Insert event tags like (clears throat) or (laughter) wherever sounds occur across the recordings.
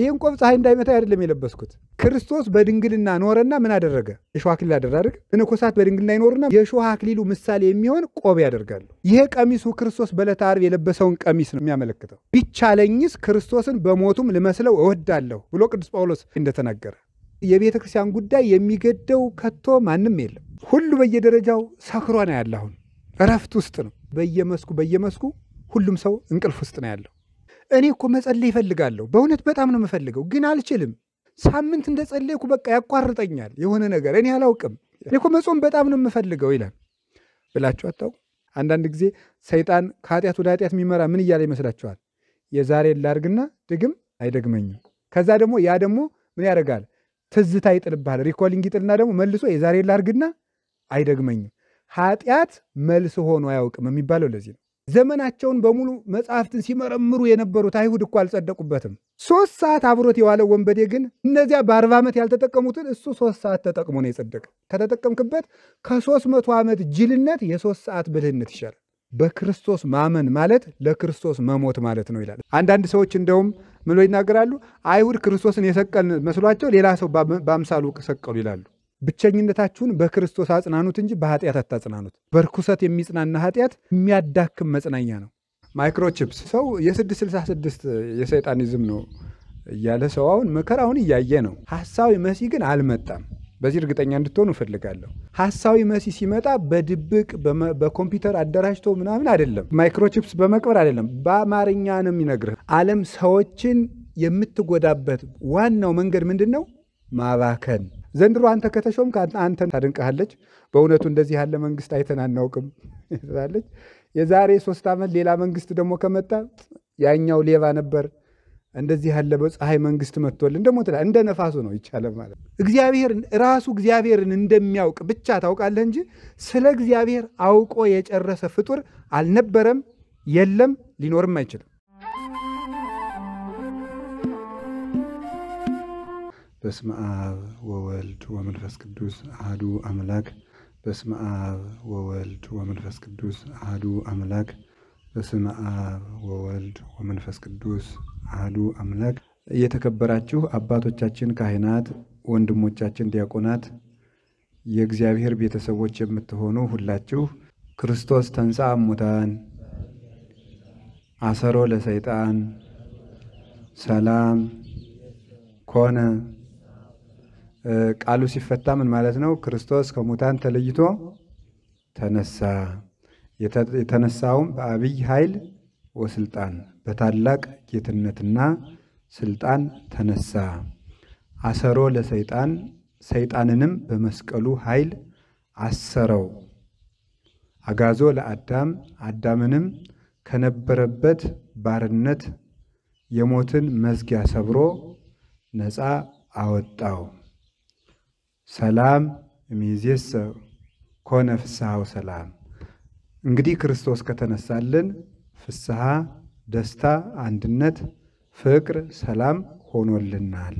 ይህን ቆብ ፀሐይ እንዳይመታ አይደለም የለበስኩት። ክርስቶስ በድንግልና ኖረና ምን አደረገ? የሾህ አክሊል አደረገ አይደል? መነኮሳት በድንግልና ይኖርና የሾህ አክሊሉ ምሳሌ የሚሆን ቆብ ያደርጋሉ። ይሄ ቀሚሱ ክርስቶስ በዕለተ ዓርብ የለበሰውን ቀሚስ ነው የሚያመለክተው። ቢቻለኝስ ክርስቶስን በሞቱም ልመስለው እወዳለሁ ብሎ ቅዱስ ጳውሎስ እንደተናገረ የቤተ ክርስቲያን ጉዳይ የሚገደው ከቶ ማንም የለም። ሁሉ በየደረጃው ሰክሮ ነው ያለ። አሁን እረፍት ውስጥ ነው። በየመስኩ በየመስኩ ሁሉም ሰው እንቅልፍ ውስጥ ነው ያለው። እኔ እኮ መጸለይ ይፈልጋለሁ። በእውነት በጣም ነው የምፈልገው፣ ግን አልችልም። ሳምንት እንደ ጸለይኩ በቃ ያቋርጠኛል የሆነ ነገር እኔ አላውቅም። እኔ እኮ መጾም በጣም ነው የምፈልገው ይላል ብላችሁ አታውቁ። አንዳንድ ጊዜ ሰይጣን ከኃጢአት ወደ ኃጢአት የሚመራ ምን እያለ ይመስላችኋል? የዛሬ ላርግና ድግም አይደግመኝም። ከዛ ደግሞ ያ ደግሞ ምን ያደርጋል? ትዝታ ይጥልብሃል። ሪኮሊንግ ይጥልና ደግሞ መልሶ የዛሬ ላርግና አይደግመኝም። ኃጢአት መልስ ሆኖ አያውቅም የሚባለው ለዚህ ነው። ዘመናቸውን በሙሉ መጽሐፍትን ሲመረምሩ የነበሩት አይሁድ እኮ አልጸደቁበትም። ሶስት ሰዓት አብሮት የዋለው ወንበዴ ግን እነዚያ በአርባ ዓመት ያልተጠቀሙትን እሱ ሶስት ሰዓት ተጠቅሞ ነው የጸደቀ። ከተጠቀምክበት ከሶስት መቶ ዓመት ጅልነት የሶስት ሰዓት ብልህነት ይሻላል። በክርስቶስ ማመን ማለት ለክርስቶስ መሞት ማለት ነው ይላል። አንዳንድ ሰዎች እንደውም ምሎ ይናገራሉ? አይሁድ ክርስቶስን የሰቀልን መስሏቸው ሌላ ሰው በአምሳሉ ሰቀሉ ይላሉ። ብቸኝነታችሁን በክርስቶስ አጽናኑት እንጂ በኃጢአት አታጽናኑት። በርኩሰት የሚጽናና ኃጢአት የሚያዳክም መጽናኛ ነው። ማይክሮቺፕስ ሰው የ666 የሰይጣኒዝም ነው እያለ ሰው አሁን መከራውን እያየ ነው። ሐሳዊ መሲህ ግን አልመጣም። በዚህ እርግጠኛ እንድትሆኑ እፈልጋለሁ። ሐሳዊ መሲ ሲመጣ በድብቅ በኮምፒውተር አደራጅቶ ምናምን አይደለም፣ ማይክሮቺፕስ በመቅበር አይደለም። በአማርኛ ነው የሚነግርህ። ዓለም ሰዎችን የምትጎዳበት ዋናው መንገድ ምንድን ነው? ማባከን ዘንድሮ አንተ ከተሾም አንተ ታድንቀሃለች። በእውነቱ እንደዚህ ያለ መንግስት አይተን አናውቅም ትላለች። የዛሬ ሶስት ዓመት ሌላ መንግስት ደግሞ ከመጣ ያኛው ሌባ ነበር እንደዚህ ያለ በፀሐይ መንግስት መጥቶልን ደግሞ ትላለች። እንደ ነፋሱ ነው ይቻለ ማለት እግዚአብሔር ራሱ እግዚአብሔርን እንደሚያውቅ ብቻ ታውቃለህ እንጂ ስለ እግዚአብሔር አውቆ የጨረሰ ፍጡር አልነበረም፣ የለም፣ ሊኖርም አይችልም። በስመ አብ ወወልድ ወመንፈስ ቅዱስ አህዱ አምላክ በስመ አብ ወወልድ ወመንፈስ ቅዱስ አህዱ አምላክ በስመ አብ ወወልድ ወመንፈስ ቅዱስ አህዱ አምላክ። እየተከበራችሁ አባቶቻችን ካህናት፣ ወንድሞቻችን ዲያቆናት፣ የእግዚአብሔር ቤተሰቦች የምትሆኑ ሁላችሁ ክርስቶስ ተንሥአ እሙታን አሰሮ ለሰይጣን ሰላም ኮነ ቃሉ ሲፈታ ምን ማለት ነው? ክርስቶስ ከሙታን ተለይቶ ተነሳ። የተነሳውም በአብይ ኃይል ወስልጣን በታላቅ ጌትነትና ስልጣን ተነሳ። አሰሮ ለሰይጣን ሰይጣንንም በመስቀሉ ኃይል አሰረው። አጋዞ ለአዳም አዳምንም ከነበረበት ባርነት የሞትን መዝጊያ ሰብሮ ነፃ አወጣው። ሰላም እምይእዜሰ ኮነ ፍስሐው ሰላም። እንግዲህ ክርስቶስ ከተነሳልን ፍስሐ፣ ደስታ፣ አንድነት፣ ፍቅር፣ ሰላም ሆኖልናል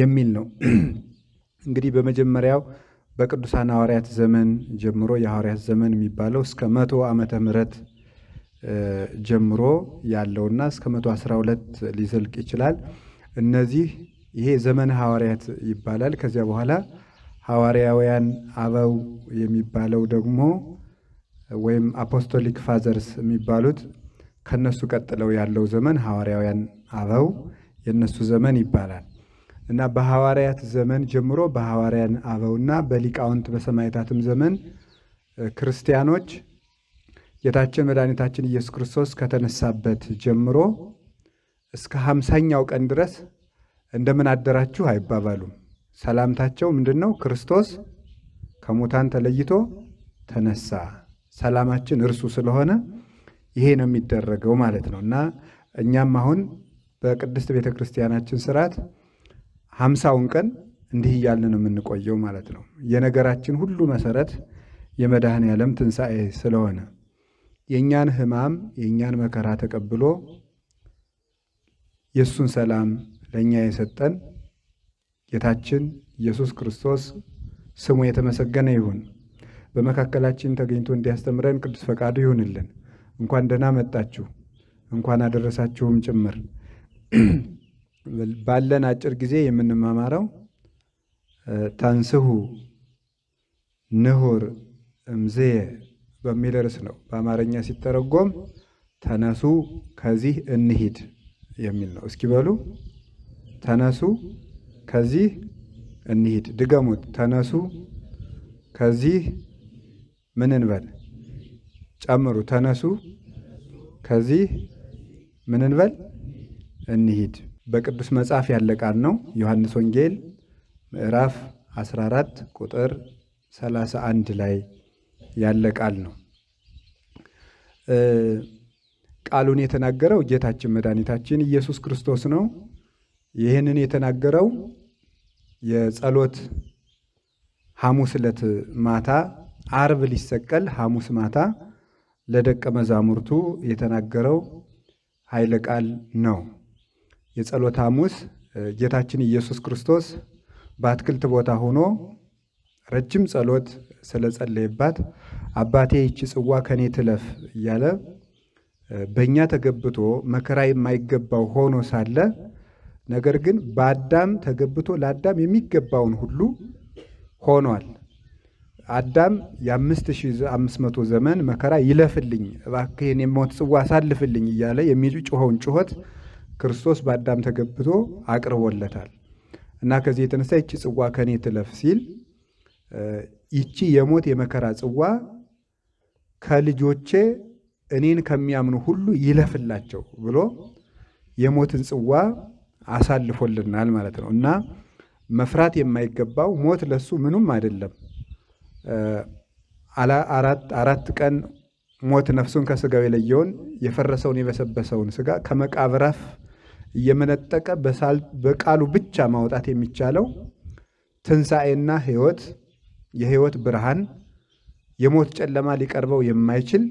የሚል ነው። (clears throat) እንግዲህ በመጀመሪያው በቅዱሳን ሐዋርያት ዘመን ጀምሮ የሐዋርያት ዘመን የሚባለው እስከ መቶ ዓመተ ምሕረት ጀምሮ ያለውና እስከ መቶ አስራ ሁለት ሊዘልቅ ይችላል። እነዚህ ይሄ ዘመን ሐዋርያት ይባላል። ከዚያ በኋላ ሐዋርያውያን አበው የሚባለው ደግሞ ወይም አፖስቶሊክ ፋዘርስ የሚባሉት ከነሱ ቀጥለው ያለው ዘመን ሐዋርያውያን አበው የነሱ ዘመን ይባላል እና በሐዋርያት ዘመን ጀምሮ በሐዋርያን አበውና በሊቃውንት በሰማዕታትም ዘመን ክርስቲያኖች ጌታችን መድኃኒታችን ኢየሱስ ክርስቶስ ከተነሳበት ጀምሮ እስከ ሀምሳኛው ቀን ድረስ እንደምን አደራችሁ አይባባሉም። ሰላምታቸው ምንድን ነው? ክርስቶስ ከሙታን ተለይቶ ተነሳ፣ ሰላማችን እርሱ ስለሆነ ይሄ ነው የሚደረገው ማለት ነው። እና እኛም አሁን በቅድስት ቤተ ክርስቲያናችን ስርዓት ሀምሳውን ቀን እንዲህ እያልን ነው የምንቆየው ማለት ነው። የነገራችን ሁሉ መሰረት የመድኃኔ ዓለም ትንሣኤ ስለሆነ የእኛን ሕማም የእኛን መከራ ተቀብሎ የእሱን ሰላም ለእኛ የሰጠን ጌታችን ኢየሱስ ክርስቶስ ስሙ የተመሰገነ ይሁን። በመካከላችን ተገኝቶ እንዲያስተምረን ቅዱስ ፈቃዱ ይሁንልን። እንኳን ደህና መጣችሁ፣ እንኳን አደረሳችሁም ጭምር። (clears throat) ባለን አጭር ጊዜ የምንማማረው ታንስሁ ንሁር እምዝየ በሚል ርዕስ ነው። በአማርኛ ሲተረጎም ተነሱ ከዚህ እንሂድ የሚል ነው። እስኪ በሉ ተነሱ ከዚህ እንሂድ። ድገሙት። ተነሱ ከዚህ ምን እንበል? ጨምሩ። ተነሱ ከዚህ ምን እንበል? እንሂድ። በቅዱስ መጽሐፍ ያለ ቃል ነው። ዮሐንስ ወንጌል ምዕራፍ 14 ቁጥር 31 ላይ ያለ ቃል ነው። ቃሉን የተናገረው ጌታችን መድኃኒታችን ኢየሱስ ክርስቶስ ነው። ይህንን የተናገረው የጸሎት ሐሙስ ዕለት ማታ አርብ ሊሰቀል ሐሙስ ማታ ለደቀ መዛሙርቱ የተናገረው ኃይለ ቃል ነው። የጸሎት ሐሙስ ጌታችን ኢየሱስ ክርስቶስ በአትክልት ቦታ ሆኖ ረጅም ጸሎት ስለጸለየባት አባቴ ይቺ ጽዋ ከኔ ትለፍ እያለ በእኛ ተገብቶ መከራ የማይገባው ሆኖ ሳለ ነገር ግን በአዳም ተገብቶ ለአዳም የሚገባውን ሁሉ ሆኗል። አዳም የ 5500 ዘመን መከራ ይለፍልኝ፣ እባክህን የሞት ጽዋ አሳልፍልኝ እያለ ጩኸውን ጩኸት ክርስቶስ በአዳም ተገብቶ አቅርቦለታል እና ከዚህ የተነሳ ይቺ ጽዋ ከኔ ትለፍ ሲል ይቺ የሞት የመከራ ጽዋ ከልጆቼ እኔን ከሚያምኑ ሁሉ ይለፍላቸው ብሎ የሞትን ጽዋ አሳልፎልናል ማለት ነው እና መፍራት የማይገባው ሞት ለሱ ምኑም አይደለም። አራት ቀን ሞት ነፍሱን ከስጋው የለየውን የፈረሰውን የበሰበሰውን ስጋ ከመቃብራፍ እየመነጠቀ በቃሉ ብቻ ማውጣት የሚቻለው ትንሣኤና ሕይወት የሕይወት ብርሃን የሞት ጨለማ ሊቀርበው የማይችል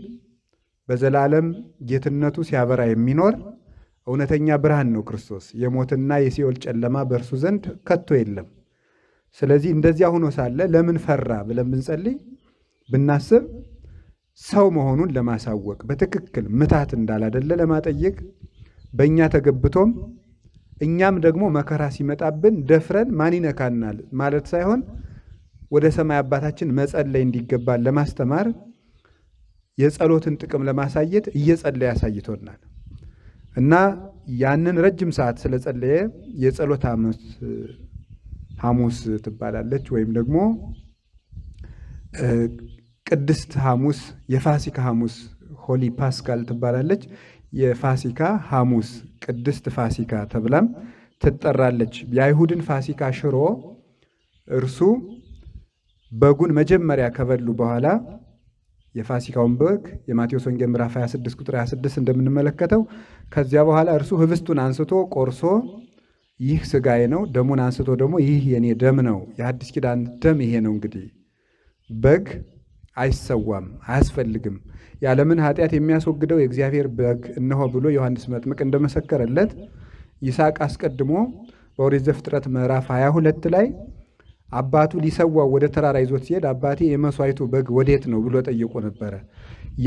በዘላለም ጌትነቱ ሲያበራ የሚኖር እውነተኛ ብርሃን ነው ክርስቶስ። የሞትና የሲኦል ጨለማ በእርሱ ዘንድ ከቶ የለም። ስለዚህ እንደዚያ ሆኖ ሳለ ለምን ፈራ ብለን ብንጸልይ ብናስብ ሰው መሆኑን ለማሳወቅ በትክክል ምታት እንዳላደለ ለማጠየቅ በእኛ ተገብቶም እኛም ደግሞ መከራ ሲመጣብን ደፍረን ማን ይነካናል ማለት ሳይሆን ወደ ሰማይ አባታችን መጸለይ እንዲገባን ለማስተማር የጸሎትን ጥቅም ለማሳየት እየጸለየ አሳይቶናል። እና ያንን ረጅም ሰዓት ስለጸለየ የጸሎት ሐሙስ ሐሙስ ትባላለች ወይም ደግሞ ቅድስት ሐሙስ፣ የፋሲካ ሐሙስ ሆሊ ፓስካል ትባላለች። የፋሲካ ሐሙስ ቅድስት ፋሲካ ተብላም ትጠራለች። የአይሁድን ፋሲካ ሽሮ እርሱ በጉን መጀመሪያ ከበሉ በኋላ የፋሲካውን በግ የማቴዎስ ወንጌል ምዕራፍ 26 ቁጥር 26 እንደምንመለከተው ከዚያ በኋላ እርሱ ህብስቱን አንስቶ ቆርሶ ይህ ስጋዬ ነው፣ ደሙን አንስቶ ደግሞ ይህ የኔ ደም ነው። የአዲስ ኪዳን ደም ይሄ ነው። እንግዲህ በግ አይሰዋም፣ አያስፈልግም። የዓለምን ኃጢአት የሚያስወግደው የእግዚአብሔር በግ እነሆ ብሎ ዮሐንስ መጥምቅ እንደመሰከረለት ይስሐቅ አስቀድሞ በኦሪት ዘፍጥረት ምዕራፍ 22 ላይ አባቱ ሊሰዋው ወደ ተራራ ይዞት ሲሄድ አባቴ የመሥዋዕቱ በግ ወዴት ነው ብሎ ጠይቆ ነበረ።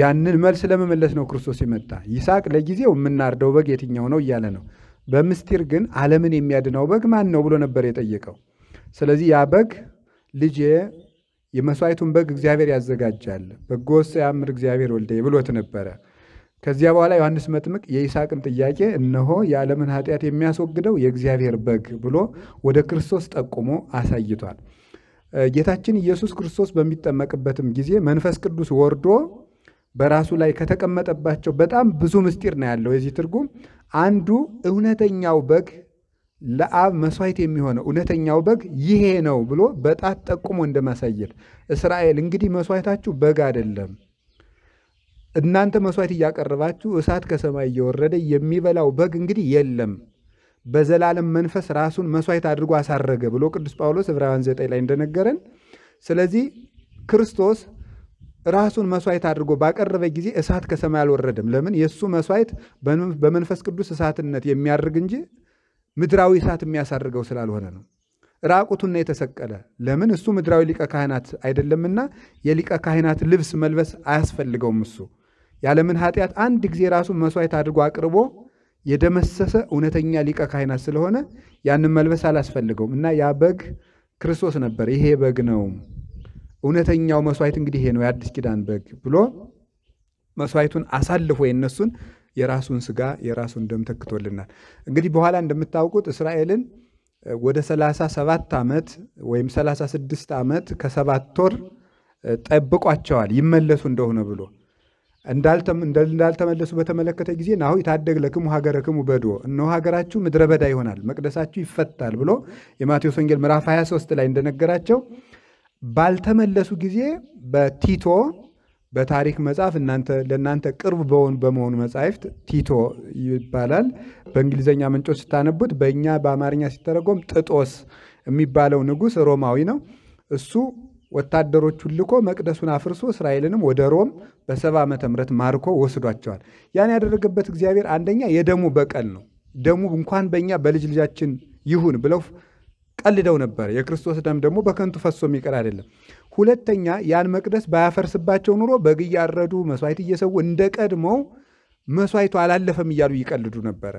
ያንን መልስ ለመመለስ ነው ክርስቶስ የመጣ። ይስሐቅ ለጊዜው የምናርደው በግ የትኛው ነው እያለ ነው። በምስጢር ግን ዓለምን የሚያድነው በግ ማን ነው ብሎ ነበር የጠየቀው። ስለዚህ ያ በግ ልጄ የመስዋይቱን በግ እግዚአብሔር ያዘጋጃል፣ በጎስ ያምር እግዚአብሔር ወልደ ብሎት ነበረ። ከዚያ በኋላ ዮሐንስ መጥምቅ የይስሐቅን ጥያቄ እነሆ የዓለምን ኃጢአት የሚያስወግደው የእግዚአብሔር በግ ብሎ ወደ ክርስቶስ ጠቁሞ አሳይቷል። ጌታችን ኢየሱስ ክርስቶስ በሚጠመቅበትም ጊዜ መንፈስ ቅዱስ ወርዶ በራሱ ላይ ከተቀመጠባቸው በጣም ብዙ ምስጢር ነው ያለው የዚህ ትርጉም። አንዱ እውነተኛው በግ ለአብ መስዋዕት የሚሆነው እውነተኛው በግ ይሄ ነው ብሎ በጣት ጠቁሞ እንደማሳየት እስራኤል እንግዲህ መስዋዕታችሁ በግ አይደለም እናንተ መስዋዕት እያቀረባችሁ እሳት ከሰማይ እየወረደ የሚበላው በግ እንግዲህ የለም፣ በዘላለም መንፈስ ራሱን መስዋዕት አድርጎ አሳረገ ብሎ ቅዱስ ጳውሎስ ዕብራውያን 9 ላይ እንደነገረን፣ ስለዚህ ክርስቶስ ራሱን መስዋዕት አድርጎ ባቀረበ ጊዜ እሳት ከሰማይ አልወረደም። ለምን? የእሱ መስዋዕት በመንፈስ ቅዱስ እሳትነት የሚያደርግ እንጂ ምድራዊ እሳት የሚያሳርገው ስላልሆነ ነው። ራቁቱና የተሰቀለ ለምን? እሱ ምድራዊ ሊቀ ካህናት አይደለምና የሊቀ ካህናት ልብስ መልበስ አያስፈልገውም። እሱ ያለምን ኃጢአት አንድ ጊዜ ራሱን መስዋዕት አድርጎ አቅርቦ የደመሰሰ እውነተኛ ሊቀ ካህናት ስለሆነ ያንን መልበስ አላስፈልገውም እና ያ በግ ክርስቶስ ነበር። ይሄ በግ ነው። እውነተኛው መስዋዕት እንግዲህ ይሄ ነው የአዲስ ኪዳን በግ ብሎ መስዋዕቱን አሳልፎ የነሱን የራሱን ስጋ የራሱን ደም ተክቶልናል። እንግዲህ በኋላ እንደምታውቁት እስራኤልን ወደ 37 ዓመት ወይም 36 ዓመት ከሰባት ወር ጠብቋቸዋል ይመለሱ እንደሆነ ብሎ እንዳልተመለሱ በተመለከተ ጊዜ ናሁ ይታደግ ለክሙ ሀገረክሙ በድዎ፣ እነሆ ሀገራችሁ ምድረ በዳ ይሆናል፣ መቅደሳችሁ ይፈታል ብሎ የማቴዎስ ወንጌል ምዕራፍ 23 ላይ እንደነገራቸው ባልተመለሱ ጊዜ በቲቶ በታሪክ መጽሐፍ እናንተ ለእናንተ ቅርብ በሆኑ በመሆኑ መጽሐፍት ቲቶ ይባላል። በእንግሊዝኛ ምንጮች ስታነቡት፣ በእኛ በአማርኛ ሲተረጎም ጥጦስ የሚባለው ንጉሥ ሮማዊ ነው። እሱ ወታደሮቹን ልኮ መቅደሱን አፍርሶ እስራኤልንም ወደ ሮም በሰባ ዓመተ ምህረት ማርኮ ወስዷቸዋል። ያን ያደረገበት እግዚአብሔር አንደኛ የደሙ በቀል ነው። ደሙ እንኳን በእኛ በልጅ ልጃችን ይሁን ብለው ቀልደው ነበር። የክርስቶስ ደም ደግሞ በከንቱ ፈሶ የሚቀር አይደለም። ሁለተኛ ያን መቅደስ ባያፈርስባቸው ኑሮ በግ እያረዱ መስዋዕት እየሰዉ እንደ ቀድሞው መስዋዕቱ አላለፈም እያሉ ይቀልዱ ነበረ።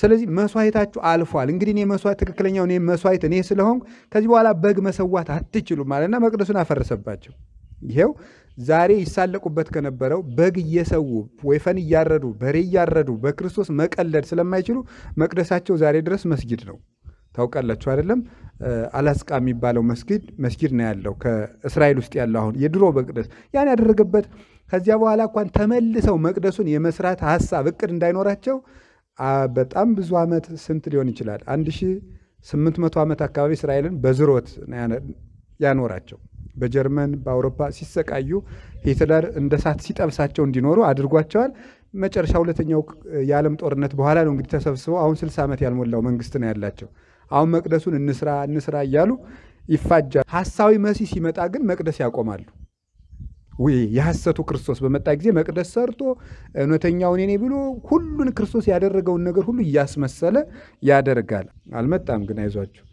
ስለዚህ መስዋዕታችሁ አልፏል። እንግዲህ እኔ መስዋዕት ትክክለኛው እኔ መስዋዕት እኔ ስለሆንኩ ከዚህ በኋላ በግ መሰዋት አትችሉም ማለትና መቅደሱን አፈረሰባቸው። ይሄው ዛሬ ይሳለቁበት ከነበረው በግ እየሰዉ ወይፈን እያረዱ በሬ እያረዱ በክርስቶስ መቀለድ ስለማይችሉ መቅደሳቸው ዛሬ ድረስ መስጊድ ነው። ታውቃላችሁ አይደለም? አላስቃ የሚባለው መስጊድ መስጊድ ነው ያለው ከእስራኤል ውስጥ ያለው አሁን የድሮ መቅደስ ያን ያደረገበት። ከዚያ በኋላ እንኳን ተመልሰው መቅደሱን የመስራት ሀሳብ እቅድ እንዳይኖራቸው በጣም ብዙ ዓመት ስንት ሊሆን ይችላል? አንድ ሺህ ስምንት መቶ ዓመት አካባቢ እስራኤልን በዝሮት ያኖራቸው በጀርመን በአውሮፓ ሲሰቃዩ ሂትለር እንደ ሳት ሲጠብሳቸው እንዲኖሩ አድርጓቸዋል። መጨረሻ ሁለተኛው የዓለም ጦርነት በኋላ ነው እንግዲህ ተሰብስበው አሁን ስልሳ ዓመት ያልሞላው መንግስት ነው ያላቸው። አሁን መቅደሱን እንስራ እንስራ እያሉ ይፋጃል። ሐሳዊ መሲህ ሲመጣ ግን መቅደስ ያቆማሉ። ውይ የሐሰቱ ክርስቶስ በመጣ ጊዜ መቅደስ ሰርቶ እውነተኛውን እኔ ብሎ ሁሉን ክርስቶስ ያደረገውን ነገር ሁሉ እያስመሰለ ያደርጋል። አልመጣም ግን አይዟችሁ፣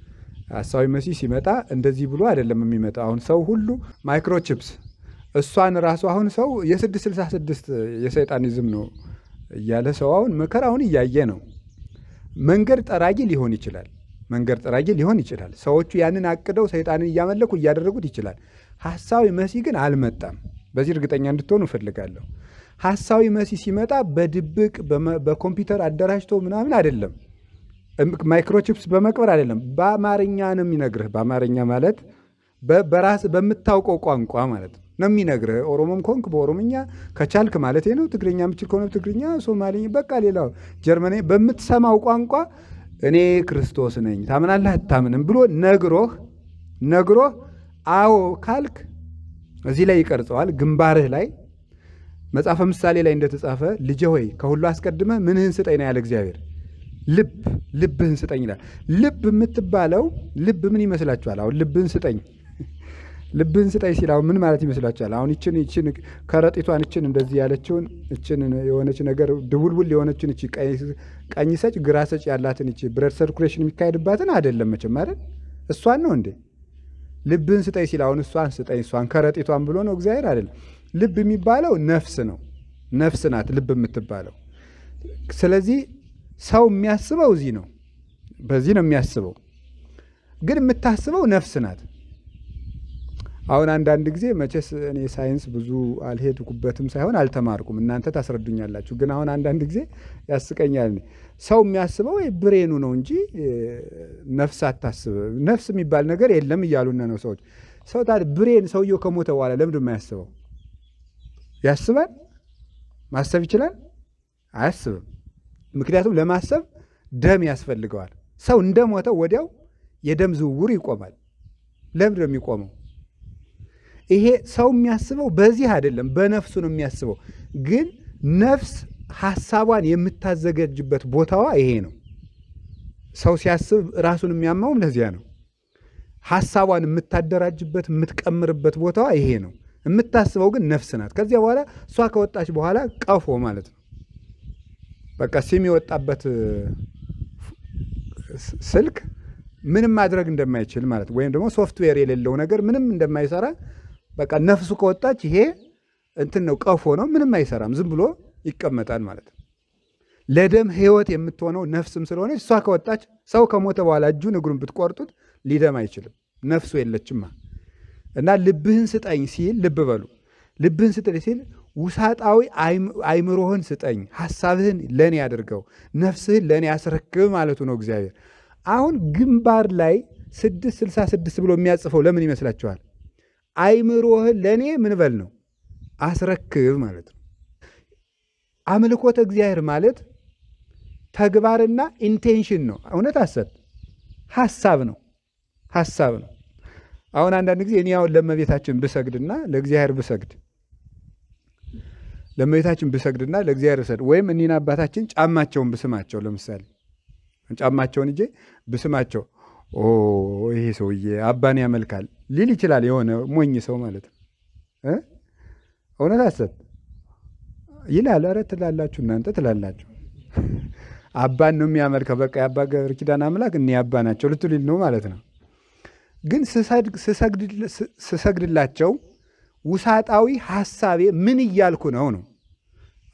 ሐሳዊ መሲ ሲመጣ እንደዚህ ብሎ አይደለም የሚመጣ። አሁን ሰው ሁሉ ማይክሮቺፕስ እሷን ራሱ አሁን ሰው የስድስት ስልሳ ስድስት የሰይጣኒዝም ነው እያለ ሰው አሁን መከራውን እያየ ነው። መንገድ ጠራጊ ሊሆን ይችላል መንገድ ጠራጊ ሊሆን ይችላል። ሰዎቹ ያንን አቅደው ሰይጣንን እያመለኩ እያደረጉት ይችላል። ሐሳዊ መሲ ግን አልመጣም። በዚህ እርግጠኛ እንድትሆኑ እፈልጋለሁ። ሐሳዊ መሲ ሲመጣ በድብቅ በኮምፒውተር አደራጅቶ ምናምን አይደለም፣ ማይክሮቺፕስ በመቅበር አይደለም። በአማርኛ ነው የሚነግርህ። በአማርኛ ማለት በራስ በምታውቀው ቋንቋ ማለት ነው ነው የሚነግርህ። ኦሮሞም ኮንክ በኦሮምኛ ከቻልክ ማለት ነው። ትግርኛ ምችል ከሆነ ትግርኛ፣ ሶማሌ፣ በቃ ሌላው ጀርመን በምትሰማው ቋንቋ እኔ ክርስቶስ ነኝ ታምናለህ አታምንም ብሎ ነግሮህ ነግሮህ አዎ ካልክ እዚህ ላይ ይቀርጸዋል ግንባርህ ላይ መጽሐፈ ምሳሌ ላይ እንደተጻፈ ልጄ ሆይ ከሁሉ አስቀድመ ምንህን ስጠኝ ነው ያለ እግዚአብሔር። ልብ ልብህን ስጠኝ ይላል። ልብ የምትባለው ልብ ምን ይመስላችኋል? አሁን ልብህን ስጠኝ ልብህን ስጠኝ ሲል አሁን ምን ማለት ይመስላችኋል? አሁን ይችን ይችን ከረጢቷን ይችን እንደዚህ ያለችውን ይችን የሆነች ነገር ድቡልቡል የሆነችን ይቺ ቀኝ ሰጭ ግራ ሰጭ ያላትን ይቺ ብረድ ሰርኩሌሽን የሚካሄድባትን አይደለም መቼም አይደል? እሷን ነው እንዴ ልብህን ስጠኝ ሲል አሁን እሷን ስጠኝ እሷን ከረጢቷን ብሎ ነው እግዚአብሔር አይደለም። ልብ የሚባለው ነፍስ ነው። ነፍስ ናት ልብ የምትባለው። ስለዚህ ሰው የሚያስበው እዚህ ነው፣ በዚህ ነው የሚያስበው። ግን የምታስበው ነፍስ ናት። አሁን አንዳንድ ጊዜ መቼስ እኔ ሳይንስ ብዙ አልሄድኩበትም ሳይሆን አልተማርኩም፣ እናንተ ታስረዱኛላችሁ። ግን አሁን አንዳንድ ጊዜ ያስቀኛል። ሰው የሚያስበው ብሬኑ ነው እንጂ ነፍስ አታስብ፣ ነፍስ የሚባል ነገር የለም እያሉነ ነው ሰዎች። ሰው ታዲያ ብሬን ሰውየው ከሞተ በኋላ ለምንድን የማያስበው? ያስባል? ማሰብ ይችላል? አያስብም። ምክንያቱም ለማሰብ ደም ያስፈልገዋል። ሰው እንደሞተው ወዲያው የደም ዝውውር ይቆማል። ለምንድን ነው የሚቆመው? ይሄ ሰው የሚያስበው በዚህ አይደለም፣ በነፍሱ ነው የሚያስበው። ግን ነፍስ ሀሳቧን የምታዘጋጅበት ቦታዋ ይሄ ነው። ሰው ሲያስብ ራሱን የሚያማው ለዚያ ነው። ሀሳቧን የምታደራጅበት የምትቀምርበት ቦታዋ ይሄ ነው። የምታስበው ግን ነፍስ ናት። ከዚያ በኋላ እሷ ከወጣች በኋላ ቀፎ ማለት ነው። በቃ ሲም የወጣበት ስልክ ምንም ማድረግ እንደማይችል ማለት ወይም ደግሞ ሶፍትዌር የሌለው ነገር ምንም እንደማይሰራ በቃ ነፍሱ ከወጣች ይሄ እንትን ነው፣ ቀፎ ነው፣ ምንም አይሰራም፣ ዝም ብሎ ይቀመጣል ማለት ነው። ለደም ህይወት የምትሆነው ነፍስም ስለሆነች እሷ ከወጣች ሰው ከሞተ በኋላ እጁን እግሩን ብትቆርጡት ሊደም አይችልም፣ ነፍሱ የለችማ። እና ልብህን ስጠኝ ሲል ልብ በሉ፣ ልብህን ስጠኝ ሲል ውሳጣዊ አይምሮህን ስጠኝ፣ ሀሳብህን ለእኔ ያድርገው፣ ነፍስህን ለእኔ ያስረክብ ማለቱ ነው እግዚአብሔር። አሁን ግንባር ላይ ስድስት ስልሳ ስድስት ብሎ የሚያጽፈው ለምን ይመስላችኋል? አይምሮህን ለእኔ ምን በል ነው አስረክብ ማለት ነው። አምልኮተ እግዚአብሔር ማለት ተግባርና ኢንቴንሽን ነው። እውነት አሰብ ሀሳብ ነው ሀሳብ ነው። አሁን አንዳንድ ጊዜ እኔ አሁን ለመቤታችን ብሰግድና ለእግዚአብሔር ብሰግድ ለመቤታችን ብሰግድና ለእግዚአብሔር ብሰግድ ወይም እኒን አባታችን ጫማቸውን ብስማቸው ለምሳሌ ጫማቸውን እጄ ብስማቸው ይሄ ሰውዬ አባን ያመልካል ሊል ይችላል። የሆነ ሞኝ ሰው ማለት ነው። እውነት አሰብ ይላል። ኧረ ትላላችሁ እናንተ ትላላችሁ። አባን ነው የሚያመልከው። በቃ የአባ ገብረ ኪዳን አምላክ እኔ አባ ናቸው ልትሉል ነው ማለት ነው። ግን ስሰግድላቸው ውሳጣዊ ሀሳቤ ምን እያልኩ ነው ነው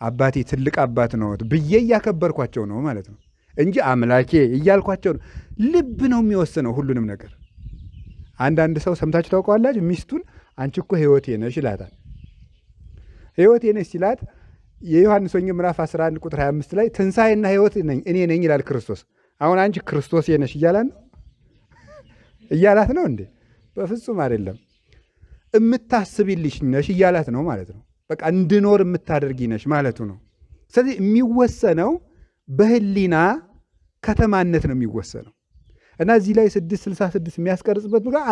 አባቴ ትልቅ አባት ነው ብዬ እያከበርኳቸው ነው ማለት ነው እንጂ አምላኬ እያልኳቸው ነው። ልብ ነው የሚወስነው ሁሉንም ነገር። አንዳንድ ሰው ሰምታችሁ ታውቀዋላችሁ። ሚስቱን አንቺ እኮ ህይወቴ ነሽ ይላታል። ህይወቴ ነሽ ሲላት የዮሐንስ ወንጌል ምዕራፍ 11 ቁጥር 25 ላይ ትንሣኤና ህይወት ነኝ እኔ ነኝ ይላል ክርስቶስ። አሁን አንቺ ክርስቶስ ነሽ እያላት ነው እያላት ነው እንዴ? በፍጹም አይደለም። የምታስብልሽ ነሽ እያላት ነው ማለት ነው። በቃ እንድኖር የምታደርጊ ነሽ ማለቱ ነው። ስለዚህ የሚወሰነው በህሊና ከተማነት ነው የሚወሰነው። እና እዚህ ላይ 666 የሚያስቀርጽበት ምክንያት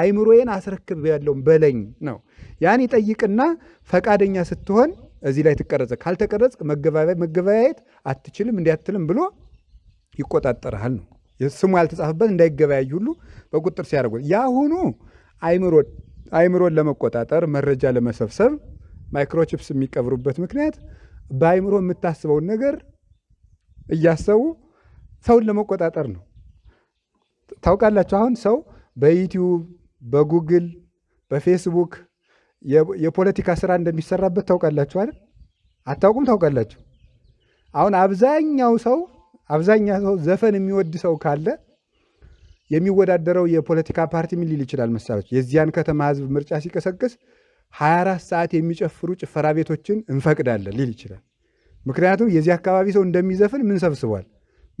አይምሮዬን አስረክብ ያለውን በለኝ ነው። ያን ይጠይቅና ፈቃደኛ ስትሆን እዚህ ላይ ትቀረጸ። ካልተቀረጽ መገበያየት አትችልም እንዲያትልም ብሎ ይቆጣጠርሃል ነው። ስሙ ያልተጻፈበት እንዳይገበያይ ሁሉ በቁጥር ሲያደርጉት የአሁኑ አይምሮን ለመቆጣጠር መረጃ ለመሰብሰብ ማይክሮቺፕስ የሚቀብሩበት ምክንያት በአይምሮ የምታስበውን ነገር እያሰቡ ሰውን ለመቆጣጠር ነው። ታውቃላችሁ፣ አሁን ሰው በዩቲዩብ በጉግል በፌስቡክ የፖለቲካ ስራ እንደሚሰራበት ታውቃላችሁ አይደል? አታውቁም? ታውቃላችሁ። አሁን አብዛኛው ሰው አብዛኛ ሰው ዘፈን የሚወድ ሰው ካለ የሚወዳደረው የፖለቲካ ፓርቲ ምን ሊል ይችላል መሰላችሁ? የዚያን ከተማ ህዝብ ምርጫ ሲቀሰቅስ 24 ሰዓት የሚጨፍሩ ጭፈራ ቤቶችን እንፈቅዳለን ሊል ይችላል። ምክንያቱም የዚህ አካባቢ ሰው እንደሚዘፍን ምን ሰብስቧል?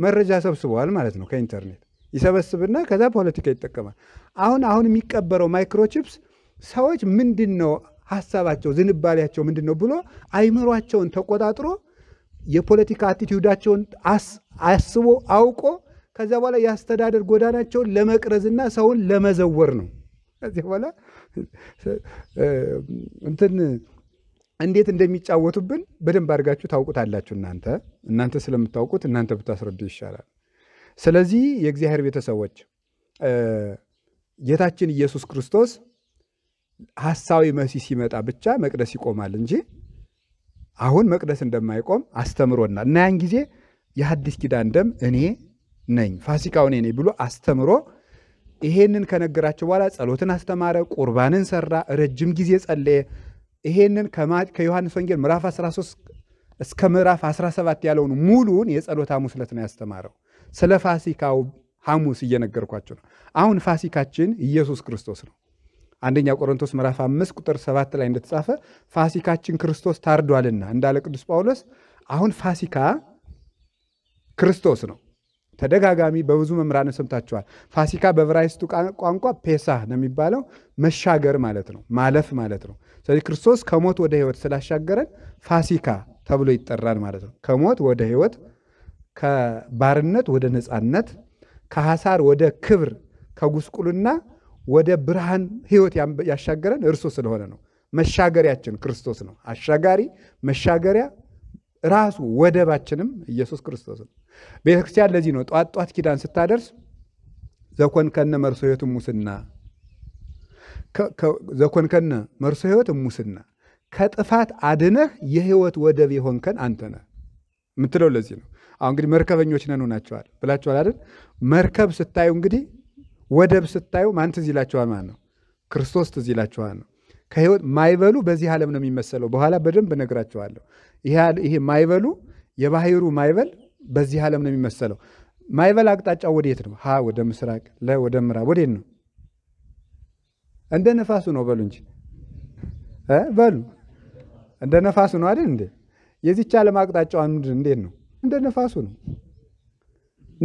መረጃ ሰብስቧል ማለት ነው ከኢንተርኔት ይሰበስብና ከዛ ፖለቲካ ይጠቀማል። አሁን አሁን የሚቀበረው ማይክሮቺፕስ ሰዎች ምንድን ነው ሀሳባቸው፣ ዝንባሌያቸው ምንድን ነው ብሎ አይምሯቸውን ተቆጣጥሮ የፖለቲካ አቲቲዩዳቸውን አስቦ አውቆ ከዛ በኋላ የአስተዳደር ጎዳናቸውን ለመቅረዝና ሰውን ለመዘወር ነው። ከዚህ በኋላ እንትን እንዴት እንደሚጫወቱብን በደንብ አድርጋችሁ ታውቁታላችሁ። እናንተ እናንተ ስለምታውቁት እናንተ ብታስረዱ ይሻላል። ስለዚህ የእግዚአብሔር ቤተሰቦች ጌታችን ኢየሱስ ክርስቶስ ሐሳዊ መሲህ ሲመጣ ብቻ መቅደስ ይቆማል እንጂ አሁን መቅደስ እንደማይቆም አስተምሮና እና ያን ጊዜ የሐዲስ ኪዳን ደም እኔ ነኝ ፋሲካው እኔ ነኝ ብሎ አስተምሮ ይሄንን ከነገራቸው በኋላ ጸሎትን አስተማረ፣ ቁርባንን ሰራ፣ ረጅም ጊዜ ጸለየ። ይሄንን ከዮሐንስ ወንጌል ምዕራፍ 13 እስከ ምዕራፍ 17 ያለውን ሙሉን የጸሎት ሐሙስ ዕለት ነው ያስተማረው። ስለ ፋሲካው ሐሙስ እየነገርኳቸው ነው። አሁን ፋሲካችን ኢየሱስ ክርስቶስ ነው። አንደኛ ቆሮንቶስ ምዕራፍ 5 ቁጥር 7 ላይ እንደተጻፈ ፋሲካችን ክርስቶስ ታርዷልና እንዳለ ቅዱስ ጳውሎስ አሁን ፋሲካ ክርስቶስ ነው። ተደጋጋሚ በብዙ መምህራን ሰምታችኋል። ፋሲካ በዕብራይስጡ ቋንቋ ፔሳ ነው የሚባለው፣ መሻገር ማለት ነው፣ ማለፍ ማለት ነው። ስለዚህ ክርስቶስ ከሞት ወደ ሕይወት ስላሻገረን ፋሲካ ተብሎ ይጠራል ማለት ነው። ከሞት ወደ ሕይወት ከባርነት ወደ ነፃነት፣ ከሐሳር ወደ ክብር፣ ከጉስቁልና ወደ ብርሃን ህይወት ያሻገረን እርሱ ስለሆነ ነው። መሻገሪያችን ክርስቶስ ነው። አሻጋሪ መሻገሪያ ራሱ ወደባችንም ኢየሱስ ክርስቶስ ነው። ቤተ ክርስቲያን ለዚህ ነው ጧት ጧት ኪዳን ስታደርስ ዘኮንከነ መርሶ ህይወት ሙስና ዘኮንከነ መርሶ ህይወት ሙስና ከጥፋት አድነህ የህይወት ወደብ የሆንከን አንተ የምትለው ለዚህ ነው። አሁን እንግዲህ መርከበኞች ነን ሆናቸዋል ብላቸዋል አይደል? መርከብ ስታዩ እንግዲህ ወደብ ስታዩ ማን ትዝ ይላቸዋል ማለት ነው? ክርስቶስ ትዝ ይላቸዋል ነው። ከህይወት ማይበሉ በዚህ ዓለም ነው የሚመሰለው። በኋላ በደንብ እነግራቸዋለሁ። ይሄ ማይበሉ የባህሩ ማይበል በዚህ ዓለም ነው የሚመሰለው። ማይበል አቅጣጫ ወዴት ነው? ሀ ወደ ምስራቅ፣ ለ ወደ ምዕራብ። ወዴት ነው? እንደ ነፋሱ ነው በሉ እንጂ በሉ እንደ ነፋሱ ነው አይደል እንዴ? የዚች ዓለም አቅጣጫው ምንድን እንዴት ነው? እንደ ነፋሱ ነው።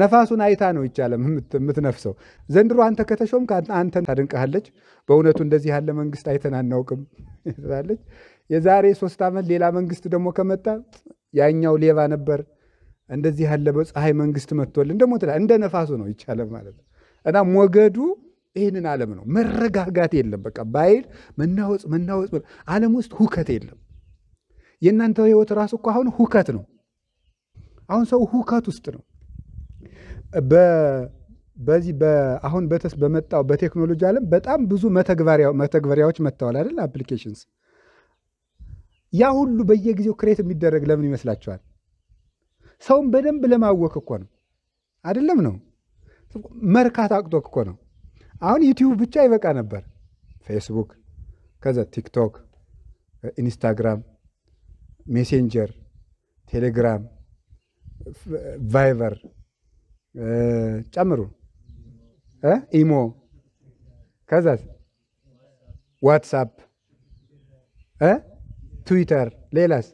ነፋሱን አይታ ነው ይቻለም የምትነፍሰው። ዘንድሮ አንተ ከተሾም አንተ ታደንቀሃለች። በእውነቱ እንደዚህ ያለ መንግስት አይተን አናውቅም (laughs) ትላለች። የዛሬ ሶስት ዓመት ሌላ መንግስት ደግሞ ከመጣ ያኛው ሌባ ነበር፣ እንደዚህ ያለ በፀሐይ መንግስት መጥቶልን ደግሞ ትላለች። እንደ ነፋሱ ነው ይቻለም ማለት ነው። እና ሞገዱ ይህንን ዓለም ነው። መረጋጋት የለም። በቃ ባይል መናወጽ መናወጽ ዓለም ውስጥ ሁከት የለም። የእናንተ ህይወት ራሱ እኮ አሁን ሁከት ነው። አሁን ሰው ሁከት ውስጥ ነው። በዚህ አሁን በተስ በመጣው በቴክኖሎጂ ዓለም በጣም ብዙ መተግበሪያዎች መጥተዋል አይደል? አፕሊኬሽንስ ያ ሁሉ በየጊዜው ክሬት የሚደረግ ለምን ይመስላችኋል? ሰውን በደንብ ለማወክ እኮ ነው አይደለም? ነው መርካት አቅቶ እኮ ነው። አሁን ዩቲዩብ ብቻ ይበቃ ነበር። ፌስቡክ፣ ከዛ ቲክቶክ፣ ኢንስታግራም፣ ሜሴንጀር፣ ቴሌግራም ቫይቨር ጨምሩ፣ ኢሞ፣ ከዛ ዋትሳፕ፣ ትዊተር፣ ሌላስ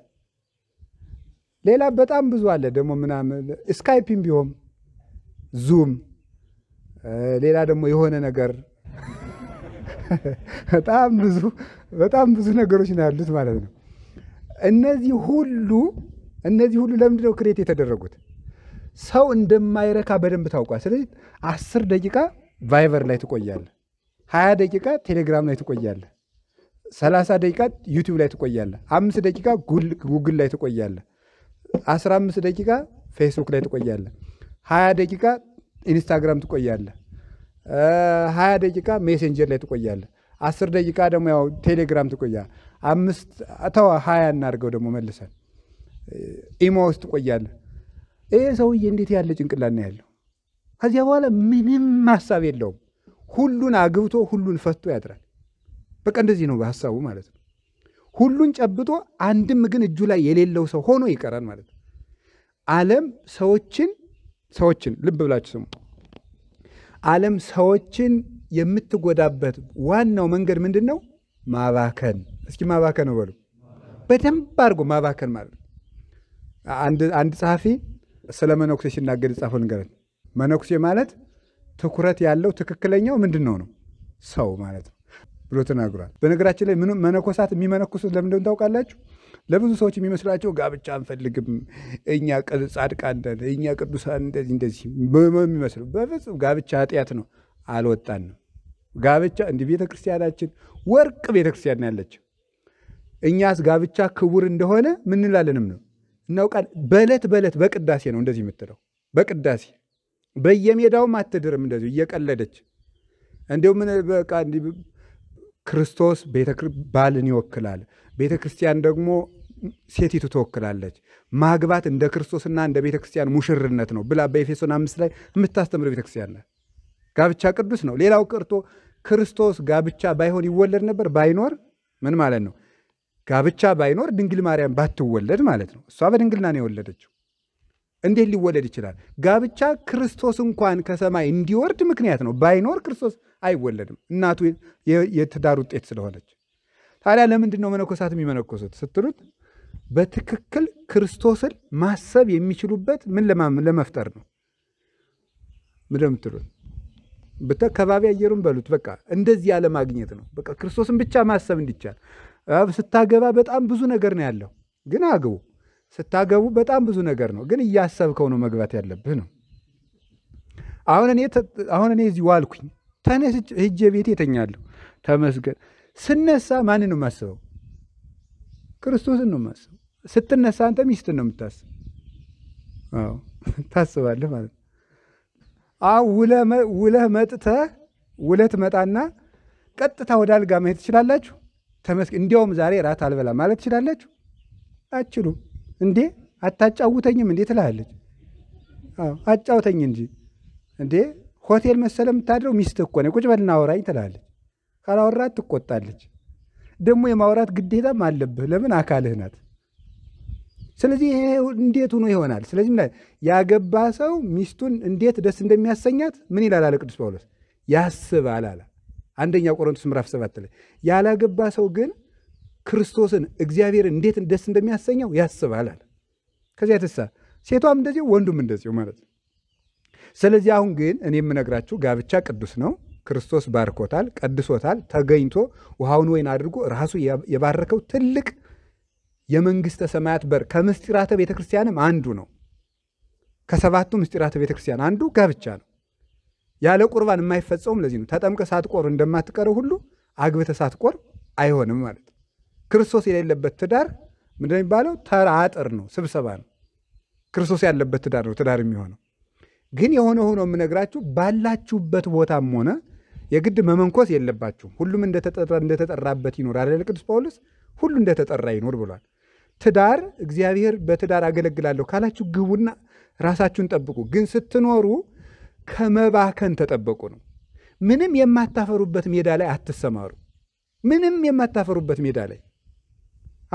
ሌላ በጣም ብዙ አለ ደግሞ ምናምን ስካይፕም ቢሆን ዙም፣ ሌላ ደግሞ የሆነ ነገር (laughs) በጣም ብዙ በጣም ብዙ ነገሮች ነው ያሉት ማለት ነው። እነዚህ ሁሉ እነዚህ ሁሉ ለምንድን ነው ክሬት የተደረጉት? ሰው እንደማይረካ በደንብ ታውቋል። ስለዚህ አስር ደቂቃ ቫይቨር ላይ ትቆያለ፣ ሀያ ደቂቃ ቴሌግራም ላይ ትቆያለ፣ ሰላሳ ደቂቃ ዩቲዩብ ላይ ትቆያለ፣ አምስት ደቂቃ ጉግል ላይ ትቆያለ፣ አስራ አምስት ደቂቃ ፌስቡክ ላይ ትቆያለ፣ ሀያ ደቂቃ ኢንስታግራም ትቆያለ፣ ሀያ ደቂቃ ሜሴንጀር ላይ ትቆያለ፣ አስር ደቂቃ ደግሞ ያው ቴሌግራም ትቆያ አምስት ተው ሀያ እናድርገው ደግሞ መልሰን ኢሞ ውስጥ ቆያለህ። ይሄ ሰውዬ እንዴት ያለ ጭንቅላት ነው ያለው? ከዚያ በኋላ ምንም ሀሳብ የለውም። ሁሉን አግብቶ ሁሉን ፈቶ ያድራል። በቃ እንደዚህ ነው በሀሳቡ ማለት ነው። ሁሉን ጨብጦ አንድም ግን እጁ ላይ የሌለው ሰው ሆኖ ይቀራል ማለት ነው። ዓለም ሰዎችን ሰዎችን ልብ ብላችሁ ስሙ። ዓለም ሰዎችን የምትጎዳበት ዋናው መንገድ ምንድን ነው? ማባከን። እስኪ ማባከን ነው በሉ፣ በደንብ አድርጎ ማባከን ማለት ነው። አንድ ጸሐፊ ስለ መነኩሴ ሲናገር የጻፈው ንገረን። መነኩሴ ማለት ትኩረት ያለው ትክክለኛው ምንድን ነው ነው ሰው ማለት ነው ብሎ ተናግሯል። በነገራችን ላይ መነኮሳት የሚመነኩሱት ለምን እንደሆነ ታውቃላችሁ? ለብዙ ሰዎች የሚመስላቸው ጋብቻ አንፈልግም፣ እኛ ጻድቃን ነን፣ እኛ ቅዱሳን እንደዚህ እንደዚህ የሚመስሉ በፍጹም ጋብቻ ኃጢአት ነው። አልወጣንም። ጋብቻ እንዲህ ቤተ ክርስቲያናችን ወርቅ ቤተ ክርስቲያን ያለችው እኛስ ጋብቻ ክቡር እንደሆነ ምንላለንም ነው እናውቃል በዕለት በዕለት በቅዳሴ ነው እንደዚህ የምትለው በቅዳሴ በየሜዳውም አትድርም። እንደዚሁ እየቀለደች እንዲሁ በቃ ክርስቶስ ባልን ይወክላል። ቤተ ክርስቲያን ደግሞ ሴቲቱ ትወክላለች። ማግባት እንደ ክርስቶስና እንደ ቤተ ክርስቲያን ሙሽርነት ነው ብላ በኤፌሶን አምስት ላይ የምታስተምር ቤተ ክርስቲያን ናት። ጋብቻ ቅዱስ ነው። ሌላው ቀርቶ ክርስቶስ ጋብቻ ባይሆን ይወለድ ነበር? ባይኖር ምን ማለት ነው? ጋብቻ ባይኖር ድንግል ማርያም ባትወለድ ማለት ነው። እሷ በድንግልና ነው የወለደችው። እንዴት ሊወለድ ይችላል? ጋብቻ ክርስቶስ እንኳን ከሰማይ እንዲወርድ ምክንያት ነው። ባይኖር ክርስቶስ አይወለድም፣ እናቱ የትዳር ውጤት ስለሆነች። ታዲያ ለምንድን ነው መነኮሳት የሚመነኮሱት ስትሉት በትክክል ክርስቶስን ማሰብ የሚችሉበት ምን ለመፍጠር ነው ምደምትሉት ከባቢ አየሩን በሉት በቃ እንደዚህ ያለማግኘት ነው። በቃ ክርስቶስን ብቻ ማሰብ እንዲቻል ስታገባ በጣም ብዙ ነገር ነው ያለው። ግን አግቡ። ስታገቡ በጣም ብዙ ነገር ነው፣ ግን እያሰብከው ነው መግባት ያለብህ ነው። አሁን እኔ እዚህ ዋልኩኝ፣ ተነስ ሂጄ ቤት የተኛለሁ። ተመስገን። ስነሳ ማን ነው የማስበው? ክርስቶስን ነው የማስበው። ስትነሳ አንተ ሚስትን ነው የምታስብ። አዎ ታስባለህ ማለት ነው። አዎ ውለህ መጥተህ ውለት መጣና ቀጥታ ወደ አልጋ መሄድ ትችላላችሁ። ተመስ እንዲያውም ዛሬ ራት አልበላ ማለት ትችላላችሁ? አችሉም። እንዴ አታጫውተኝም እንዴ ትላለች። አጫውተኝ እንጂ እንዴ ሆቴል መሰለ የምታድረው ሚስት እኮ ነው። ቁጭ በልና አውራኝ ትላለች። ካላወራት ትቆጣለች። ደግሞ የማውራት ግዴታም አለብህ። ለምን አካልህ ናት። ስለዚህ ይሄ እንዴት ሆኖ ይሆናል? ስለዚህ ያገባ ሰው ሚስቱን እንዴት ደስ እንደሚያሰኛት ምን ይላል አለ ቅዱስ ጳውሎስ ያስባል አለ አንደኛ ቆሮንቶስ ምዕራፍ ሰባት ላይ ያላገባ ሰው ግን ክርስቶስን እግዚአብሔር እንዴት ደስ እንደሚያሰኘው ያስባል አለ። ከዚያ የተሳ ሴቷም እንደዚሁ ወንዱም እንደዚሁ ማለት ነው። ስለዚህ አሁን ግን እኔ የምነግራችሁ ጋብቻ ቅዱስ ነው። ክርስቶስ ባርኮታል፣ ቀድሶታል። ተገኝቶ ውሃውን ወይን አድርጎ ራሱ የባረከው ትልቅ የመንግሥተ ሰማያት በር ከምስጢራተ ቤተክርስቲያንም አንዱ ነው። ከሰባቱ ምስጢራተ ቤተክርስቲያን አንዱ ጋብቻ ነው። ያለ ቁርባን የማይፈጸውም ለዚህ ነው። ተጠምቀ ሳትቆር እንደማትቀረው ሁሉ አግብተ ሳትቆር አይሆንም ማለት ነው። ክርስቶስ የሌለበት ትዳር ምንድን የሚባለው? ተራ አጥር ነው፣ ስብሰባ ነው። ክርስቶስ ያለበት ትዳር ነው ትዳር የሚሆነው። ግን የሆነ ሆኖ የምነግራችሁ ባላችሁበት ቦታም ሆነ የግድ መመንኮስ የለባችሁም። ሁሉም እንደተጠራበት ይኖር አለ ቅዱስ ጳውሎስ ሁሉ እንደተጠራ ይኖር ብሏል። ትዳር እግዚአብሔር በትዳር አገለግላለሁ ካላችሁ ግቡና ራሳችሁን ጠብቁ። ግን ስትኖሩ ከመባከን ተጠበቁ ነው። ምንም የማታፈሩበት ሜዳ ላይ አትሰማሩ። ምንም የማታፈሩበት ሜዳ ላይ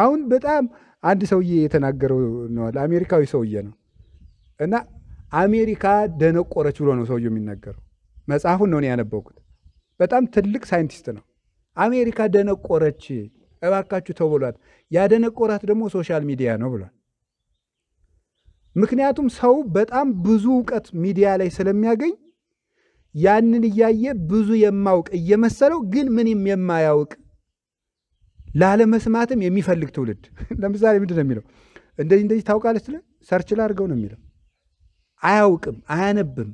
አሁን በጣም አንድ ሰውዬ የተናገረው ነዋል። አሜሪካዊ ሰውዬ ነው እና አሜሪካ ደነቆረች ብሎ ነው ሰውዬው የሚናገረው። መጽሐፉን ነው ያነበብኩት። በጣም ትልቅ ሳይንቲስት ነው። አሜሪካ ደነቆረች እባካችሁ ተው ብሏት። ያደነቆራት ደግሞ ሶሻል ሚዲያ ነው ብሏል። ምክንያቱም ሰው በጣም ብዙ እውቀት ሚዲያ ላይ ስለሚያገኝ ያንን እያየ ብዙ የማውቅ እየመሰለው ግን ምንም የማያውቅ ላለመስማትም የሚፈልግ ትውልድ። (laughs) ለምሳሌ ምንድን ነው የሚለው? እንደዚህ እንደዚህ ታውቃለች ስለ ሰርች አድርገው ነው የሚለው። አያውቅም፣ አያነብም።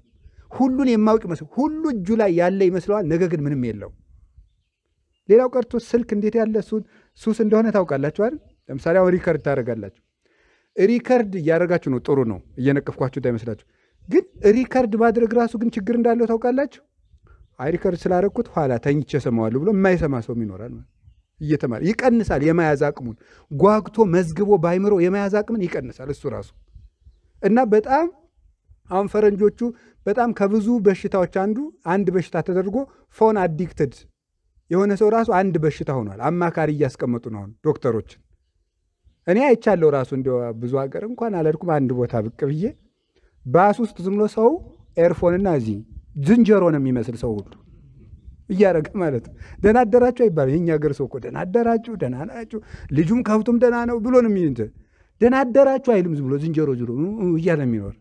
ሁሉን የማውቅ ይመስል ሁሉ እጁ ላይ ያለ ይመስለዋል። ነገ ግን ምንም የለው። ሌላው ቀርቶ ስልክ እንዴት ያለ ሱስ እንደሆነ ታውቃላችሁ አይደል? ለምሳሌ አሁን ሪከርድ ታደርጋላችሁ ሪከርድ እያደረጋችሁ ነው። ጥሩ ነው። እየነቀፍኳችሁ እንዳይመስላችሁ። ግን ሪከርድ ማድረግ ራሱ ግን ችግር እንዳለው ታውቃላችሁ። አይ ሪከርድ ስላደረግኩት ኋላ ተኝቼ እሰማዋለሁ ብሎ የማይሰማ ሰውም ይኖራል። እየተማረ ይቀንሳል። የመያዝ አቅሙን ጓግቶ መዝግቦ ባይምሮ የመያዝ አቅምን ይቀንሳል እሱ ራሱ እና በጣም አሁን ፈረንጆቹ በጣም ከብዙ በሽታዎች አንዱ አንድ በሽታ ተደርጎ ፎን አዲክትድ የሆነ ሰው ራሱ አንድ በሽታ ሆኗል። አማካሪ እያስቀመጡ ነው አሁን ዶክተሮችን እኔ አይቻለሁ ራሱ እንዲ ብዙ ሀገር እንኳን አለድኩም አንድ ቦታ ብቅ ብዬ ባስ ውስጥ ዝም ብሎ ሰው ኤርፎንና እዚህ ዝንጀሮ ነው የሚመስል ሰው ሁሉ እያደረገ ማለት ነው። ደህና አደራችሁ አይባልም። የእኛ ሀገር ሰው እኮ ደህና አደራችሁ፣ ደህና ናችሁ፣ ልጁም ከብቱም ደህና ነው ብሎ ነው የሚንት ደህና አደራችሁ አይልም። ዝም ብሎ ዝንጀሮ ዝሮ እያለ የሚኖር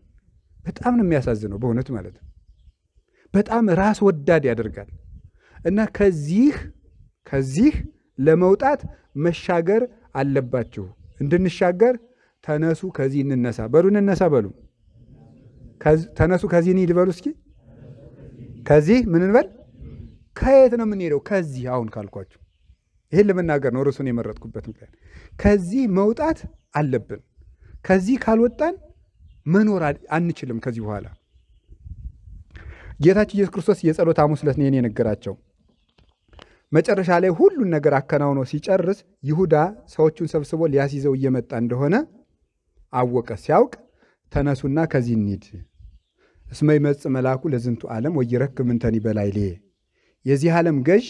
በጣም ነው የሚያሳዝነው በእውነት ማለት ነው። በጣም ራስ ወዳድ ያደርጋል። እና ከዚህ ከዚህ ለመውጣት መሻገር አለባችሁ። እንድንሻገር ተነሱ ከዚህ እንነሳ በሉ እንነሳ በሉ ተነሱ ከዚህ እንሂድ በሉ እስኪ ከዚህ ምን እንበል ከየት ነው የምንሄደው ከዚህ አሁን ካልኳችሁ ይህን ለመናገር ነው ርሱን የመረጥኩበት ምክንያት ከዚህ መውጣት አለብን ከዚህ ካልወጣን መኖር አንችልም ከዚህ በኋላ ጌታችን ኢየሱስ ክርስቶስ የጸሎት ሐሙስ ዕለት ነው የነገራቸው መጨረሻ ላይ ሁሉን ነገር አከናውኖ ሲጨርስ ይሁዳ ሰዎቹን ሰብስቦ ሊያስይዘው እየመጣ እንደሆነ አወቀ። ሲያውቅ ተነሱና ከዚህ እንሂድ፣ እስመ ይመጽእ መልአኩ ለዝንቱ ዓለም ወይረክብ ምንተኒ በላዕሌ፣ የዚህ ዓለም ገዥ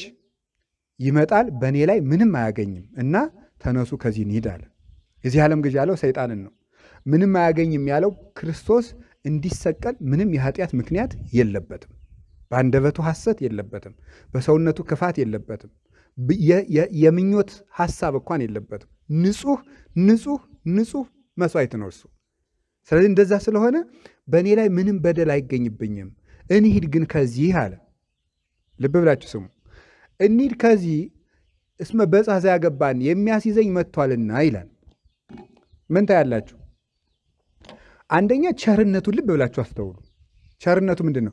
ይመጣል፣ በእኔ ላይ ምንም አያገኝም እና ተነሱ ከዚህ እንሂድ አለ። የዚህ ዓለም ገዥ ያለው ሰይጣንን ነው። ምንም አያገኝም ያለው ክርስቶስ እንዲሰቀል ምንም የኃጢአት ምክንያት የለበትም። በአንደበቱ ሐሰት የለበትም። በሰውነቱ ክፋት የለበትም። የምኞት ሐሳብ እንኳን የለበትም። ንጹህ ንጹህ ንጹህ መስዋዕት ነው እሱ። ስለዚህ እንደዛ ስለሆነ በእኔ ላይ ምንም በደል አይገኝብኝም። እንሂድ ግን ከዚህ አለ። ልብ ብላችሁ ስሙ። እንሂድ ከዚህ እስመ በጻዛ ያገባን የሚያስይዘኝ መጥቷልና ይላል። ምን ታያላችሁ? አንደኛ ቸርነቱን ልብ ብላችሁ አስተውሉ። ቸርነቱ ምንድን ነው?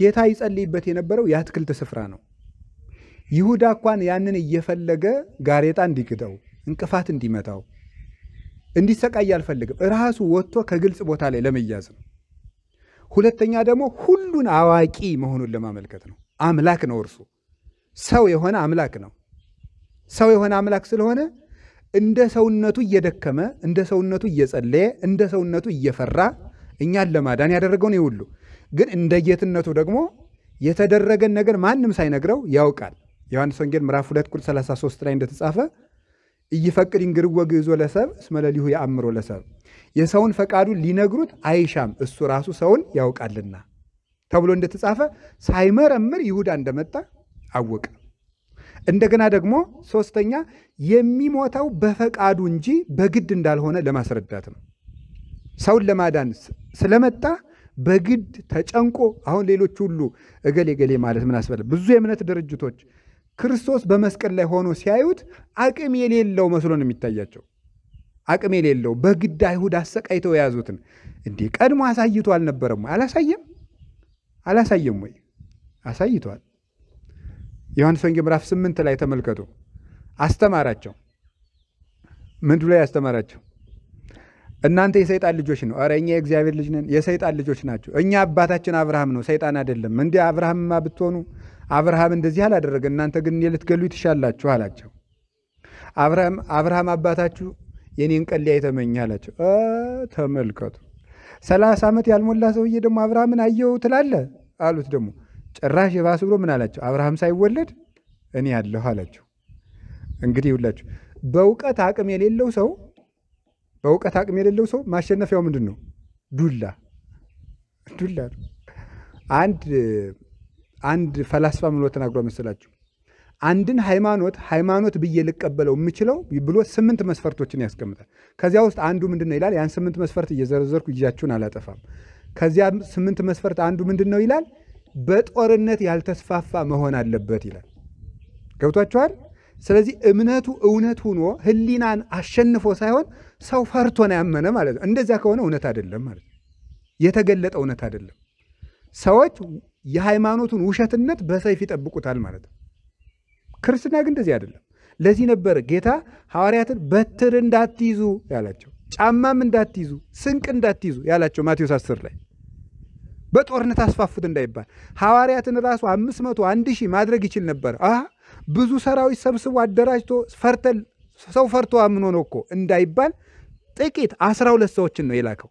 ጌታ ይጸልይበት የነበረው የአትክልት ስፍራ ነው። ይሁዳ እንኳን ያንን እየፈለገ ጋሬጣ እንዲግደው፣ እንቅፋት እንዲመታው፣ እንዲሰቃይ አልፈልግም። ራሱ ወጥቶ ከግልጽ ቦታ ላይ ለመያዝ ነው። ሁለተኛ ደግሞ ሁሉን አዋቂ መሆኑን ለማመልከት ነው። አምላክ ነው። እርሱ ሰው የሆነ አምላክ ነው። ሰው የሆነ አምላክ ስለሆነ እንደ ሰውነቱ እየደከመ እንደ ሰውነቱ እየጸለየ እንደ ሰውነቱ እየፈራ እኛን ለማዳን ያደረገውን ይሁሉ ግን እንደ ጌትነቱ ደግሞ የተደረገን ነገር ማንም ሳይነግረው ያውቃል። ዮሐንስ ወንጌል ምዕራፍ 2 ቁጥር 33 ላይ እንደተጻፈ እይፈቅድ እንግርወ ግዞ ለሰብ እስመ ለሊሁ የአምሮ ለሰብ የሰውን ፈቃዱን ሊነግሩት አይሻም እሱ ራሱ ሰውን ያውቃልና ተብሎ እንደተጻፈ ሳይመረምር ይሁዳ እንደመጣ አወቀ። እንደገና ደግሞ ሶስተኛ የሚሞተው በፈቃዱ እንጂ በግድ እንዳልሆነ ለማስረዳት ነው። ሰውን ለማዳን ስለመጣ በግድ ተጨንቆ አሁን ሌሎች ሁሉ እገሌ ገሌ ማለት ምን አስፈለ? ብዙ የእምነት ድርጅቶች ክርስቶስ በመስቀል ላይ ሆኖ ሲያዩት አቅም የሌለው መስሎ ነው የሚታያቸው። አቅም የሌለው በግድ አይሁድ አሰቃይተው የያዙትን እንዲህ ቀድሞ አሳይቶ አልነበረም ወይ? አላሳየም አላሳየም ወይ? አሳይቷል። ዮሐንስ ወንጌል ምዕራፍ ስምንት ላይ ተመልከቱ። አስተማራቸው። ምንድ ላይ አስተማራቸው? እናንተ የሰይጣን ልጆች ነው። ኧረ እኛ የእግዚአብሔር ልጅ ነን። የሰይጣን ልጆች ናቸው። እኛ አባታችን አብርሃም ነው፣ ሰይጣን አይደለም። እንዲ አብርሃምማ ብትሆኑ አብርሃም እንደዚህ አላደረገ፣ እናንተ ግን እኔ ልትገሉ ትሻላችሁ አላቸው። አብርሃም አባታችሁ የኔን ቀን ሊያይ አላቸው። ተመልከቱ፣ ሰላሳ ዓመት ያልሞላ ሰውዬ ደግሞ አብርሃምን አየው ትላለ አሉት። ደግሞ ጭራሽ የባስ ብሎ ምን አላቸው? አብርሃም ሳይወለድ እኔ ያለሁ አላቸው። እንግዲህ ይውላችሁ በእውቀት አቅም የሌለው ሰው በእውቀት አቅም የሌለው ሰው ማሸነፊያው ምንድን ነው? ዱላ ዱላ አንድ አንድ ፈላስፋ ምሎ ተናግሮ መስላችሁ አንድን ሃይማኖት ሃይማኖት ብዬ ልቀበለው የምችለው ብሎ ስምንት መስፈርቶችን ያስቀምጣል። ከዚያ ውስጥ አንዱ ምንድን ነው ይላል። ያን ስምንት መስፈርት እየዘረዘርኩ እጃችሁን አላጠፋም። ከዚያ ስምንት መስፈርት አንዱ ምንድን ነው ይላል። በጦርነት ያልተስፋፋ መሆን አለበት ይላል። ገብቷችኋል? ስለዚህ እምነቱ እውነት ሆኖ ህሊናን አሸንፎ ሳይሆን ሰው ነው ያመነ ማለት ነው። እንደዚያ ከሆነ እውነት አይደለም ማለት ነው። የተገለጠ እውነት አይደለም። ሰዎች የሃይማኖቱን ውሸትነት በሰይፍ ይጠብቁታል ማለት ነው። ክርስትና ግን እንደዚህ አይደለም። ለዚህ ነበር ጌታ ሐዋርያትን በትር እንዳትይዙ ያላቸው፣ ጫማም እንዳትይዙ፣ ስንቅ እንዳትይዙ ያላቸው ማቴዎስ 10 ላይ በጦርነት አስፋፉት እንዳይባል ሐዋርያትን ራሱ አምስት መቶ አንድ ሺህ ማድረግ ይችል ነበር። ብዙ ሰራዊት ሰብስቦ አደራጅቶ ፈርተል ሰው ፈርቶ አምኖ ነው እኮ እንዳይባል ጥቂት አስራ ሁለት ሰዎችን ነው የላከው።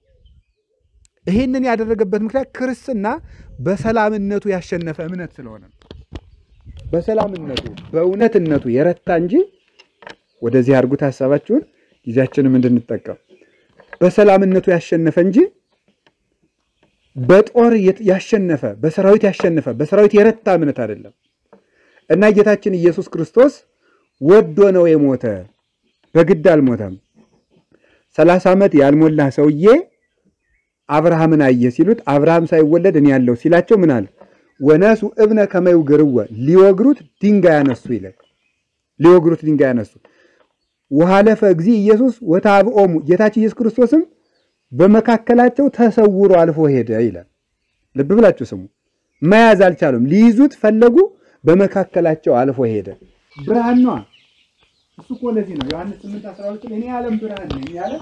ይህንን ያደረገበት ምክንያት ክርስትና በሰላምነቱ ያሸነፈ እምነት ስለሆነ በሰላምነቱ በእውነትነቱ የረታ እንጂ ወደዚህ አድርጉት ሀሳባችሁን ጊዜያችንም እንድንጠቀም በሰላምነቱ ያሸነፈ እንጂ በጦር ያሸነፈ በሰራዊት ያሸነፈ በሰራዊት የረታ እምነት አይደለም እና ጌታችን ኢየሱስ ክርስቶስ ወዶ ነው የሞተ፣ በግድ አልሞተም። ሰላሳ ዓመት ያልሞላ ሰውዬ አብርሃምን አየ ሲሉት አብርሃም ሳይወለድ እኔ ያለው ሲላቸው ምን አለ? ወነሱ እብነ ከመይው ግርወ ሊወግሩት ድንጋይ ያነሱ ይላል። ሊወግሩት ድንጋይ ያነሱ ወሃለፈ እግዚ ኢየሱስ ወታብኦሙ ጌታችን ኢየሱስ ክርስቶስም በመካከላቸው ተሰውሮ አልፎ ሄደ ይላል። ልብ ብላችሁ ስሙ። መያዝ አልቻሉም። ሊይዙት ፈለጉ፣ በመካከላቸው አልፎ ሄደ። ብርሃን ነዋ እሱ እኮ ለዚህ ነው ዮሐንስ 8 12 እኔ የዓለም ብርሃን ነኝ ያለ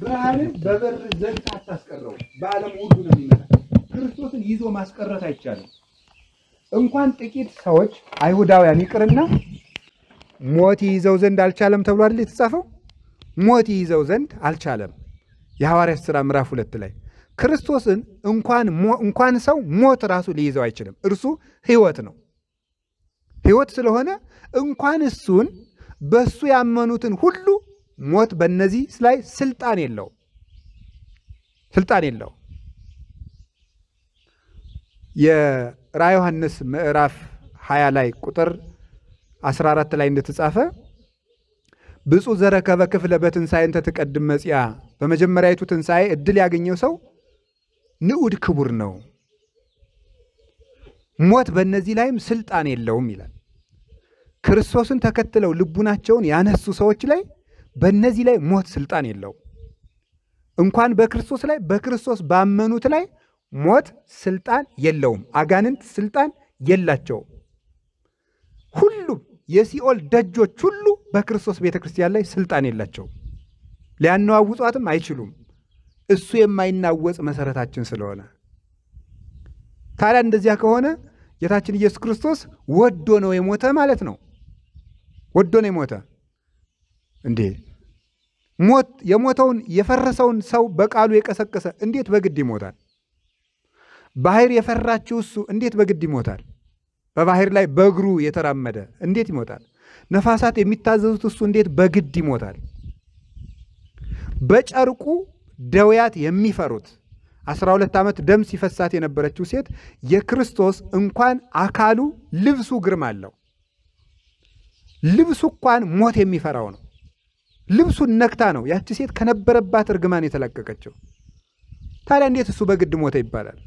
ብርሃንን በበር ዘግታ አታስቀረው፣ በዓለም ሁሉ ነው የሚመጣ። ክርስቶስን ይዞ ማስቀረት አይቻልም። እንኳን ጥቂት ሰዎች አይሁዳውያን ይቅርና ሞት ይዘው ዘንድ አልቻለም ተብሎ አይደል የተጻፈው? ሞት ይዘው ዘንድ አልቻለም። የሐዋርያት ሥራ ምዕራፍ ሁለት ላይ ክርስቶስን እንኳን እንኳን ሰው ሞት ራሱ ሊይዘው አይችልም። እርሱ ህይወት ነው። ህይወት ስለሆነ እንኳን እሱን በእሱ ያመኑትን ሁሉ ሞት በእነዚህ ላይ ስልጣን የለው ስልጣን የለው። የራ ዮሐንስ ምዕራፍ 20 ላይ ቁጥር 14 ላይ እንደተጻፈ ብፁ ዘረከበ ክፍለ በትንሣኤን ተትቀድም መጽያ፣ በመጀመሪያዊቱ ትንሣኤ እድል ያገኘው ሰው ንዑድ ክቡር ነው፣ ሞት በእነዚህ ላይም ስልጣን የለውም ይላል። ክርስቶስን ተከትለው ልቡናቸውን ያነሱ ሰዎች ላይ በእነዚህ ላይ ሞት ስልጣን የለው። እንኳን በክርስቶስ ላይ በክርስቶስ ባመኑት ላይ ሞት ስልጣን የለውም። አጋንንት ስልጣን የላቸውም። ሁሉም የሲኦል ደጆች ሁሉ በክርስቶስ ቤተ ክርስቲያን ላይ ስልጣን የላቸው። ሊያነዋውጧትም አይችሉም። እሱ የማይናወጽ መሰረታችን ስለሆነ ታዲያ እንደዚያ ከሆነ ጌታችን ኢየሱስ ክርስቶስ ወዶ ነው የሞተ ማለት ነው። ወዶ ነው የሞተ እንዴ? ሞት የሞተውን የፈረሰውን ሰው በቃሉ የቀሰቀሰ እንዴት በግድ ይሞታል? ባህር የፈራችው እሱ እንዴት በግድ ይሞታል? በባህር ላይ በእግሩ የተራመደ እንዴት ይሞታል? ነፋሳት የሚታዘዙት እሱ እንዴት በግድ ይሞታል? በጨርቁ ደውያት የሚፈሩት አስራ ሁለት ዓመት ደም ሲፈሳት የነበረችው ሴት የክርስቶስ እንኳን አካሉ ልብሱ ግርማ አለው። ልብሱ እንኳን ሞት የሚፈራው ነው። ልብሱን ነክታ ነው ያቺ ሴት ከነበረባት እርግማን የተላቀቀችው። ታዲያ እንዴት እሱ በግድ ሞተ ይባላል?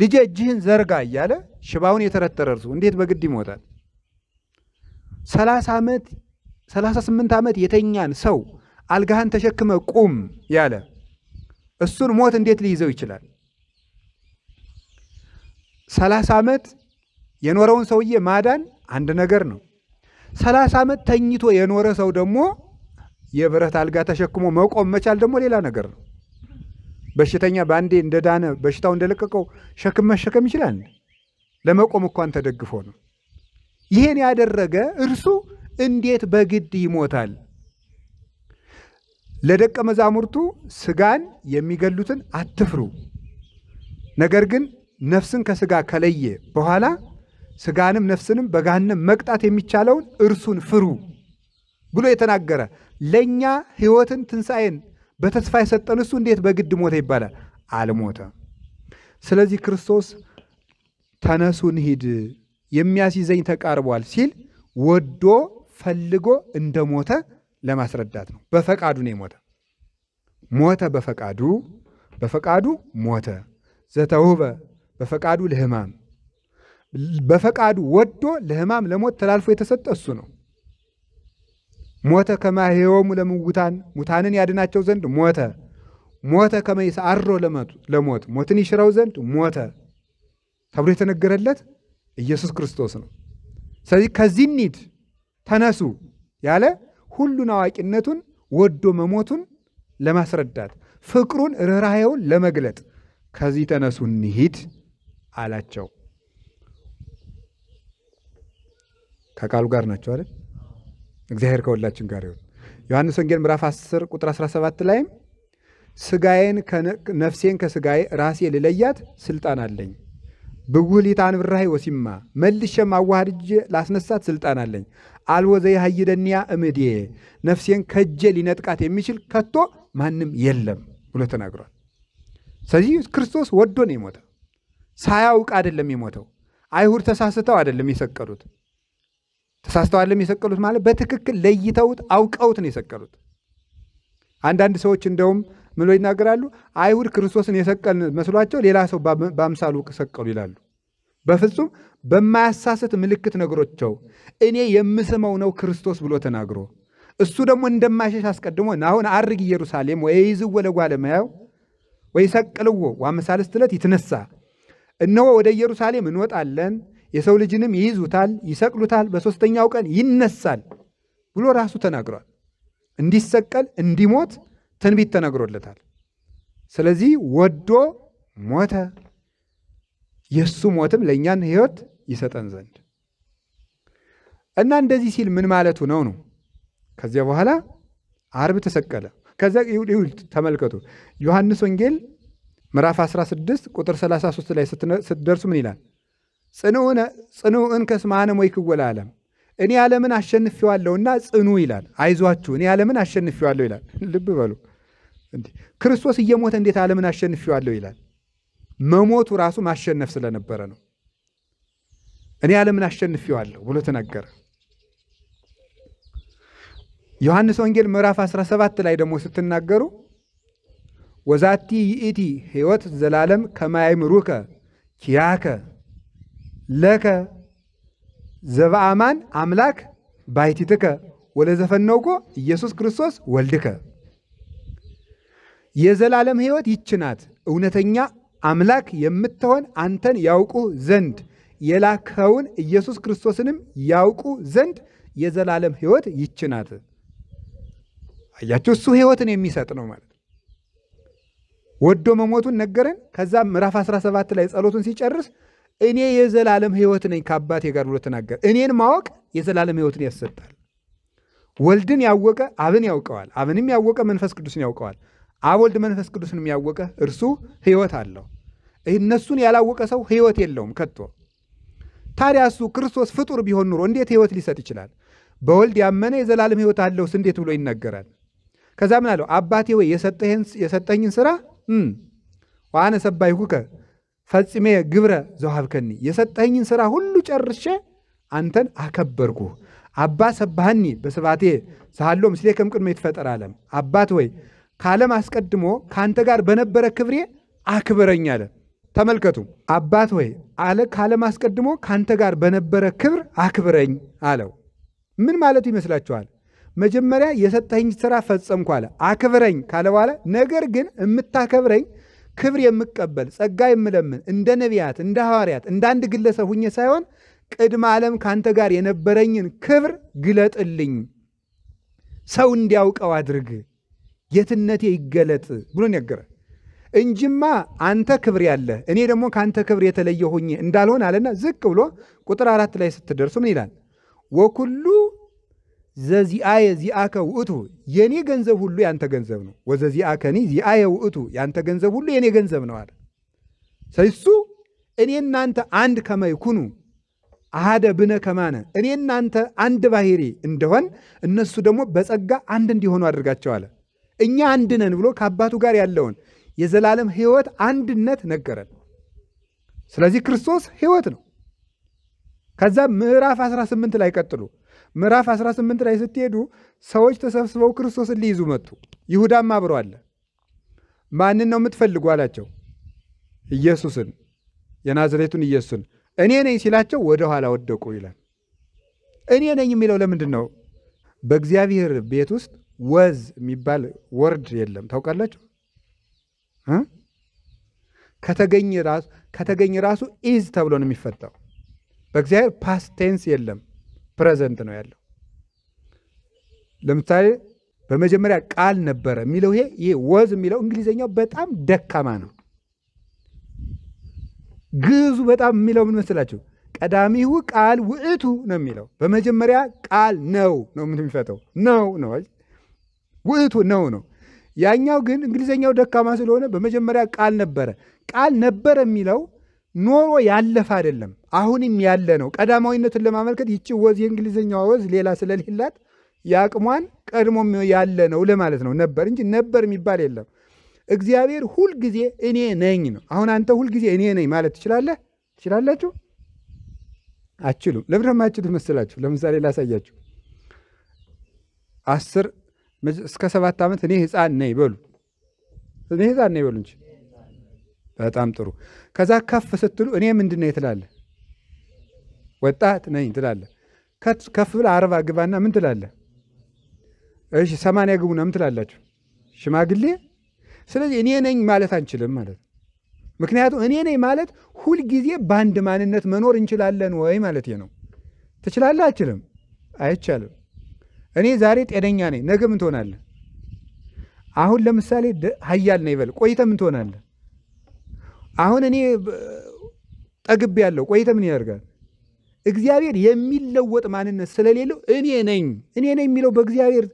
ልጄ እጅህን ዘርጋ እያለ ሽባውን የተረተረ እርሱ እንዴት በግድ ይሞታል? ሰላሳ ዓመት ሰላሳ ስምንት ዓመት የተኛን ሰው አልጋህን ተሸክመ ቁም ያለ እሱን ሞት እንዴት ሊይዘው ይችላል? ሰላሳ ዓመት የኖረውን ሰውዬ ማዳን አንድ ነገር ነው። ሰላሳ ዓመት ተኝቶ የኖረ ሰው ደግሞ የብረት አልጋ ተሸክሞ መቆም መቻል ደግሞ ሌላ ነገር ነው። በሽተኛ በአንዴ እንደዳነ በሽታው እንደለቀቀው ሸክም መሸከም ይችላል። ለመቆም እንኳን ተደግፎ ነው። ይህን ያደረገ እርሱ እንዴት በግድ ይሞታል? ለደቀ መዛሙርቱ ስጋን የሚገሉትን አትፍሩ፣ ነገር ግን ነፍስን ከስጋ ከለየ በኋላ ስጋንም ነፍስንም በገሃነም መቅጣት የሚቻለውን እርሱን ፍሩ ብሎ የተናገረ ለእኛ ሕይወትን ትንሣኤን በተስፋ የሰጠን እሱ እንዴት በግድ ሞተ ይባላል? አልሞተ። ስለዚህ ክርስቶስ ተነሱ እንሂድ፣ የሚያስይዘኝ ተቃርቧል ሲል ወዶ ፈልጎ እንደሞተ ለማስረዳት ነው። በፈቃዱ ነው የሞተ ሞተ በፈቃዱ በፈቃዱ ሞተ ዘተውበ በፈቃዱ ለሕማም በፈቃዱ ወዶ ለህማም ለሞት ተላልፎ የተሰጠ እሱ ነው። ሞተ ከማሄወሙ ለምውታን ሙታንን ያድናቸው ዘንድ ሞተ። ሞተ ከመይስዓሮ ለሞት ሞትን ይሽረው ዘንድ ሞተ ተብሎ የተነገረለት ኢየሱስ ክርስቶስ ነው። ስለዚህ ከዚህ ኒድ ተነሱ ያለ ሁሉን አዋቂነቱን ወዶ መሞቱን ለማስረዳት ፍቅሩን ርኅራሄውን ለመግለጥ ከዚህ ተነሱ እንሂድ አላቸው። ከቃሉ ጋር ናቸው አይደል? እግዚአብሔር ከሁላችን ጋር ይሁን። ዮሐንስ ወንጌል ምዕራፍ 10 ቁጥር 17 ላይም ስጋዬን ነፍሴን ከስጋዬ ራሴ ልለያት ስልጣን አለኝ ብጉህ ሊታን ወሲማ መልሼም አዋህድጄ ላስነሳት ስልጣን አለኝ። አልቦ ዘይሃይደኒያ እምዴ ነፍሴን ከጄ ሊነጥቃት የሚችል ከቶ ማንም የለም ብሎ ተናግሯል። ስለዚህ ክርስቶስ ወዶ ነው የሞተው። ሳያውቅ አይደለም የሞተው። አይሁድ ተሳስተው አይደለም የሰቀሉት። ተሳስተዋልም የሰቀሉት ማለት በትክክል ለይተውት አውቀውት ነው የሰቀሉት። አንዳንድ ሰዎች እንደውም ምን ምሎ ይናገራሉ። አይሁድ ክርስቶስን የሰቀል መስሏቸው ሌላ ሰው በአምሳሉ ሰቀሉ ይላሉ። በፍጹም በማያሳስት ምልክት ነግሮቸው እኔ የምስመው ነው ክርስቶስ ብሎ ተናግሮ እሱ ደግሞ እንደማይሸሽ አስቀድሞ አሁን አርግ ኢየሩሳሌም ወይዝወ ለጓለመያው ወይሰቅልዎ ዋምሳልስት ዕለት ይትነሳ እነሆ ወደ ኢየሩሳሌም እንወጣለን የሰው ልጅንም ይይዙታል፣ ይሰቅሉታል፣ በሶስተኛው ቀን ይነሳል ብሎ ራሱ ተናግሯል። እንዲሰቀል እንዲሞት ትንቢት ተነግሮለታል። ስለዚህ ወዶ ሞተ። የእሱ ሞትም ለእኛን ህይወት ይሰጠን ዘንድ እና እንደዚህ ሲል ምን ማለቱ ነው ነው? ከዚያ በኋላ አርብ ተሰቀለ። ከዚያ ተመልከቱ ዮሐንስ ወንጌል ምዕራፍ 16 ቁጥር 33 ላይ ስትደርሱ ምን ይላል? ጽንዑን ወይ ወይክወል አለም? እኔ ዓለምን አሸንፌዋለሁና ጽኑ ይላል። አይዟችሁ እኔ ዓለምን አሸንፌዋለሁ ይላል። ልብ በሉ ክርስቶስ እየሞተ እንዴት ዓለምን አሸንፌዋለሁ ይላል? መሞቱ ራሱ ማሸነፍ ስለነበረ ነው። እኔ ዓለምን አሸንፌዋለሁ ብሎ ተናገረ። ዮሐንስ ወንጌል ምዕራፍ 17 ላይ ደግሞ ስትናገሩ ወዛቲ ይእቲ ሕይወት ዘላለም ከማይምሩከ ኪያከ ለከ ዘበአማን አምላክ ባሕቲትከ ወለዘፈነውኮ ኢየሱስ ክርስቶስ ወልድከ። የዘላለም ሕይወት ይችናት እውነተኛ አምላክ የምትሆን አንተን ያውቁ ዘንድ የላከውን ኢየሱስ ክርስቶስንም ያውቁ ዘንድ የዘላለም ሕይወት ይች ናት። አያችሁ፣ እሱ ሕይወትን የሚሰጥ ነው ማለት ወዶ መሞቱን ነገረን። ከዛ ምዕራፍ 17 ላይ ጸሎቱን ሲጨርስ እኔ የዘላለም ሕይወት ነኝ ከአባቴ ጋር ብሎ ተናገረ። እኔን ማወቅ የዘላለም ሕይወትን ያሰጣል። ወልድን ያወቀ አብን ያውቀዋል፣ አብንም ያወቀ መንፈስ ቅዱስን ያውቀዋል። አብ ወልድ መንፈስ ቅዱስን የሚያወቀ እርሱ ሕይወት አለው። እነሱን ያላወቀ ሰው ሕይወት የለውም ከቶ። ታዲያ እሱ ክርስቶስ ፍጡር ቢሆን ኑሮ እንዴት ሕይወት ሊሰጥ ይችላል? በወልድ ያመነ የዘላለም ሕይወት አለውስ እንዴት ብሎ ይነገራል? ከዛ ምን አለው? አባቴ ወይ የሰጠኝን ስራ ዋነ ሁከ ፈጽሜ ግብረ ዘውሃብከኒ የሰጠኝን ሥራ ሁሉ ጨርሼ አንተን አከበርኩ አባ ሰባህኒ በስባቴ ሳሎ ምስሌ ከምቅድመ ይትፈጠር አለም። አባት ወይ ከዓለም አስቀድሞ ከአንተ ጋር በነበረ ክብሬ አክብረኝ አለ። ተመልከቱ። አባት ወይ አለ ከዓለም አስቀድሞ ከአንተ ጋር በነበረ ክብር አክብረኝ አለው። ምን ማለቱ ይመስላችኋል? መጀመሪያ የሰጠኝ ሥራ ፈጸምኩ አለ፣ አክብረኝ ካለ በኋላ ነገር ግን የምታከብረኝ ክብር የምቀበል ጸጋ የምለምን እንደ ነቢያት፣ እንደ ሐዋርያት፣ እንደ አንድ ግለሰብ ሁኜ ሳይሆን ቅድመ ዓለም ከአንተ ጋር የነበረኝን ክብር ግለጥልኝ፣ ሰው እንዲያውቀው አድርግ፣ የትነቴ ይገለጥ ብሎ ነገረ እንጅማ አንተ ክብር ያለ እኔ ደግሞ ከአንተ ክብር የተለየ ሆኜ እንዳልሆን አለና ዝቅ ብሎ ቁጥር አራት ላይ ስትደርሱ ምን ይላል? ወኩሉ ዘዚአየ ዚአከ ውእቱ የኔ ገንዘብ ሁሉ ያንተ ገንዘብ ነው። ወዘዚአከኒ ዚአየ ውእቱ ያንተ ገንዘብ ሁሉ የኔ ገንዘብ ነው አለ። ሰይሱ እኔ እናንተ አንድ ከመይኩኑ አሃደ ብነ ከማነ እኔ እናንተ አንድ ባህሪ እንደሆን እነሱ ደግሞ በጸጋ አንድ እንዲሆኑ አድርጋቸው አለ። እኛ አንድ ነን ብሎ ከአባቱ ጋር ያለውን የዘላለም ህይወት አንድነት ነገረን። ስለዚህ ክርስቶስ ህይወት ነው። ከዛ ምዕራፍ 18 ላይ ቀጥሉ ምዕራፍ 18 ላይ ስትሄዱ ሰዎች ተሰብስበው ክርስቶስን ሊይዙ መጡ። ይሁዳም አብሮ አለ። ማንን ነው የምትፈልጉ አላቸው። ኢየሱስን፣ የናዝሬቱን ኢየሱስን። እኔ ነኝ ሲላቸው ወደ ኋላ ወደቁ ይላል። እኔ ነኝ የሚለው ለምንድን ነው? በእግዚአብሔር ቤት ውስጥ ወዝ የሚባል ወርድ የለም ታውቃላችሁ። ከተገኘ ራሱ ኢዝ ተብሎ ነው የሚፈጠው። በእግዚአብሔር ፓስቴንስ የለም። ፕሬዘንት ነው ያለው። ለምሳሌ በመጀመሪያ ቃል ነበረ የሚለው ይሄ ይሄ ወዝ የሚለው እንግሊዘኛው በጣም ደካማ ነው። ግዙ በጣም የሚለው ምን መስላችሁ? ቀዳሚው ቃል ውዕቱ ነው የሚለው በመጀመሪያ ቃል ነው ነው ምን የሚፈተው ነው ነው ውዕቱ ነው ነው። ያኛው ግን እንግሊዝኛው ደካማ ስለሆነ በመጀመሪያ ቃል ነበረ። ቃል ነበረ የሚለው ኖሮ ያለፈ አይደለም፣ አሁንም ያለ ነው። ቀዳማዊነቱን ለማመልከት ይቺ ወዝ የእንግሊዝኛዋ ወዝ ሌላ ስለሌላት የአቅሟን ቀድሞም ያለ ነው ለማለት ነው። ነበር እንጂ ነበር የሚባል የለም። እግዚአብሔር ሁልጊዜ እኔ ነኝ ነው። አሁን አንተ ሁልጊዜ እኔ ነኝ ማለት ትችላለህ? ትችላላችሁ? አችሉም። ለምን የማችሉት መስላችሁ? ለምሳሌ ላሳያችሁ። አስር እስከ ሰባት ዓመት እኔ ህፃን ነኝ በሉ። እኔ ህፃን ነኝ በሉ እንጂ በጣም ጥሩ። ከዛ ከፍ ስትሉ እኔ ምንድን ነኝ ትላለህ፣ ወጣት ነኝ ትላለህ። ከፍ ብለህ አርባ ግባና ምን ትላለህ? እሺ ሰማንያ ግቡና ምን ትላላችሁ? ሽማግሌ። ስለዚህ እኔ ነኝ ማለት አንችልም ማለት ነው። ምክንያቱም እኔ ነኝ ማለት ሁልጊዜ በአንድ ማንነት መኖር እንችላለን ወይ ማለት ነው። ትችላለህ? አችልም፣ አይቻልም። እኔ ዛሬ ጤነኛ ነኝ፣ ነገ ምን ትሆናለህ? አሁን ለምሳሌ ሀያል ነው ይበል፣ ቆይተህ ምን ትሆናለህ? አሁን እኔ ጠግብ ያለው ቆይተ ምን ያደርጋል? እግዚአብሔር የሚለወጥ ማንነት ስለሌለው እኔ ነኝ እኔ ነኝ የሚለው በእግዚአብሔር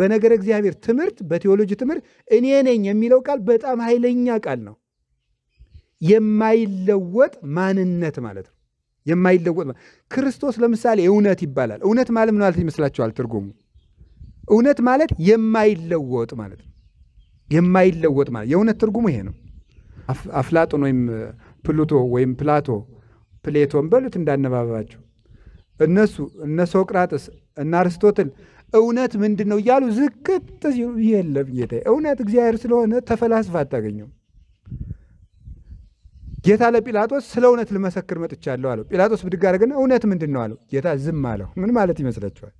በነገረ እግዚአብሔር ትምህርት በቴዎሎጂ ትምህርት እኔ ነኝ የሚለው ቃል በጣም ኃይለኛ ቃል ነው። የማይለወጥ ማንነት ማለት ነው። የማይለወጥ ክርስቶስ ለምሳሌ እውነት ይባላል። እውነት ማለት ማለት ይመስላችኋል? ትርጉሙ እውነት ማለት የማይለወጥ ማለት ነው። የማይለወጥ ማለት የእውነት ትርጉሙ ይሄ ነው። አፍላጦን ወይም ፕሉቶ ወይም ፕላቶ ፕሌቶን በሉት እንዳነባበባቸው እነሱ እነ ሶቅራጥስ እና አርስቶትል እውነት ምንድን ነው እያሉ ዝቅጥ ሲሉ የለም ጌታ እውነት እግዚአብሔር ስለሆነ ተፈላስፋ አታገኘው። ጌታ ለጲላጦስ ስለ እውነት ልመሰክር መጥቻለሁ አለው። ጲላጦስ ብድግ አደረገና እውነት ምንድን ነው አለው። ጌታ ዝም አለው። ምን ማለት ይመስላችኋል?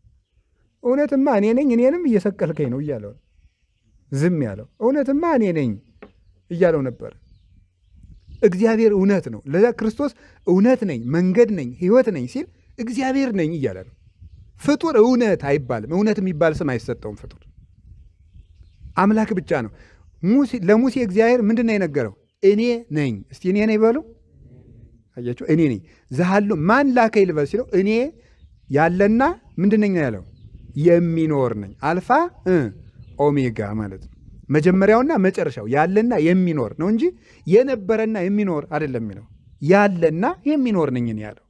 እውነትማ እኔ ነኝ፣ እኔንም እየሰቀልከኝ ነው እያለው ዝም ያለው እውነትማ እኔ ነኝ እያለው ነበር። እግዚአብሔር እውነት ነው። ለዛ ክርስቶስ እውነት ነኝ፣ መንገድ ነኝ፣ ህይወት ነኝ ሲል እግዚአብሔር ነኝ እያለ ነው። ፍጡር እውነት አይባልም። እውነት የሚባል ስም አይሰጠውም። ፍጡር አምላክ ብቻ ነው። ለሙሴ እግዚአብሔር ምንድን ነው የነገረው? እኔ ነኝ። እስቲ እኔ ነኝ በሉ። አያቸው እኔ ነኝ ዘሃሉ ማን ላከ ይልበል ሲለው እኔ ያለና ምንድን ነኝ ያለው የሚኖር ነኝ። አልፋ ኦሜጋ ማለት ነው። መጀመሪያውና መጨረሻው ያለና የሚኖር ነው እንጂ የነበረና የሚኖር አይደለም የሚለው። ያለና የሚኖር ነኝ እኔ ያለው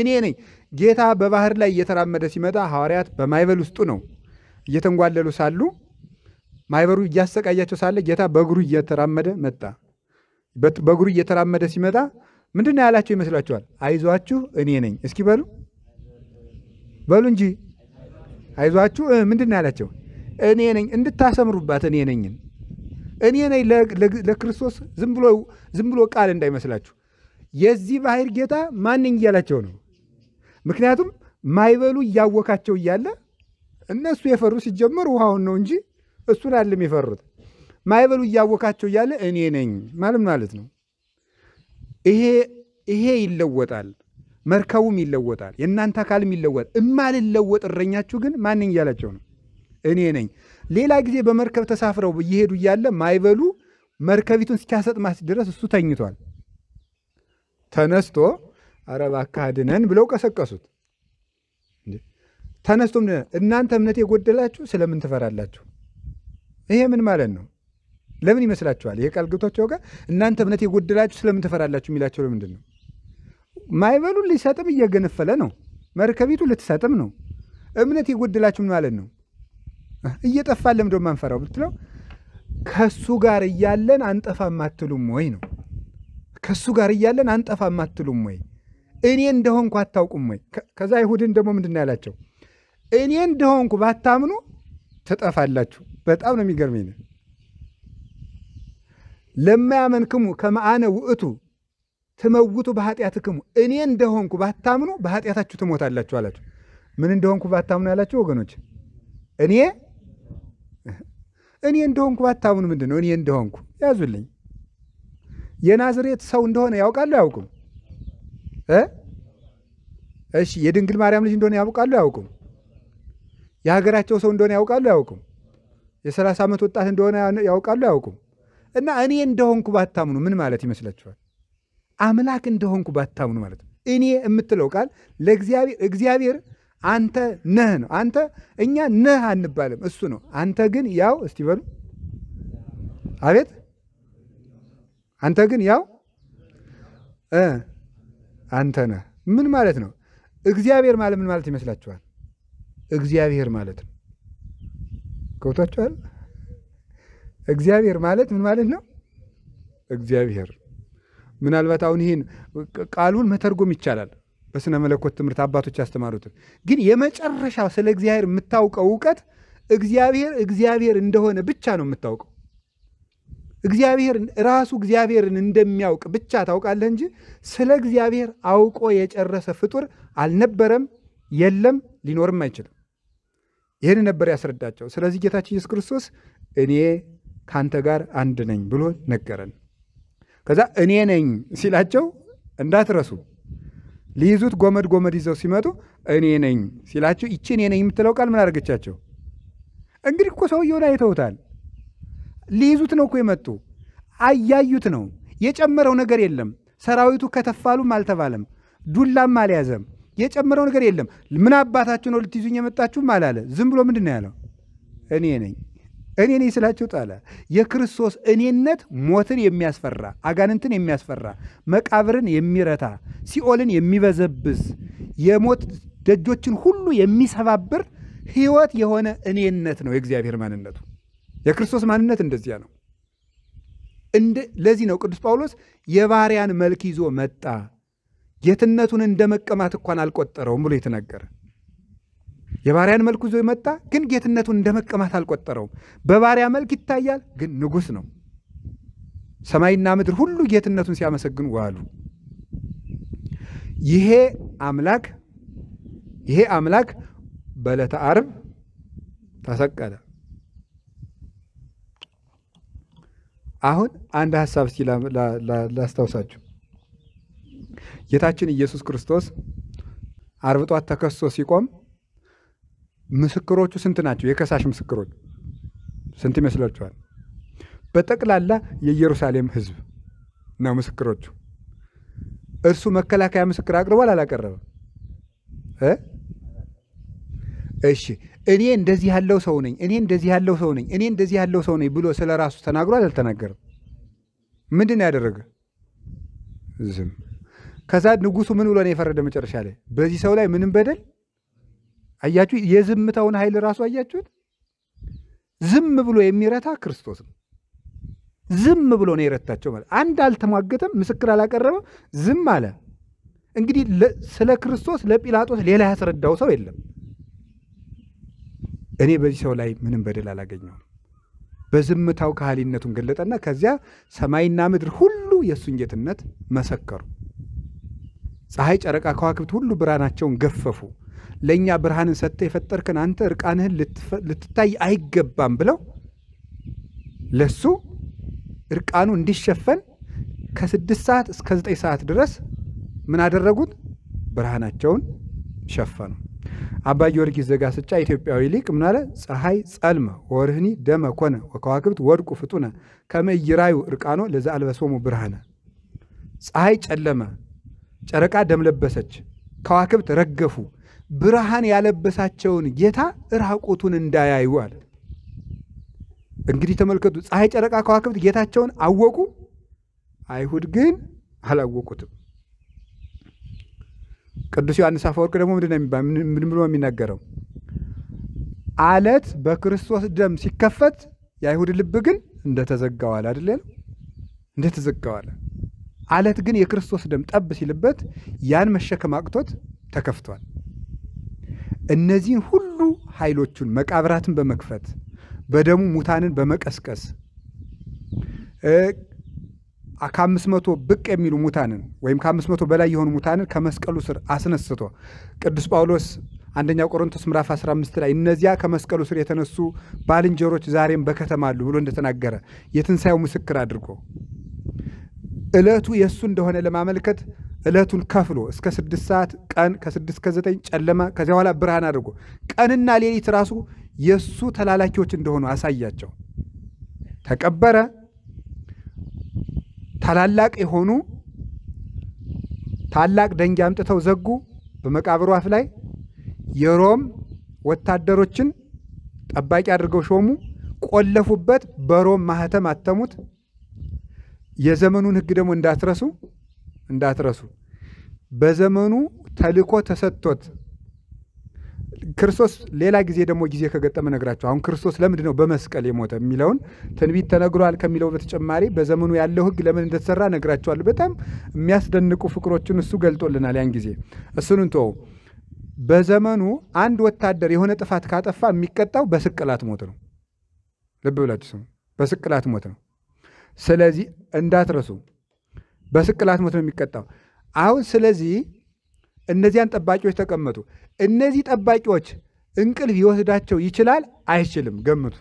እኔ ነኝ። ጌታ በባህር ላይ እየተራመደ ሲመጣ ሐዋርያት በማይበል ውስጡ ነው እየተንጓለሉ ሳሉ ማይበሩ እያሰቃያቸው ሳለ ጌታ በእግሩ እየተራመደ መጣ። በእግሩ እየተራመደ ሲመጣ ምንድን ነው ያላቸው ይመስላችኋል? አይዟችሁ እኔ ነኝ። እስኪ በሉ በሉ እንጂ አይዟችሁ ምንድን ነው ያላቸው? እኔ ነኝ እንድታሰምሩባት እኔ ነኝን እኔ ነኝ ለክርስቶስ ዝም ብሎ ቃል እንዳይመስላችሁ። የዚህ ባህር ጌታ ማንኝ እያላቸው ነው። ምክንያቱም ማይበሉ እያወካቸው እያለ እነሱ የፈሩ ሲጀመር ውሃውን ነው እንጂ እሱን አለም የፈሩት። ማይበሉ እያወካቸው እያለ እኔ ነኝ ማለት ማለት ነው። ይሄ ይሄ ይለወጣል፣ መርከቡም ይለወጣል፣ የእናንተ አካልም ይለወጣል። እማልለወጥ እረኛችሁ ግን ማንኝ እያላቸው ነው። እኔ ነኝ። ሌላ ጊዜ በመርከብ ተሳፍረው እየሄዱ እያለ ማይበሉ መርከቢቱን እስኪያሰጥማት ድረስ እሱ ተኝቷል። ተነስቶ ኧረ እባክህ አድነን ብለው ቀሰቀሱት። ተነስቶም እናንተ እምነት የጎደላችሁ ስለምን ትፈራላችሁ? ይሄ ምን ማለት ነው? ለምን ይመስላችኋል? ይሄ ቃል ገብቷቸው ጋር እናንተ እምነት የጎደላችሁ ስለምን ትፈራላችሁ የሚላቸው ለምንድን ነው? ማይበሉን ሊሰጥም እየገነፈለ ነው። መርከቢቱ ልትሰጥም ነው። እምነት የጎደላችሁ ምን ማለት ነው? እየጠፋ ለምዶ ማንፈራው ብትለው ከሱ ጋር እያለን አንጠፋ ማትሉም ወይ ነው። ከሱ ጋር እያለን አንጠፋ ማትሉም ወይ? እኔ እንደሆንኩ አታውቁም ወይ? ከዛ አይሁድን ደግሞ ምንድን ያላቸው እኔ እንደሆንኩ ባታምኑ ትጠፋላችሁ። በጣም ነው የሚገርመኝ። ለማያመንክሙ ከመአነ ውእቱ ትመውቱ በኃጢአትክሙ፣ እኔ እንደሆንኩ ባታምኑ በኃጢአታችሁ ትሞታላችሁ አላችሁ። ምን እንደሆንኩ ባታምኑ ያላችሁ ወገኖች እኔ እኔ እንደሆንኩ ባታምኑ ምንድን ነው እኔ እንደሆንኩ ያዙልኝ። የናዝሬት ሰው እንደሆነ ያውቃሉ አያውቁም? እሺ የድንግል ማርያም ልጅ እንደሆነ ያውቃሉ አያውቁም? የሀገራቸው ሰው እንደሆነ ያውቃሉ አያውቁም? የሰላሳ ዓመት ወጣት እንደሆነ ያውቃሉ አያውቁም? እና እኔ እንደሆንኩ ባታምኑ ምን ማለት ይመስላችኋል? አምላክ እንደሆንኩ ባታምኑ ማለት ነው። እኔ የምትለው ቃል ለእግዚአብሔር እግዚአብሔር አንተ ነህ ነው። አንተ እኛ ነህ አንባልም፣ እሱ ነው። አንተ ግን ያው እስቲ በሉ አቤት። አንተ ግን ያው አንተ ነህ። ምን ማለት ነው? እግዚአብሔር ማለት ምን ማለት ይመስላችኋል? እግዚአብሔር ማለት ነው። ገብቷችኋል? እግዚአብሔር ማለት ምን ማለት ነው? እግዚአብሔር ምናልባት አሁን ይህን ቃሉን መተርጎም ይቻላል። በስነ መለኮት ትምህርት አባቶች ያስተማሩትን ግን የመጨረሻ ስለ እግዚአብሔር የምታውቀው እውቀት እግዚአብሔር እግዚአብሔር እንደሆነ ብቻ ነው የምታውቀው። እግዚአብሔር ራሱ እግዚአብሔርን እንደሚያውቅ ብቻ ታውቃለህ እንጂ ስለ እግዚአብሔር አውቆ የጨረሰ ፍጡር አልነበረም፣ የለም፣ ሊኖርም አይችልም። ይህን ነበር ያስረዳቸው። ስለዚህ ጌታችን ኢየሱስ ክርስቶስ እኔ ከአንተ ጋር አንድ ነኝ ብሎ ነገረን። ከዛ እኔ ነኝ ሲላቸው እንዳትረሱ ሊይዙት ጎመድ ጎመድ ይዘው ሲመጡ እኔ ነኝ ሲላቸው ይቺ እኔ ነኝ የምትለው ቃል ምን አድርገቻቸው? እንግዲህ እኮ ላይ አይተውታል። ሊይዙት ነው እኮ የመጡ አያዩት ነው። የጨመረው ነገር የለም። ሰራዊቱ ከተፋሉም አልተባለም፣ ዱላም አልያዘም። የጨመረው ነገር የለም። ምን አባታችሁ ነው ልትይዙኝ የመጣችሁም አላለ። ዝም ብሎ ምንድን ነው ያለው? እኔ ነኝ እኔ ነኝ ጣለ። የክርስቶስ እኔነት ሞትን የሚያስፈራ አጋንንትን የሚያስፈራ መቃብርን የሚረታ ሲኦልን የሚበዘብዝ የሞት ደጆችን ሁሉ የሚሰባብር ሕይወት የሆነ እኔነት ነው የእግዚአብሔር ማንነቱ። የክርስቶስ ማንነት እንደዚያ ነው። ለዚህ ነው ቅዱስ ጳውሎስ የባሪያን መልክ ይዞ መጣ፣ ጌትነቱን እንደ መቀማት እንኳን አልቆጠረውም ብሎ የተናገረ የባሪያን መልክ ይዞ የመጣ ግን ጌትነቱን እንደ መቀማት አልቆጠረውም። በባሪያ መልክ ይታያል፣ ግን ንጉሥ ነው። ሰማይና ምድር ሁሉ ጌትነቱን ሲያመሰግኑ ዋሉ። ይሄ አምላክ ይሄ አምላክ በዕለተ ዓርብ ተሰቀለ። አሁን አንድ ሀሳብ እስቲ ላስታውሳችሁ። ጌታችን ኢየሱስ ክርስቶስ ዓርብ ጧት ተከሶ ሲቆም ምስክሮቹ ስንት ናቸው? የከሳሽ ምስክሮች ስንት ይመስላችኋል? በጠቅላላ የኢየሩሳሌም ህዝብ ነው ምስክሮቹ። እርሱ መከላከያ ምስክር አቅርቧል አላቀረበም? እሺ እኔ እንደዚህ ያለው ሰው ነኝ፣ እኔ እንደዚህ ያለው ሰው ነኝ፣ እኔ እንደዚህ ያለው ሰው ነኝ ብሎ ስለ ራሱ ተናግሯል አልተናገረም? ምንድን ነው ያደረገ? ዝም። ከዛ ንጉሱ ምን ብሎ ነው የፈረደ መጨረሻ ላይ? በዚህ ሰው ላይ ምንም በደል አያችሁ፣ የዝምታውን ኃይል ራሱ አያችሁት። ዝም ብሎ የሚረታ ክርስቶስ ነው። ዝም ብሎ ነው የረታቸው። ማለት አንድ አልተሟገተም፣ ምስክር አላቀረበም፣ ዝም አለ። እንግዲህ ስለ ክርስቶስ ለጲላጦስ ሌላ ያስረዳው ሰው የለም። እኔ በዚህ ሰው ላይ ምንም በደል አላገኘውም። በዝምታው ካህሊነቱን ገለጠና ከዚያ ሰማይና ምድር ሁሉ የእሱን ጌትነት መሰከሩ። ፀሐይ፣ ጨረቃ፣ ከዋክብት ሁሉ ብርሃናቸውን ገፈፉ። ለእኛ ብርሃንን ሰጥተህ የፈጠርከን አንተ እርቃንህን ልትታይ አይገባም ብለው ለሱ እርቃኑ እንዲሸፈን ከስድስት ሰዓት እስከ ዘጠኝ ሰዓት ድረስ ምን አደረጉት? ብርሃናቸውን ሸፈኑ። አባ ጊዮርጊስ ዘጋስጫ ኢትዮጵያዊ ሊቅ ምናለ ፀሐይ ጸልመ ወርህኒ ደመ ኮነ ወከዋክብት ወድቁ ፍጡነ ከመይራዩ እርቃኖ ለዛ አልበሶሙ ብርሃነ። ፀሐይ ጨለመ፣ ጨረቃ ደም ለበሰች፣ ከዋክብት ረገፉ፣ ብርሃን ያለበሳቸውን ጌታ ራቁቱን እንዳያዩ አለ። እንግዲህ ተመልከቱ፣ ፀሐይ፣ ጨረቃ፣ ከዋክብት ጌታቸውን አወቁ፣ አይሁድ ግን አላወቁትም። ቅዱስ ዮሐንስ አፈወርቅ ደግሞ ምን ብሎ የሚናገረው አለት በክርስቶስ ደም ሲከፈት የአይሁድ ልብ ግን እንደተዘጋዋል አይደለ? እንደተዘጋዋል። አለት ግን የክርስቶስ ደም ጠብ ሲልበት ያን መሸከም አቅቶት ተከፍቷል። እነዚህን ሁሉ ኃይሎቹን መቃብራትን በመክፈት በደሙ ሙታንን በመቀስቀስ ከአምስት መቶ ብቅ የሚሉ ሙታንን ወይም ከአምስት መቶ በላይ የሆኑ ሙታንን ከመስቀሉ ስር አስነስቶ ቅዱስ ጳውሎስ አንደኛው ቆሮንቶስ ምዕራፍ 15 ላይ እነዚያ ከመስቀሉ ስር የተነሱ ባልንጀሮች ዛሬም በከተማ አሉ ብሎ እንደተናገረ የትንሣኤው ምስክር አድርጎ እለቱ የእሱ እንደሆነ ለማመልከት እለቱን ከፍሎ እስከ ስድስት ሰዓት ቀን ከስድስት ከዘጠኝ ጨለማ ከዚያ በኋላ ብርሃን አድርጎ ቀንና ሌሊት ራሱ የእሱ ተላላኪዎች እንደሆኑ አሳያቸው። ተቀበረ። ታላላቅ የሆኑ ታላቅ ደንጊ አምጥተው ዘጉ በመቃብሩ አፍ ላይ። የሮም ወታደሮችን ጠባቂ አድርገው ሾሙ። ቆለፉበት፣ በሮም ማህተም አተሙት። የዘመኑን ሕግ ደግሞ እንዳትረሱ እንዳትረሱ። በዘመኑ ተልኮ ተሰጥቶት ክርስቶስ ሌላ ጊዜ ደግሞ ጊዜ ከገጠመ ነግራቸው። አሁን ክርስቶስ ለምንድን ነው በመስቀል የሞተ የሚለውን ትንቢት ተነግሯል ከሚለው በተጨማሪ በዘመኑ ያለው ህግ ለምን እንደተሰራ ነግራቸዋል። በጣም የሚያስደንቁ ፍቅሮችን እሱ ገልጦልናል። ያን ጊዜ እሱን በዘመኑ አንድ ወታደር የሆነ ጥፋት ካጠፋ የሚቀጣው በስቅላት ሞት ነው። ልብ ብላችሁ ስሙ። በስቅላት ሞት ነው። ስለዚህ እንዳትረሱ በስቅላት ሞት ነው የሚቀጣው። አሁን ስለዚህ እነዚያን ጠባቂዎች ተቀመጡ። እነዚህ ጠባቂዎች እንቅልፍ ይወስዳቸው ይችላል አይችልም? ገምቱ።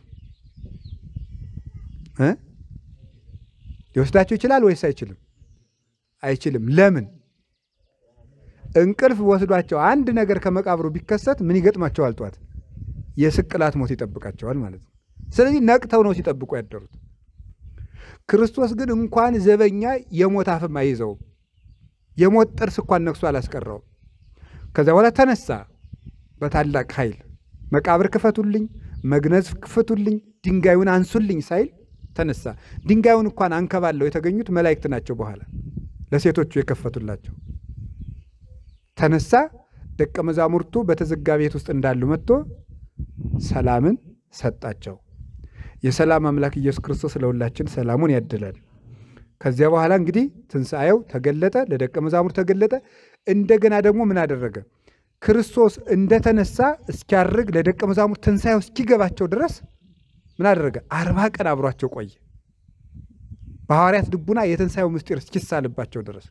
ሊወስዳቸው ይችላል ወይስ አይችልም? አይችልም። ለምን? እንቅልፍ ወስዷቸው አንድ ነገር ከመቃብሩ ቢከሰት ምን ይገጥማቸዋል? ጠዋት የስቅላት ሞት ይጠብቃቸዋል ማለት ነው። ስለዚህ ነቅተው ነው ሲጠብቁ ያደሩት። ክርስቶስ ግን እንኳን ዘበኛ የሞት አፍም አይዘውም። የሞት ጥርስ እንኳን ነክሶ አላስቀረውም። ከዚያ በኋላ ተነሳ በታላቅ ኃይል መቃብር ክፈቱልኝ፣ መግነዝ ክፈቱልኝ፣ ድንጋዩን አንሱልኝ ሳይል ተነሳ። ድንጋዩን እንኳን አንከባለው የተገኙት መላእክት ናቸው። በኋላ ለሴቶቹ የከፈቱላቸው ተነሳ። ደቀ መዛሙርቱ በተዘጋ ቤት ውስጥ እንዳሉ መጥቶ ሰላምን ሰጣቸው። የሰላም አምላክ ኢየሱስ ክርስቶስ ለሁላችን ሰላሙን ያድላል። ከዚያ በኋላ እንግዲህ ትንሣኤው ተገለጠ፣ ለደቀ መዛሙር ተገለጠ። እንደገና ደግሞ ምን አደረገ? ክርስቶስ እንደተነሳ እስኪያርግ ለደቀ መዛሙር ትንሣኤው እስኪገባቸው ድረስ ምን አደረገ? አርባ ቀን አብሯቸው ቆየ። በሐዋርያት ልቡና የትንሣኤው ምስጢር እስኪሳልባቸው ድረስ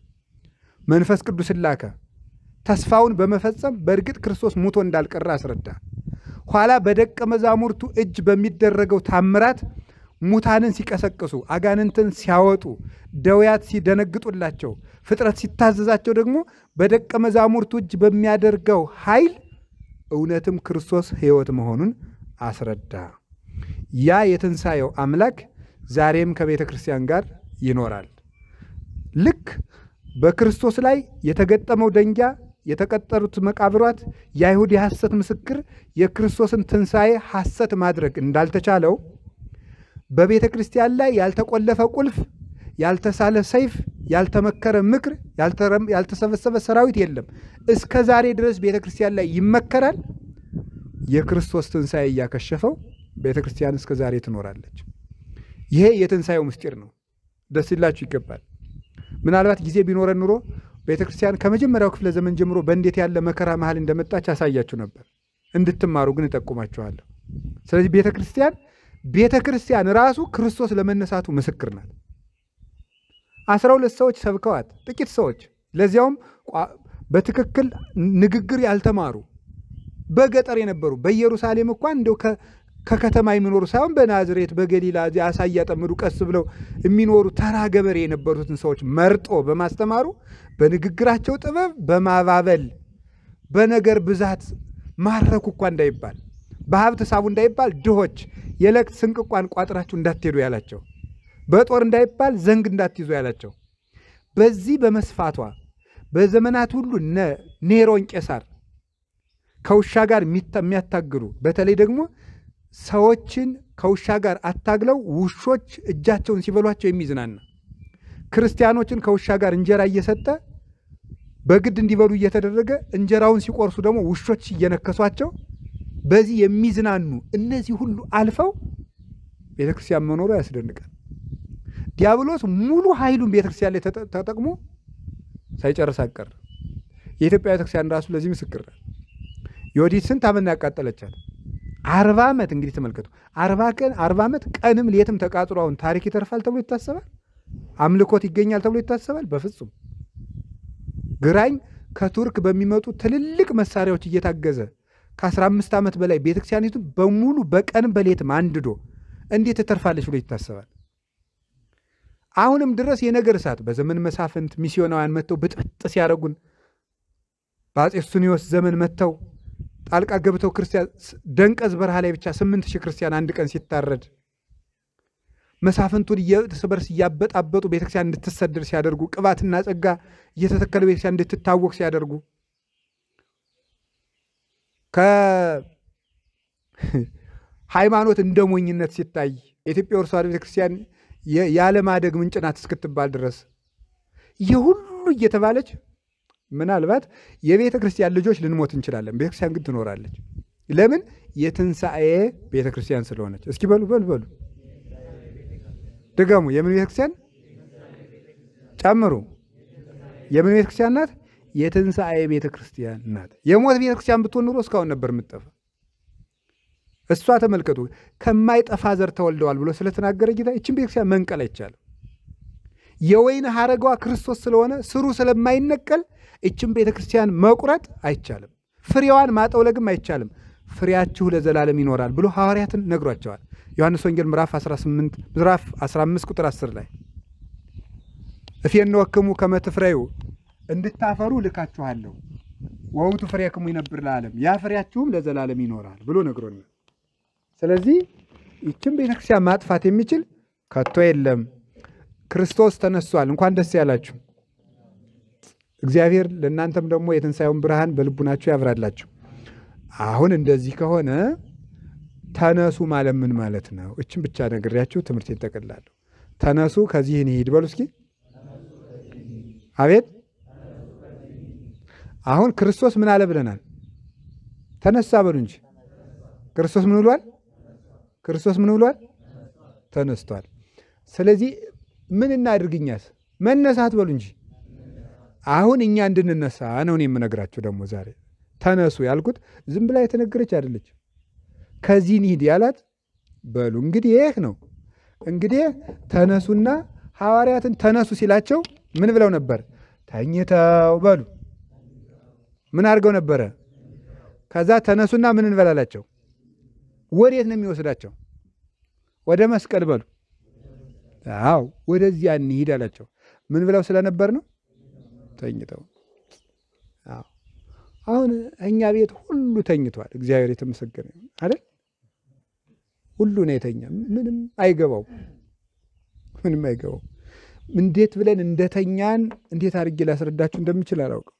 መንፈስ ቅዱስን ላከ። ተስፋውን በመፈጸም በእርግጥ ክርስቶስ ሙቶ እንዳልቀረ አስረዳ። ኋላ በደቀ መዛሙርቱ እጅ በሚደረገው ታምራት ሙታንን ሲቀሰቅሱ፣ አጋንንትን ሲያወጡ፣ ደውያት ሲደነግጡላቸው፣ ፍጥረት ሲታዘዛቸው ደግሞ በደቀ መዛሙርቱ እጅ በሚያደርገው ኃይል እውነትም ክርስቶስ ሕይወት መሆኑን አስረዳ። ያ የትንሣኤው አምላክ ዛሬም ከቤተ ክርስቲያን ጋር ይኖራል። ልክ በክርስቶስ ላይ የተገጠመው ደንጊያ የተቀጠሩት መቃብሯት የአይሁድ የሐሰት ምስክር የክርስቶስን ትንሣኤ ሐሰት ማድረግ እንዳልተቻለው በቤተ ክርስቲያን ላይ ያልተቆለፈ ቁልፍ፣ ያልተሳለ ሰይፍ፣ ያልተመከረ ምክር፣ ያልተሰበሰበ ሰራዊት የለም። እስከ ዛሬ ድረስ ቤተ ክርስቲያን ላይ ይመከራል። የክርስቶስ ትንሣኤ እያከሸፈው ቤተ ክርስቲያን እስከ ዛሬ ትኖራለች። ይሄ የትንሣኤው ምስጢር ነው። ደስ ይላችሁ ይገባል። ምናልባት ጊዜ ቢኖረን ኑሮ ቤተ ክርስቲያን ከመጀመሪያው ክፍለ ዘመን ጀምሮ በእንዴት ያለ መከራ መሀል እንደመጣች ያሳያችሁ ነበር። እንድትማሩ ግን እጠቁማችኋለሁ። ስለዚህ ቤተ ክርስቲያን ቤተ ክርስቲያን ራሱ ክርስቶስ ለመነሳቱ ምስክር ናት። አስራ ሁለት ሰዎች ሰብከዋት፣ ጥቂት ሰዎች ለዚያውም በትክክል ንግግር ያልተማሩ በገጠር የነበሩ በኢየሩሳሌም እንኳን እንደው ከከተማ የሚኖሩ ሳይሆን በናዝሬት በገሊላ አሳ እያጠመዱ ቀስ ብለው የሚኖሩ ተራ ገበሬ የነበሩትን ሰዎች መርጦ በማስተማሩ በንግግራቸው ጥበብ በማባበል በነገር ብዛት ማረኩ እኳ እንዳይባል በሀብት ሳቡ እንዳይባል ድሆች የለክት ስንቅ እንኳን ቋጥራችሁ እንዳትሄዱ ያላቸው፣ በጦር እንዳይባል ዘንግ እንዳትይዙ ያላቸው። በዚህ በመስፋቷ በዘመናት ሁሉ ኔሮን ቄሳር ከውሻ ጋር የሚያታግሉ በተለይ ደግሞ ሰዎችን ከውሻ ጋር አታግለው ውሾች እጃቸውን ሲበሏቸው የሚዝናና ክርስቲያኖችን ከውሻ ጋር እንጀራ እየሰጠ በግድ እንዲበሉ እየተደረገ እንጀራውን ሲቆርሱ ደግሞ ውሾች እየነከሷቸው በዚህ የሚዝናኑ እነዚህ ሁሉ አልፈው ቤተ ክርስቲያን መኖሩ ያስደንቃል። ዲያብሎስ ሙሉ ኃይሉን ቤተ ክርስቲያን ላይ ተጠቅሞ ሳይጨርስ አቀር። የኢትዮጵያ ቤተ ክርስቲያን ራሱ ለዚህ ምስክር ናት። ዮዲት ስንት አመና ያቃጠለቻል። አርባ ዓመት እንግዲህ ተመልከቱ። አርባ ቀን አርባ ዓመት ቀንም ሌትም ተቃጥሎ አሁን ታሪክ ይተርፋል ተብሎ ይታሰባል? አምልኮት ይገኛል ተብሎ ይታሰባል? በፍጹም ግራኝ ከቱርክ በሚመጡ ትልልቅ መሳሪያዎች እየታገዘ ከ15 ዓመት በላይ ቤተክርስቲያኒቱ በሙሉ በቀንም በሌትም አንድዶ እንዴት ትተርፋለች ብሎ ይታሰባል? አሁንም ድረስ የነገር እሳት በዘመን መሳፍንት ሚስዮናውያን መጥተው ብጥብጥ ሲያደርጉን በአጼ ሱስንዮስ ዘመን መጥተው ጣልቃ ገብተው ክርስቲያን ደንቀዝ በረሃ ላይ ብቻ ስምንት ሺህ ክርስቲያን አንድ ቀን ሲታረድ መሳፍንቱን እርስ በርስ እያበጣበጡ ቤተክርስቲያን እንድትሰደድ ሲያደርጉ ቅባትና ጸጋ እየተተከለ ቤተክርስቲያን እንድትታወቅ ሲያደርጉ ከሃይማኖት (laughs) እንደ ሞኝነት ሲታይ የኢትዮጵያ ኦርቶዶክስ ቤተክርስቲያን ያለማደግ ምንጭ ናት እስክትባል ድረስ ይህ ሁሉ እየተባለች ምናልባት የቤተ ክርስቲያን ልጆች ልንሞት እንችላለን። ቤተክርስቲያን ግን ትኖራለች። ለምን? የትንሣኤ ቤተ ክርስቲያን ስለሆነች። እስኪ በሉ በሉ በሉ፣ ድገሙ። የምን ቤተ ክርስቲያን ጨምሩ። የምን ቤተ ክርስቲያን ናት? የትንሣኤ ቤተ ክርስቲያን ናት። የሞት ቤተ ክርስቲያን ብትሆን ኑሮ እስካሁን ነበር የምትጠፋ። እሷ ተመልከቱ፣ ከማይጠፋ ዘር ተወልደዋል ብሎ ስለተናገረ ጌታ ይችን ክርስቲያን መንቀል አይቻልም። የወይን ሐረጓ ክርስቶስ ስለሆነ ስሩ ስለማይነቀል እችም ቤተ ክርስቲያን መቁረጥ አይቻልም፣ ፍሬዋን ማጠውለግም አይቻልም። ፍሬያችሁ ለዘላለም ይኖራል ብሎ ሐዋርያትን ነግሯቸዋል። ዮሐንስ ወንጌል ምዕራፍ 18 ምዕራፍ 15 ቁጥር 10 ላይ እፌንወክሙ ከመ ትፍረዩ እንድታፈሩ ልካችኋለሁ ወውቱ ፍሬክሙ ይነብር ለዓለም ያ ፍሬያችሁም ለዘላለም ይኖራል ብሎ ነግሮናል። ስለዚህ ይችን ቤተክርስቲያን ማጥፋት የሚችል ከቶ የለም። ክርስቶስ ተነሷል። እንኳን ደስ ያላችሁ። እግዚአብሔር ለእናንተም ደግሞ የትንሣኤውን ብርሃን በልቡናችሁ ያብራላችሁ። አሁን እንደዚህ ከሆነ ተነሱ ማለት ምን ማለት ነው? እችን ብቻ ነግሬያችሁ ትምህርት ይጠቅላለሁ። ተነሱ ከዚህ እንሂድ በሉ እስኪ። አቤት አሁን ክርስቶስ ምን አለ ብለናል? ተነሳ በሉ እንጂ ክርስቶስ ምን ብሏል? ክርስቶስ ምን ብሏል? ተነስቷል። ስለዚህ ምን እናድርግኛስ? መነሳት በሉ እንጂ አሁን እኛ እንድንነሳ ነው እኔ የምነግራቸው። ደግሞ ዛሬ ተነሱ ያልኩት ዝም ብላ የተነገረች አይደለች። ከዚህ እንሂድ ያላት በሉ እንግዲህ ይህ ነው እንግዲህ ተነሱና ሐዋርያትን ተነሱ ሲላቸው ምን ብለው ነበር? ተኝተው በሉ ምን አድርገው ነበረ? ከዛ ተነሱና ምን እንበላላቸው? ወዴት ነው የሚወስዳቸው? ወደ መስቀል በሉ። አዎ ወደዚያ እንሂድ አላቸው። ምን ብለው ስለነበር ነው ተኝተው አሁን እኛ ቤት ሁሉ ተኝቷል። እግዚአብሔር የተመሰገነ አይደል? ሁሉ ነው የተኛ። ምንም አይገባው፣ ምንም አይገባው። እንዴት ብለን እንደተኛን እንዴት አድርጌ ላስረዳችሁ እንደምችል አላውቅም።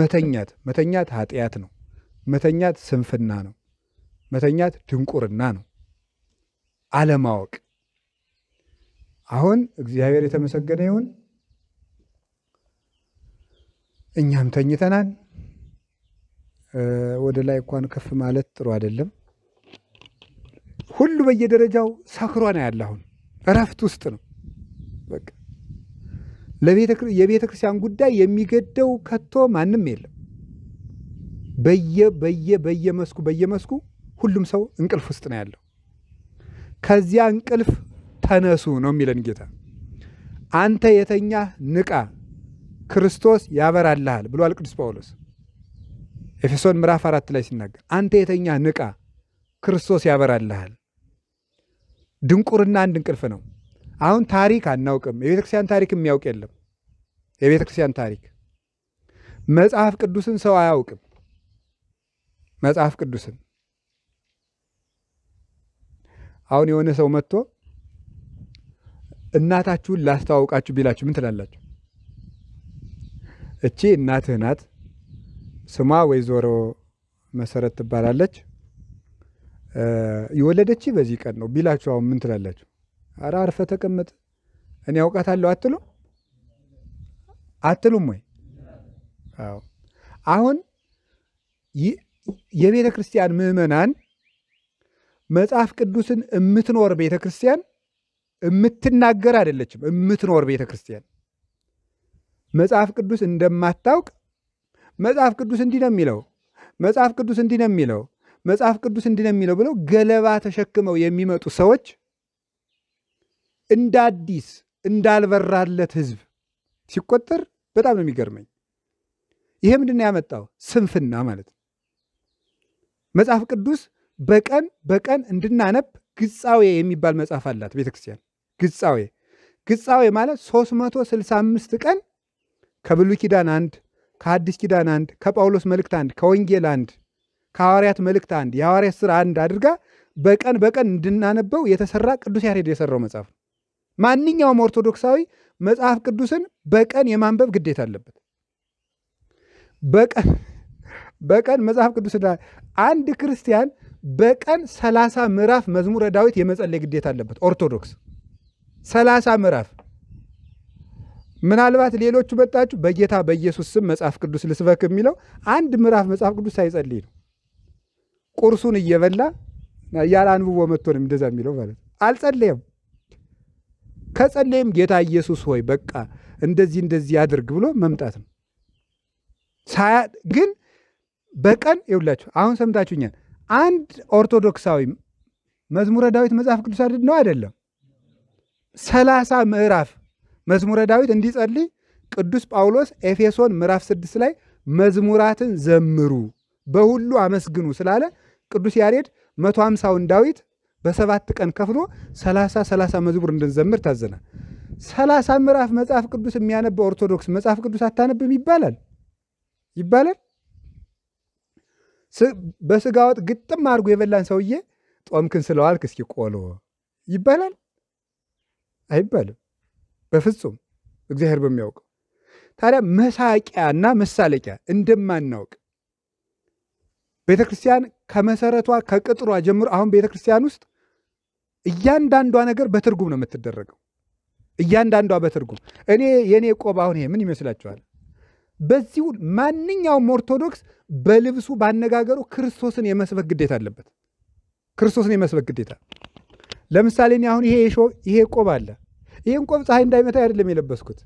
መተኛት መተኛት ኃጢአት ነው። መተኛት ስንፍና ነው። መተኛት ድንቁርና ነው። አለማወቅ። አሁን እግዚአብሔር የተመሰገነ ይሁን። እኛም ተኝተናል። ወደ ላይ እንኳን ከፍ ማለት ጥሩ አይደለም። ሁሉ በየደረጃው ሰክሮ ነው ያለ። አሁን እረፍት ውስጥ ነው። በቃ የቤተ ክርስቲያን ጉዳይ የሚገደው ከቶ ማንም የለም። በየ በየ በየመስኩ በየመስኩ ሁሉም ሰው እንቅልፍ ውስጥ ነው ያለው። ከዚያ እንቅልፍ ተነሱ ነው የሚለን ጌታ። አንተ የተኛህ ንቃ፣ ክርስቶስ ያበራልሃል ብሏል ቅዱስ ጳውሎስ ኤፌሶን ምዕራፍ አራት ላይ ሲናገር አንተ የተኛ ንቃ፣ ክርስቶስ ያበራልሃል። ድንቁርና አንድ እንቅልፍ ነው። አሁን ታሪክ አናውቅም። የቤተ ክርስቲያን ታሪክ የሚያውቅ የለም። የቤተ ክርስቲያን ታሪክ መጽሐፍ ቅዱስን ሰው አያውቅም። መጽሐፍ ቅዱስን አሁን የሆነ ሰው መጥቶ እናታችሁን ላስተዋውቃችሁ ቢላችሁ ምን ትላላችሁ? እቺ እናትህ ናት። ስሟ ወይዘሮ መሰረት ትባላለች። የወለደች በዚህ ቀን ነው ቢላችሁ አሁን ምን ትላላችሁ? አረ አርፈ ተቀመጥ እኔ አውቃታለሁ አትሉ አትሉም ወይ? አዎ። አሁን የቤተ ክርስቲያን ምዕመናን መጽሐፍ ቅዱስን የምትኖር ቤተ ክርስቲያን የምትናገር አይደለችም፣ የምትኖር ቤተ ክርስቲያን መጽሐፍ ቅዱስ እንደማታውቅ መጽሐፍ ቅዱስ እንዲህ ነው የሚለው መጽሐፍ ቅዱስ እንዲህ ነው የሚለው መጽሐፍ ቅዱስ እንዲህ ነው የሚለው ብለው ገለባ ተሸክመው የሚመጡ ሰዎች እንደ አዲስ እንዳልበራለት ህዝብ ሲቆጠር በጣም ነው የሚገርመኝ። ይሄ ምንድን ነው ያመጣው? ስንፍና ማለት ነው። መጽሐፍ ቅዱስ በቀን በቀን እንድናነብ ግጻዌ የሚባል መጽሐፍ አላት ቤተክርስቲያን። ግጻዌ ግጻዌ ማለት 365 ቀን ከብሉይ ኪዳን አንድ፣ ከአዲስ ኪዳን አንድ፣ ከጳውሎስ መልእክት አንድ፣ ከወንጌል አንድ፣ ከሐዋርያት መልእክት አንድ፣ የሐዋርያት ሥራ አንድ አድርጋ በቀን በቀን እንድናነበው የተሰራ ቅዱስ ያሬድ የሰራው መጽሐፍ ነው። ማንኛውም ኦርቶዶክሳዊ መጽሐፍ ቅዱስን በቀን የማንበብ ግዴታ አለበት። በቀን (laughs) መጽሐፍ ቅዱስ አንድ ክርስቲያን በቀን ሰላሳ ምዕራፍ መዝሙረ ዳዊት የመጸለይ ግዴታ አለበት። ኦርቶዶክስ ሰላሳ ምዕራፍ ምናልባት ሌሎቹ መጣችሁ በጌታ በኢየሱስ ስም መጽሐፍ ቅዱስ ልስበክ የሚለው አንድ ምዕራፍ መጽሐፍ ቅዱስ ሳይጸልይ ነው። ቁርሱን እየበላ ያለ አንብቦ መጥቶ ነው እንደዛ የሚለው ማለት ነው። አልጸለየም። ከጸለየም ጌታ ኢየሱስ ሆይ በቃ እንደዚህ እንደዚህ አድርግ ብሎ መምጣት ነው። ግን በቀን ይውላችሁ አሁን ሰምታችሁኛል። አንድ ኦርቶዶክሳዊ መዝሙረ ዳዊት መጽሐፍ ቅዱስ አድድ ነው አይደለም ሰላሳ ምዕራፍ መዝሙረ ዳዊት እንዲጸልይ ቅዱስ ጳውሎስ ኤፌሶን ምዕራፍ ስድስት ላይ መዝሙራትን ዘምሩ በሁሉ አመስግኑ ስላለ ቅዱስ ያሬድ መቶ ሃምሳውን ዳዊት በሰባት ቀን ከፍሎ ሰላሳ ሰላሳ መዝሙር እንድንዘምር ታዘና። ሰላሳ ምዕራፍ መጽሐፍ ቅዱስ የሚያነብ ኦርቶዶክስ መጽሐፍ ቅዱስ አታነብም ይባላል ይባላል። በስጋ ወጥ ግጥም አድርጎ የበላን ሰውዬ ጦምክን ስለዋልክ እስኪ ቆሎ ይባላል አይባልም። በፍጹም እግዚአብሔር በሚያውቀው። ታዲያ መሳቂያና መሳለቂያ እንደማናውቅ ቤተ ክርስቲያን ከመሰረቷ ከቅጥሯ ጀምሮ አሁን ቤተ ክርስቲያን ውስጥ እያንዳንዷ ነገር በትርጉም ነው የምትደረገው። እያንዳንዷ በትርጉም እኔ የእኔ ቆብ አሁን ይሄ ምን ይመስላችኋል? በዚሁ ማንኛውም ኦርቶዶክስ በልብሱ ባነጋገሩ ክርስቶስን የመስበክ ግዴታ አለበት። ክርስቶስን የመስበክ ግዴታ። ለምሳሌ እኔ አሁን ይሄ ቆብ አለ ይህን ቆብ ፀሐይ እንዳይመታ አይደለም የለበስኩት።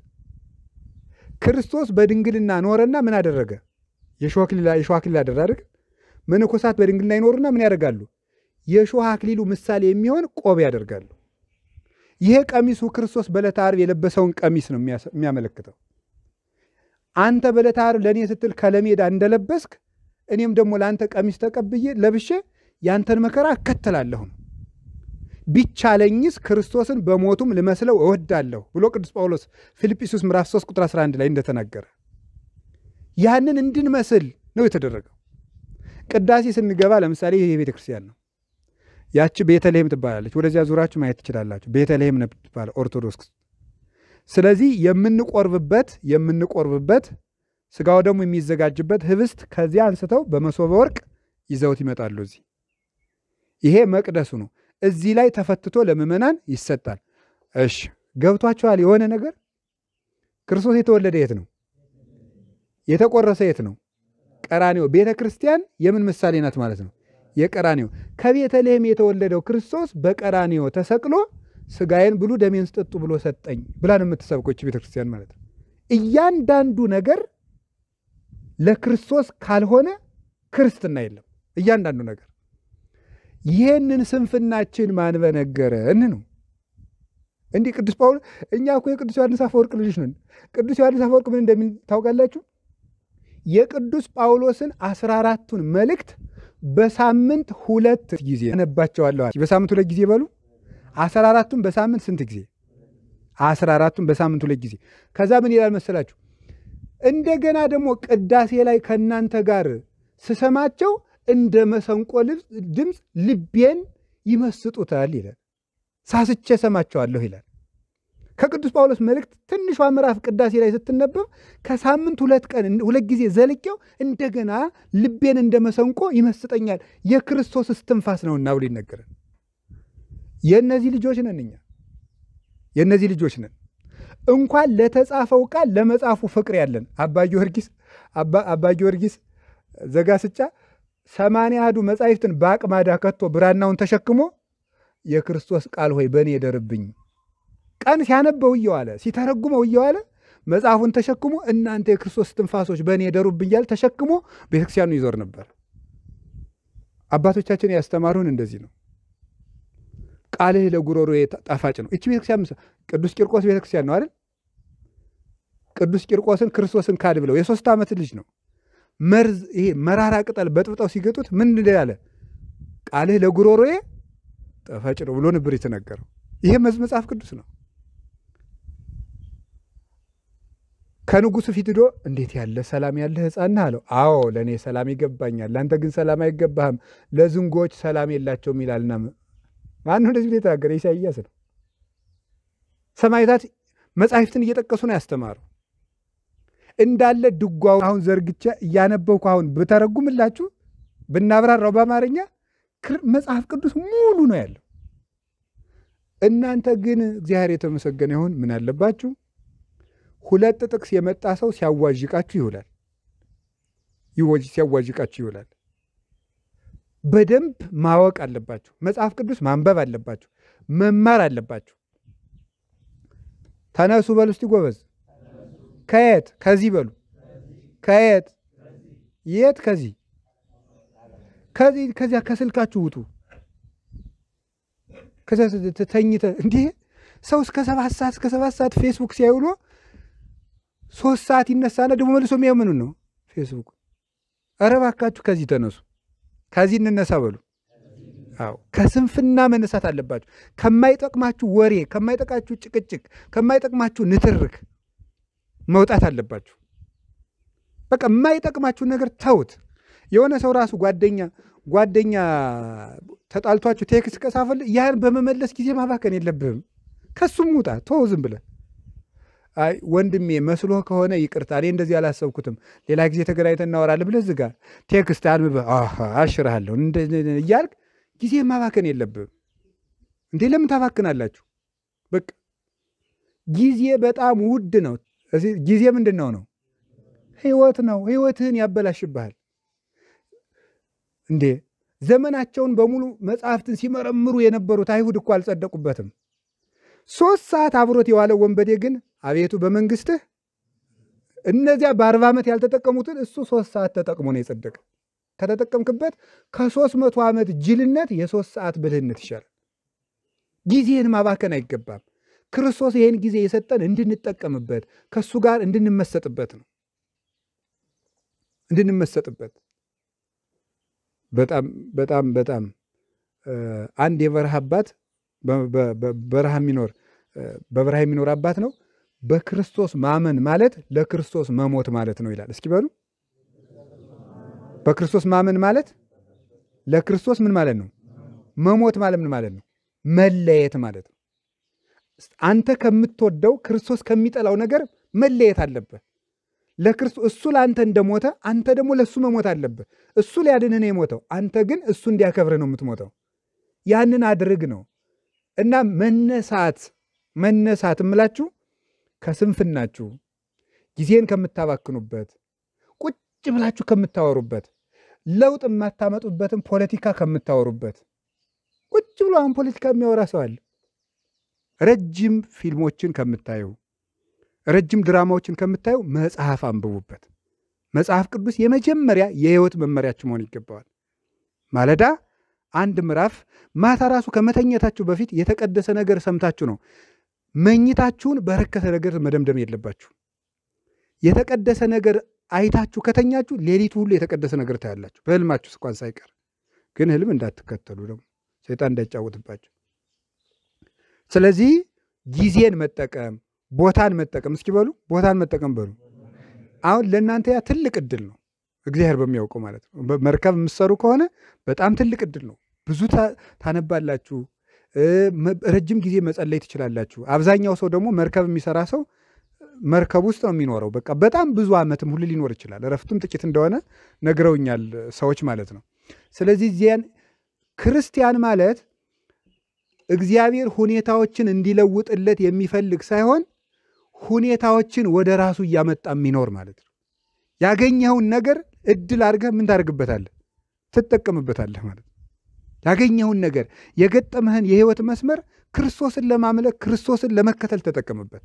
ክርስቶስ በድንግልና ኖረና ምን አደረገ? የሾህ አክሊል አደረ አይደል? መነኮሳት በድንግልና ይኖሩና ምን ያደርጋሉ? የሾህ አክሊሉ ምሳሌ የሚሆን ቆብ ያደርጋሉ። ይሄ ቀሚሱ ክርስቶስ በዕለተ ዓርብ የለበሰውን ቀሚስ ነው የሚያመለክተው። አንተ በዕለተ ዓርብ ለእኔ ስትል ከለሜዳ እንደለበስክ እኔም ደግሞ ለአንተ ቀሚስ ተቀብዬ ለብሼ ያንተን መከራ እከተላለሁ ነው ቢቻለኝስ ክርስቶስን በሞቱም ልመስለው እወዳለሁ ብሎ ቅዱስ ጳውሎስ ፊልጵስዩስ ምዕራፍ 3 ቁጥር 11 ላይ እንደተናገረ ያንን እንድንመስል ነው የተደረገው። ቅዳሴ ስንገባ ለምሳሌ ይህ ቤተ ክርስቲያን ነው። ያቺ ቤተልሔም ትባላለች። ወደዚያ ዙራችሁ ማየት ትችላላችሁ። ቤተልሔም ነው ትባለ ኦርቶዶክስ። ስለዚህ የምንቆርብበት የምንቆርብበት ስጋው ደግሞ የሚዘጋጅበት ህብስት ከዚያ አንስተው በመሶበ ወርቅ ይዘውት ይመጣሉ። እዚህ ይሄ መቅደሱ ነው። እዚህ ላይ ተፈትቶ ለምእመናን ይሰጣል። እሺ ገብቷችኋል? የሆነ ነገር ክርስቶስ የተወለደ የት ነው? የተቆረሰ የት ነው? ቀራኔው። ቤተ ክርስቲያን የምን ምሳሌ ናት ማለት ነው? የቀራኔው። ከቤተልሔም የተወለደው ክርስቶስ በቀራኔው ተሰቅሎ ስጋዬን ብሉ ደሜን ስጠጡ ብሎ ሰጠኝ ብላን የምትሰብኮች ቤተ ክርስቲያን ማለት ነው። እያንዳንዱ ነገር ለክርስቶስ ካልሆነ ክርስትና የለም። እያንዳንዱ ነገር ይሄንን ስንፍናችን ማን በነገረን ነው። እንዲህ ቅዱስ ጳውሎስ እኛ እኮ የቅዱስ ዮሐንስ አፈወርቅ ልጆች ነን። ቅዱስ ዮሐንስ አፈወርቅ ምን እንደሚል ታውቃላችሁ? የቅዱስ ጳውሎስን አስራ አራቱን መልእክት በሳምንት ሁለት ጊዜ አነባቸዋለሁ። በሳምንት ሁለት ጊዜ በሉ። አስራ አራቱን በሳምንት ስንት ጊዜ? አስራ አራቱን በሳምንት ሁለት ጊዜ። ከዛ ምን ይላል መሰላችሁ? እንደገና ደግሞ ቅዳሴ ላይ ከእናንተ ጋር ስሰማቸው እንደ መሰንቆ ድምፅ ልቤን ይመስጡታል ይላል። ሳስቼ ሰማቸዋለሁ ይላል። ከቅዱስ ጳውሎስ መልእክት ትንሿ ምዕራፍ ቅዳሴ ላይ ስትነበብ ከሳምንት ሁለት ቀን ሁለት ጊዜ ዘልቄው እንደገና ልቤን እንደ መሰንቆ ይመስጠኛል፣ የክርስቶስ እስትንፋስ ነውና ብሎ ይነገረን። የእነዚህ ልጆች ነን እኛ፣ የእነዚህ ልጆች ነን። እንኳን ለተጻፈው ቃል ለመጽሐፉ ፍቅር ያለን አባ ጊዮርጊስ አባ ጊዮርጊስ ዘጋስጫ ሰማንያ አሐዱ መጻሕፍትን በአቅማዳ ከቶ ብራናውን ተሸክሞ የክርስቶስ ቃል ሆይ በእኔ የደርብኝ ቀን ሲያነበው እየዋለ ሲተረጉመው እየዋለ መጽሐፉን ተሸክሞ እናንተ የክርስቶስ ትንፋሶች በእኔ ይደሩብኝ ተሸክሞ ቤተክርስቲያኑ ይዞር ነበር። አባቶቻችን ያስተማሩን እንደዚህ ነው። ቃልህ ለጉሮሮ ጣፋጭ ነው። እቺ ቤተክርስቲያን ቅዱስ ቂርቆስ ቤተክርስቲያን ነው አይደል? ቅዱስ ቂርቆስን ክርስቶስን ካድ ብለው የሶስት ዓመት ልጅ ነው መርዝ ይሄ መራራ ቅጠል በጥብጠው ሲገጡት ምን ያለ ቃልህ ለጉሮሮዬ ጣፋጭ ነው ብሎ ነበር የተናገረው። ይሄ መጽሐፍ ቅዱስ ነው። ከንጉሱ ፊት ሂዶ እንዴት ያለ ሰላም ያለ ሕፃን አለው። አዎ ለእኔ ሰላም ይገባኛል፣ ለአንተ ግን ሰላም አይገባህም፣ ለዝንጎች ሰላም የላቸውም ይላልና ማን ነው እንደዚህ የተናገረ? ኢሳያስ ነው። ሰማይታት መጻሕፍትን እየጠቀሱ ነው ያስተማረው። እንዳለ ድጓው አሁን ዘርግቼ እያነበብኩ አሁን ብተረጉምላችሁ ብናብራራው በአማርኛ መጽሐፍ ቅዱስ ሙሉ ነው ያለው። እናንተ ግን እግዚአብሔር የተመሰገነ ይሁን ምን አለባችሁ፣ ሁለት ጥቅስ የመጣ ሰው ሲያዋዥቃችሁ ይውላል ሲያዋዥቃችሁ ይውላል። በደንብ ማወቅ አለባችሁ። መጽሐፍ ቅዱስ ማንበብ አለባችሁ፣ መማር አለባችሁ። ተነሱ በል እስቲ ጎበዝ ከየት ከዚህ በሉ ከየት የት ከዚህ ከዚህ ከዚያ ከስልካችሁ ውጡ። ከዚያ ተኝተ እንዲህ ሰው እስከ ሰባት ሰዓት እስከ ሰባት ሰዓት ፌስቡክ ሲያውሎ ሶስት ሰዓት ይነሳና ደግሞ መልሶ የሚያምኑ ነው ፌስቡክ። ኧረ እባካችሁ ከዚህ ተነሱ፣ ከዚህ እንነሳ በሉ። አዎ ከስንፍና መነሳት አለባችሁ። ከማይጠቅማችሁ ወሬ፣ ከማይጠቃችሁ ጭቅጭቅ፣ ከማይጠቅማችሁ ንትርክ መውጣት አለባችሁ። በቃ የማይጠቅማችሁ ነገር ተውት። የሆነ ሰው ራሱ ጓደኛ ጓደኛ ተጣልቷችሁ ቴክስ ቀሳፈል ያን በመመለስ ጊዜ ማባከን የለብህም። ከሱም ውጣ ተው ዝም ብለህ አይ ወንድሜ መስሎ ከሆነ ይቅርታ፣ እኔ እንደዚህ አላሰብኩትም፣ ሌላ ጊዜ ተገናኝተን እናወራለን ብለህ ዝጋ። ቴክስት አንብበህ አሽርሃለሁ እያልክ ጊዜ ማባከን የለብህም። እንዴ ለምን ታባክናላችሁ? በቃ ጊዜ በጣም ውድ ነው። ጊዜ ምንድን ነው ነው? ህይወት ነው። ህይወትህን ያበላሽብሃል እንዴ! ዘመናቸውን በሙሉ መጽሐፍትን ሲመረምሩ የነበሩት አይሁድ እኮ አልጸደቁበትም። ሶስት ሰዓት አብሮት የዋለው ወንበዴ ግን አቤቱ በመንግስትህ እነዚያ በአርባ ዓመት ያልተጠቀሙትን እሱ ሶስት ሰዓት ተጠቅሞ ነው የጸደቀ። ከተጠቀምክበት ከሶስት መቶ ዓመት ጅልነት የሶስት ሰዓት ብልህነት ይሻላል። ጊዜህን ማባከን አይገባም። ክርስቶስ ይህን ጊዜ የሰጠን እንድንጠቀምበት ከእሱ ጋር እንድንመሰጥበት ነው። እንድንመሰጥበት በጣም በጣም በጣም አንድ የበረሃ አባት በበረሃ የሚኖር በበረሃ የሚኖር አባት ነው። በክርስቶስ ማመን ማለት ለክርስቶስ መሞት ማለት ነው ይላል። እስኪ በሉ በክርስቶስ ማመን ማለት ለክርስቶስ ምን ማለት ነው? መሞት ማለት ምን ማለት ነው? መለየት ማለት ነው። አንተ ከምትወደው ክርስቶስ ከሚጠላው ነገር መለየት አለብህ። ለክርስቶስ እሱ ለአንተ እንደሞተ አንተ ደግሞ ለእሱ መሞት አለብህ። እሱ ሊያድንህ ነው የሞተው፣ አንተ ግን እሱ እንዲያከብር ነው የምትሞተው። ያንን አድርግ ነው እና መነሳት መነሳት እምላችሁ ከስንፍናችሁ ጊዜን ከምታባክኑበት ቁጭ ብላችሁ ከምታወሩበት ለውጥ የማታመጡበትን ፖለቲካ ከምታወሩበት ቁጭ ብሎ አሁን ፖለቲካ የሚያወራ ሰው አለ። ረጅም ፊልሞችን ከምታየው ረጅም ድራማዎችን ከምታየው መጽሐፍ አንብቡበት። መጽሐፍ ቅዱስ የመጀመሪያ የህይወት መመሪያችሁ መሆን ይገባዋል። ማለዳ አንድ ምዕራፍ፣ ማታ ራሱ ከመተኛታችሁ በፊት የተቀደሰ ነገር ሰምታችሁ ነው። መኝታችሁን በረከሰ ነገር መደምደም የለባችሁ። የተቀደሰ ነገር አይታችሁ ከተኛችሁ ሌሊቱ ሁሉ የተቀደሰ ነገር ታያላችሁ፣ በህልማችሁ እንኳን ሳይቀር። ግን ህልም እንዳትከተሉ ደግሞ ሰይጣን እንዳይጫወትባችሁ። ስለዚህ ጊዜን መጠቀም፣ ቦታን መጠቀም እስኪ በሉ ቦታን መጠቀም በሉ። አሁን ለእናንተ ያ ትልቅ እድል ነው፣ እግዚአብሔር በሚያውቀው ማለት ነው። መርከብ የምትሰሩ ከሆነ በጣም ትልቅ እድል ነው። ብዙ ታነባላችሁ፣ ረጅም ጊዜ መጸለይ ትችላላችሁ። አብዛኛው ሰው ደግሞ መርከብ የሚሰራ ሰው መርከብ ውስጥ ነው የሚኖረው። በቃ በጣም ብዙ ዓመትም ሁሉ ሊኖር ይችላል። እረፍቱም ጥቂት እንደሆነ ነግረውኛል ሰዎች ማለት ነው። ስለዚህ ዚያን ክርስቲያን ማለት እግዚአብሔር ሁኔታዎችን እንዲለውጥለት የሚፈልግ ሳይሆን ሁኔታዎችን ወደ ራሱ እያመጣ የሚኖር ማለት ነው። ያገኘኸውን ነገር እድል አድርገህ ምን ታደርግበታለህ? ትጠቀምበታለህ ማለት ነው። ያገኘኸውን ነገር የገጠመህን የህይወት መስመር ክርስቶስን ለማምለክ ክርስቶስን ለመከተል ተጠቀምበት።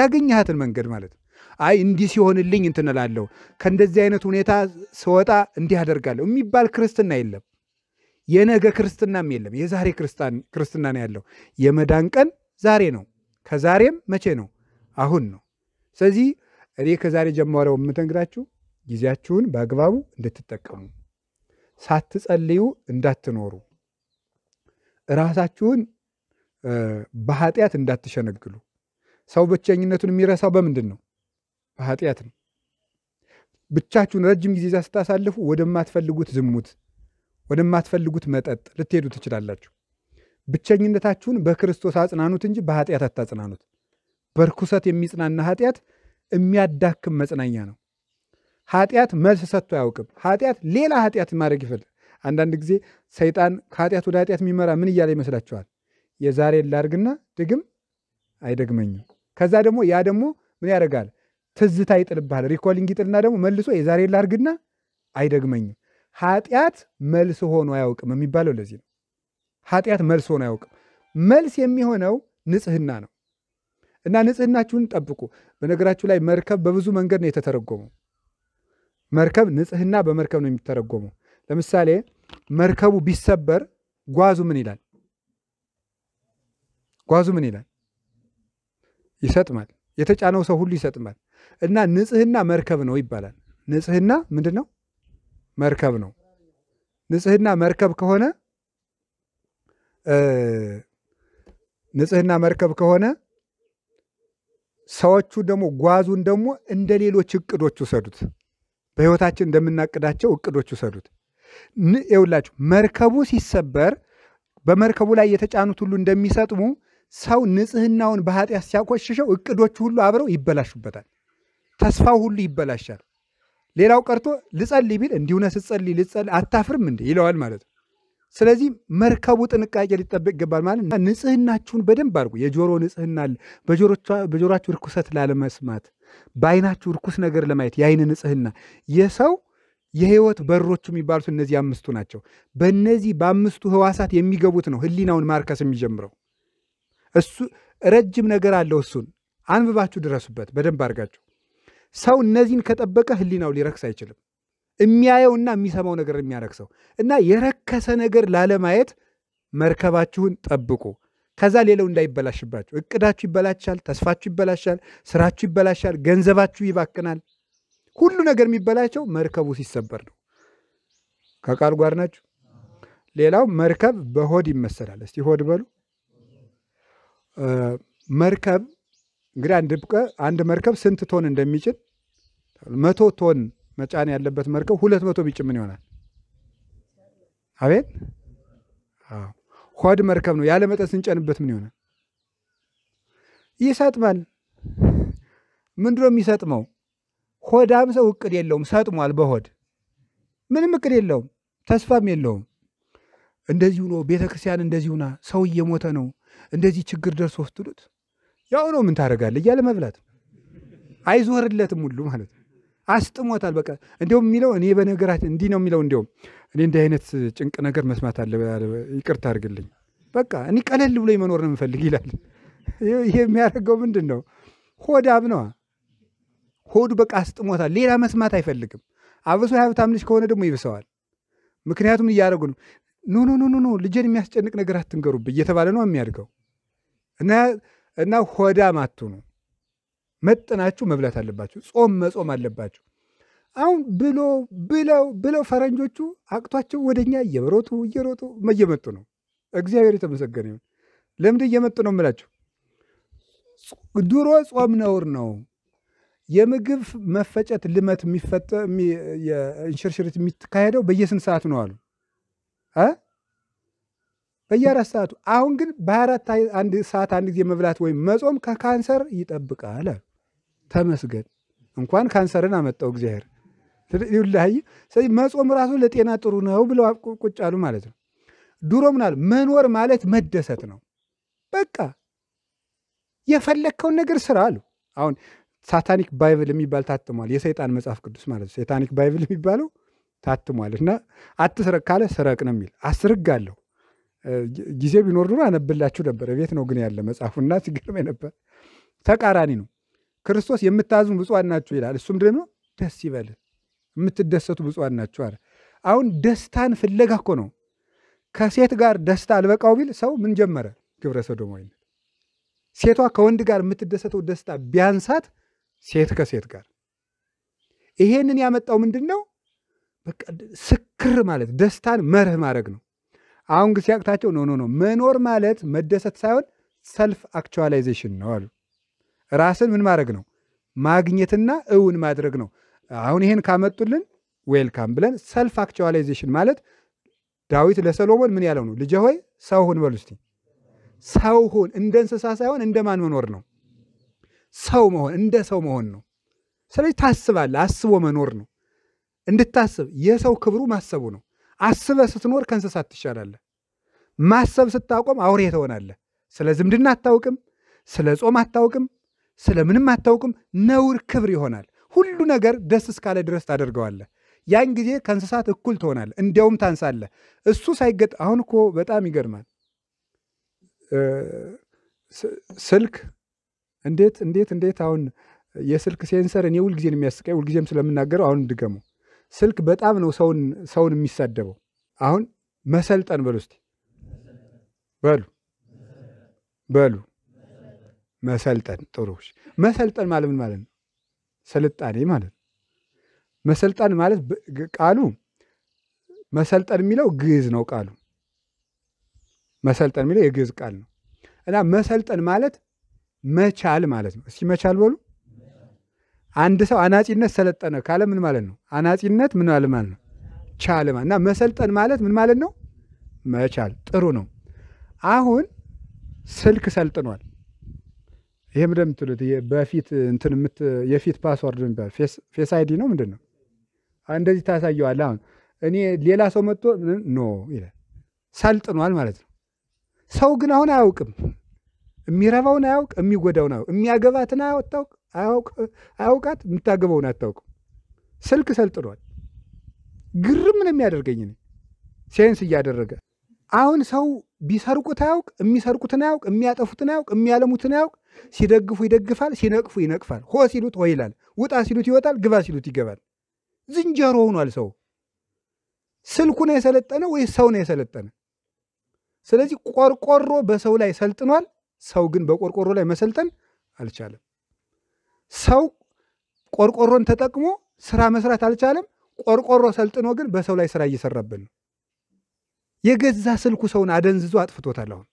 ያገኘሃትን መንገድ ማለት ነው። አይ እንዲህ ሲሆንልኝ እንትንላለሁ ከእንደዚህ አይነት ሁኔታ ስወጣ እንዲህ አደርጋለሁ የሚባል ክርስትና የለም። የነገ ክርስትናም የለም። የዛሬ ክርስትና ነው ያለው። የመዳን ቀን ዛሬ ነው። ከዛሬም መቼ ነው? አሁን ነው። ስለዚህ እኔ ከዛሬ ጀማሪው የምተንግራችሁ ጊዜያችሁን በአግባቡ እንድትጠቀሙ፣ ሳትጸልዩ እንዳትኖሩ፣ ራሳችሁን በኃጢአት እንዳትሸነግሉ። ሰው ብቸኝነቱን የሚረሳው በምንድን ነው? በኃጢአት ነው። ብቻችሁን ረጅም ጊዜ ስታሳልፉ ወደማትፈልጉት ዝሙት ወደማትፈልጉት መጠጥ ልትሄዱ ትችላላችሁ። ብቸኝነታችሁን በክርስቶስ አጽናኑት እንጂ በኃጢአት አታጽናኑት። በርኩሰት የሚጽናና ኃጢአት የሚያዳክም መጽናኛ ነው። ኃጢአት መልስ ሰጥቶ አያውቅም። ኃጢአት ሌላ ኃጢአት ማድረግ ይፈልግ። አንዳንድ ጊዜ ሰይጣን ከኃጢአት ወደ ኃጢአት የሚመራ ምን እያለ ይመስላችኋል? የዛሬ ላርግና ድግም አይደግመኝም። ከዛ ደግሞ ያ ደግሞ ምን ያደርጋል? ትዝታ ይጥልብሃል። ሪኮሊንግ ይጥልና ደግሞ መልሶ የዛሬ ላርግና አይደግመኝም። ኃጢአት መልስ ሆኖ አያውቅም የሚባለው ለዚህ ነው። ኃጢአት መልስ ሆኖ አያውቅም። መልስ የሚሆነው ንጽህና ነው እና ንጽህናችሁን ጠብቁ። በነገራችሁ ላይ መርከብ በብዙ መንገድ ነው የተተረጎመው። መርከብ ንጽህና በመርከብ ነው የሚተረጎመው። ለምሳሌ መርከቡ ቢሰበር ጓዙ ምን ይላል? ጓዙ ምን ይላል? ይሰጥማል። የተጫነው ሰው ሁሉ ይሰጥማል። እና ንጽህና መርከብ ነው ይባላል። ንጽህና ምንድን ነው? መርከብ ነው። ንጽህና መርከብ ከሆነ ንጽህና መርከብ ከሆነ ሰዎቹ ደግሞ ጓዙን ደግሞ እንደ ሌሎች እቅዶች ውሰዱት። በህይወታችን እንደምናቅዳቸው እቅዶች ውሰዱት። ይውላችሁ መርከቡ ሲሰበር በመርከቡ ላይ የተጫኑት ሁሉ እንደሚሰጥሙ ሰው ንጽህናውን በኃጢአት ሲያቆሽሸው እቅዶቹ ሁሉ አብረው ይበላሹበታል። ተስፋው ሁሉ ይበላሻል። ሌላው ቀርቶ ልጸልይ ቢል እንዲሁነ ስትጸልይ ልጸልይ አታፍርም እንዴ ይለዋል ማለት ነው። ስለዚህ መርከቡ ጥንቃቄ ሊጠበቅ ይገባል ማለት ንጽህናችሁን በደንብ አድርጉ። የጆሮ ንጽህና በጆሮችሁ ርኩሰት ላለመስማት፣ በአይናችሁ ርኩስ ነገር ለማየት የአይን ንጽህና የሰው የህይወት በሮቹ የሚባሉት እነዚህ አምስቱ ናቸው። በእነዚህ በአምስቱ ህዋሳት የሚገቡት ነው ህሊናውን ማርከስ የሚጀምረው። እሱ ረጅም ነገር አለው። እሱን አንብባችሁ ድረሱበት በደንብ አድርጋችሁ። ሰው እነዚህን ከጠበቀ ህሊናው ሊረክስ አይችልም። የሚያየውና የሚሰማው ነገር የሚያረክሰው እና የረከሰ ነገር ላለማየት መርከባችሁን ጠብቁ። ከዛ ሌላው እንዳይበላሽባችሁ። እቅዳችሁ ይበላሻል፣ ተስፋችሁ ይበላሻል፣ ስራችሁ ይበላሻል፣ ገንዘባችሁ ይባክናል። ሁሉ ነገር የሚበላቸው መርከቡ ሲሰበር ነው። ከቃል ጓር ናችሁ። ሌላው መርከብ በሆድ ይመሰላል። እስቲ ሆድ በሉ መርከብ እንግዲህ አንድ መርከብ ስንት ቶን እንደሚጭን መቶ ቶን መጫን ያለበት መርከብ ሁለት መቶ ቢጭን ምን ይሆናል? አቤት ሆድ መርከብ ነው። ያለ መጠን ስንጨንበት ምን ይሆናል? ይሰጥማል። ምንድሮ የሚሰጥመው? ሆዳም ሰው እቅድ የለውም፣ ሰጥሟል። በሆድ ምንም እቅድ የለውም፣ ተስፋም የለውም። እንደዚሁ ነው። ቤተ ክርስቲያን እንደዚሁ ሰው እየሞተ ነው፣ እንደዚህ ችግር ደርሶ ስትሉት ያው ነው ምን ታደርጋለህ እያለ መብላት አይዞርለትም ሁሉ ማለት አስጥሞታል። በቃ እንዲሁም የሚለው እኔ በነገራት እንዲህ ነው የሚለው እንዲሁም እኔ እንዲህ አይነት ጭንቅ ነገር መስማት አለ ይቅርታ አድርግልኝ፣ በቃ እኔ ቀለል ብሎ መኖር ነው የምፈልግ ይላል። ይሄ የሚያደርገው ምንድን ነው? ሆዳም ነዋ። ሆዱ በቃ አስጥሞታል። ሌላ መስማት አይፈልግም። አብሶ የሀብታም ልጅ ከሆነ ደግሞ ይብሰዋል። ምክንያቱም እያደረጉ ነው። ኖ ኖ ኖ ኖ ልጄን የሚያስጨንቅ ነገር አትንገሩብ እየተባለ ነው የሚያድገው እና እና ሆዳም አትሁኑ። መጥናችሁ መብላት አለባችሁ። ጾም መጾም አለባችሁ። አሁን ብሎ ብለው ብለው ፈረንጆቹ አቅቷቸው ወደኛ እየሮጡ እየሮጡ እየመጡ ነው። እግዚአብሔር የተመሰገነ ይሁን። እየመጡ ነው የምላችሁ? ድሮ ጾም ነውር ነው። የምግብ መፈጨት ልመት እንሽርሽሪት የሚካሄደው በየስንት ሰዓት ነው አሉ። በየአራት ሰዓቱ። አሁን ግን በአራት አንድ ሰዓት አንድ ጊዜ መብላት ወይም መጾም ከካንሰር ይጠብቃል። ተመስገን። እንኳን ካንሰርን አመጣው እግዚአብሔር ይላይ። ስለዚህ መጾም ራሱ ለጤና ጥሩ ነው ብለው ቁጭ አሉ ማለት ነው። ድሮ ምናል መኖር ማለት መደሰት ነው። በቃ የፈለግከውን ነገር ስራ አሉ። አሁን ሳታኒክ ባይብል የሚባል ታትሟል። የሰይጣን መጽሐፍ ቅዱስ ማለት ነው። ሰይጣኒክ ባይብል የሚባለው ታትሟል እና አትስረቅ ካለ ስረቅ ነው የሚል አስርግ አለው ጊዜ ቢኖር ኑሮ አነብላችሁ ነበር። ቤት ነው ግን ያለ መጽሐፉና ሲገርመኝ ነበር። ተቃራኒ ነው። ክርስቶስ የምታዝኑ ብፁዓን ናችሁ ይላል። እሱም ደግሞ ደስ ይበል የምትደሰቱ ብፁዓን ናችሁ አለ። አሁን ደስታን ፍለጋ እኮ ነው። ከሴት ጋር ደስታ አልበቃው ቢል ሰው ምን ጀመረ? ግብረ ሰዶማዊነት። ሴቷ ከወንድ ጋር የምትደሰተው ደስታ ቢያንሳት ሴት ከሴት ጋር ይሄንን ያመጣው ምንድን ነው? ስክር ማለት ደስታን መርህ ማድረግ ነው። አሁን ግን ሲያቅታቸው ኖ ኖ ኖ መኖር ማለት መደሰት ሳይሆን ሰልፍ አክቹዋላይዜሽን ነው አሉ። ራስን ምን ማድረግ ነው? ማግኘትና እውን ማድረግ ነው። አሁን ይሄን ካመጡልን ዌልካም ብለን ሰልፍ አክቹዋላይዜሽን ማለት ዳዊት ለሰሎሞን ምን ያለው ነው? ልጄ ሆይ ሰው ሁን በሉ እስቲ። ሰው ሁን እንደ እንስሳ ሳይሆን እንደ ማን መኖር ነው? ሰው መሆን እንደ ሰው መሆን ነው። ስለዚህ ታስባለህ፣ አስቦ መኖር ነው። እንድታስብ የሰው ክብሩ ማሰቡ ነው። አስበ ስትኖር ከእንስሳት ትሻላለህ። ማሰብ ስታቆም አውሬ ትሆናለህ። ስለ ዝምድና አታውቅም፣ ስለ ጾም አታውቅም፣ ስለ ምንም አታውቅም። ነውር ክብር ይሆናል። ሁሉ ነገር ደስ እስካለ ድረስ ታደርገዋለህ። ያን ጊዜ ከእንስሳት እኩል ትሆናለህ፣ እንዲያውም ታንሳለህ። እሱ ሳይገጥ አሁን እኮ በጣም ይገርማል። ስልክ እንዴት እንዴት እንዴት አሁን የስልክ ሴንሰር እኔ ሁልጊዜ ነው የሚያስቀኝ። ሁልጊዜም ስለምናገረው አሁን ድገመው ስልክ በጣም ነው ሰውን ሰውን የሚሳደበው። አሁን መሰልጠን በሉ እስቲ በሉ በሉ መሰልጠን ጥሩ። መሰልጠን ማለት ምን ማለት ነው? ስልጣኔ ማለት ነው። መሰልጠን ማለት ቃሉ መሰልጠን የሚለው ግዕዝ ነው። ቃሉ መሰልጠን የሚለው የግዕዝ ቃል ነው እና መሰልጠን ማለት መቻል ማለት ነው። እስኪ መቻል በሉ አንድ ሰው አናጺነት ሰለጠነ ካለ ምን ማለት ነው? አናጺነት ምን ማለት ማለት ነው? ቻለ ማለት እና መሰልጠን ማለት ምን ማለት ነው? መቻል። ጥሩ ነው። አሁን ስልክ ሰልጥኗል። ይሄ ምንድን የምትሉት በፊት እንትን የፊት ፓስዋርድ የሚባል ፌስ አይዲ ነው ምንድን ነው? እንደዚህ ታሳየዋለህ። አሁን እኔ ሌላ ሰው መጥቶ ኖ ይላል። ሰልጥኗል ማለት ነው። ሰው ግን አሁን አያውቅም። የሚረባውን አያውቅ፣ የሚጎዳውን አያውቅ፣ የሚያገባትን አያወጣውቅ አያውቃት፣ የምታገበውን አታውቅም። ስልክ ሰልጥኗል። ግርም ነው የሚያደርገኝ ሴንስ እያደረገ አሁን ሰው ቢሰርቁት አያውቅ፣ የሚሰርቁትን አያውቅ፣ የሚያጠፉትን አያውቅ፣ የሚያለሙትን አያውቅ። ሲደግፉ ይደግፋል፣ ሲነቅፉ ይነቅፋል። ሆ ሲሉት ሆ ይላል፣ ውጣ ሲሉት ይወጣል፣ ግባ ሲሉት ይገባል። ዝንጀሮ ሆኗል ሰው። ስልኩ ነው የሰለጠነ ወይስ ሰው ነው የሰለጠነ? ስለዚህ ቆርቆሮ በሰው ላይ ሰልጥኗል። ሰው ግን በቆርቆሮ ላይ መሰልጠን አልቻለም። ሰው ቆርቆሮን ተጠቅሞ ስራ መስራት አልቻለም። ቆርቆሮ ሰልጥኖ ግን በሰው ላይ ስራ እየሰራብን ነው። የገዛ ስልኩ ሰውን አደንዝዞ አጥፍቶታል። አሁን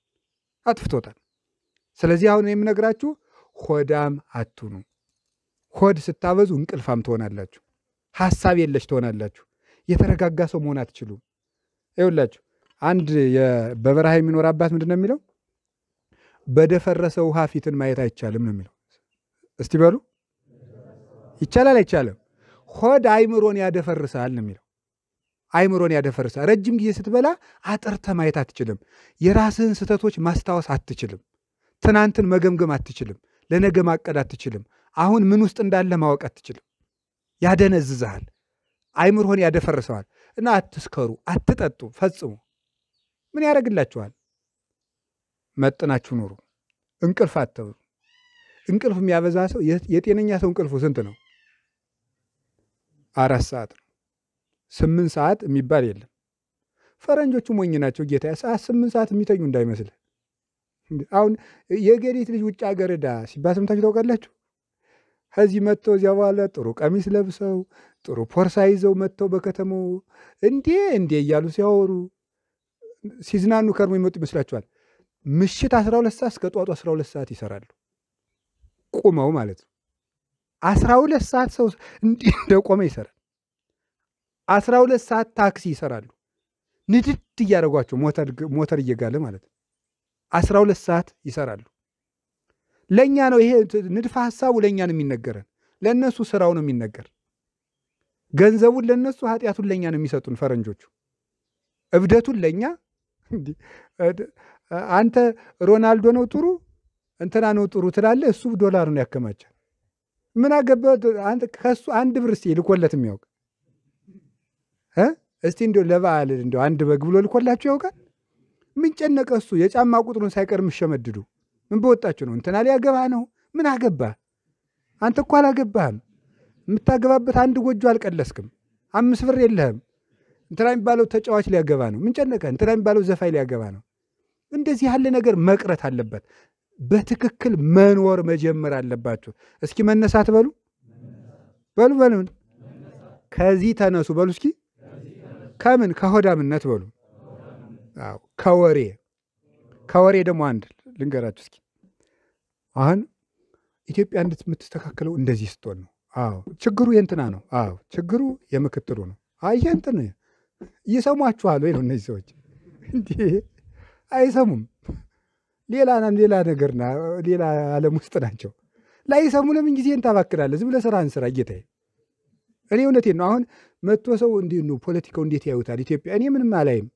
አጥፍቶታል። ስለዚህ አሁን የምነግራችሁ ሆዳም አትኑ። ሆድ ስታበዙ እንቅልፋም ትሆናላችሁ፣ ሀሳብ የለሽ ትሆናላችሁ። የተረጋጋ ሰው መሆን አትችሉም። ይውላችሁ አንድ በበረሃ የሚኖር አባት ምንድን ነው የሚለው? በደፈረሰ ውሃ ፊትን ማየት አይቻልም ነው የሚለው። እስቲ በሉ ይቻላል አይቻልም? ሆድ አይምሮን ያደፈርሳል ነው የሚለው። አይምሮን ያደፈርሳል። ረጅም ጊዜ ስትበላ አጥርተ ማየት አትችልም። የራስህን ስህተቶች ማስታወስ አትችልም። ትናንትን መገምገም አትችልም። ለነገ ማቀድ አትችልም። አሁን ምን ውስጥ እንዳለ ማወቅ አትችልም። ያደነዝዝሃል። አይምሮን ያደፈርሰዋል። እና አትስከሩ፣ አትጠጡ ፈጽሙ። ምን ያደርግላችኋል? መጥናችሁ ኑሩ። እንቅልፍ አተብሉ። እንቅልፍ የሚያበዛ ሰው የጤነኛ ሰው እንቅልፉ ስንት ነው? አራት ሰዓት ነው። ስምንት ሰዓት የሚባል የለም። ፈረንጆቹ ሞኝ ናቸው። ጌታ ሰዓት ስምንት ሰዓት የሚተኙ እንዳይመስል። አሁን የገዴት ልጅ ውጭ ሀገር ዕዳ ሲባል ሰምታችሁ ታውቃላችሁ? ከዚህ መጥተው እዚያ በኋላ ጥሩ ቀሚስ ለብሰው ጥሩ ፖርሳ ይዘው መጥተው በከተማው እንዴ እንዴ እያሉ ሲያወሩ ሲዝናኑ ከርሞ ይመጡ ይመስላችኋል? ምሽት አስራ ሁለት ሰዓት እስከ ጠዋቱ አስራ ሁለት ሰዓት ይሰራሉ። ቁመው ማለት ነው። አስራ ሁለት ሰዓት ሰው እንዲህ እንደቆመ ይሰራል። አስራ ሁለት ሰዓት ታክሲ ይሰራሉ። ንድድ እያደረጓቸው ሞተር እየጋለ ማለት ነው። አስራ ሁለት ሰዓት ይሰራሉ። ለእኛ ነው ይሄ ንድፈ ሀሳቡ ለእኛ ነው የሚነገረን። ለእነሱ ስራው ነው የሚነገር። ገንዘቡን ለእነሱ ኃጢአቱን ለእኛ ነው የሚሰጡን ፈረንጆቹ። እብደቱን ለእኛ አንተ ሮናልዶ ነው ጥሩ እንትና ነው ጥሩ ትላለህ፣ እሱ ዶላር ነው ያከማቻል። ምን አገባ ከሱ አንድ ብር እስኪ ልኮለት የሚያውቅ እስቲ እንዲ ለበዓል እንዲ አንድ በግ ብሎ ልኮላቸው ያውቃል? ምን ጨነቀ እሱ የጫማ ቁጥሩን ሳይቀር የምሸመድዱ ምን በወጣቸው ነው? እንትና ሊያገባ ነው። ምን አገባ አንተ እኮ አላገባህም። የምታገባበት አንድ ጎጆ አልቀለስክም። አምስት ብር የለህም። እንትና የሚባለው ተጫዋች ሊያገባ ነው። ምን ጨነቀ? እንትና የሚባለው ዘፋኝ ሊያገባ ነው። እንደዚህ ያለ ነገር መቅረት አለበት። በትክክል መኖር መጀመር አለባችሁ። እስኪ መነሳት በሉ በሉ በሉ፣ ከዚህ ተነሱ በሉ እስኪ። ከምን ከሆዳምነት በሉ። ከወሬ ከወሬ ደግሞ አንድ ልንገራችሁ እስኪ። አሁን ኢትዮጵያ እንድት የምትስተካከለው እንደዚህ ስትሆን ነው። አዎ ችግሩ የእንትና ነው። አዎ ችግሩ የምክትሉ ነው። አይ እንትን ወይ ነው እነዚህ ሰዎች እንዲህ አይሰሙም። ሌላ ሌላ ነገርና ሌላ ዓለም ውስጥ ናቸው። ላይ ሰሙ ለምን ጊዜን ታባክናለህ? ዝም ብለህ ስራህን ስራ ጌታዬ። እኔ እውነቴን ነው። አሁን መቶ ሰው እንዲኑ ፖለቲካው እንዴት ያዩታል ኢትዮጵያ? እኔ ምንም አላይም።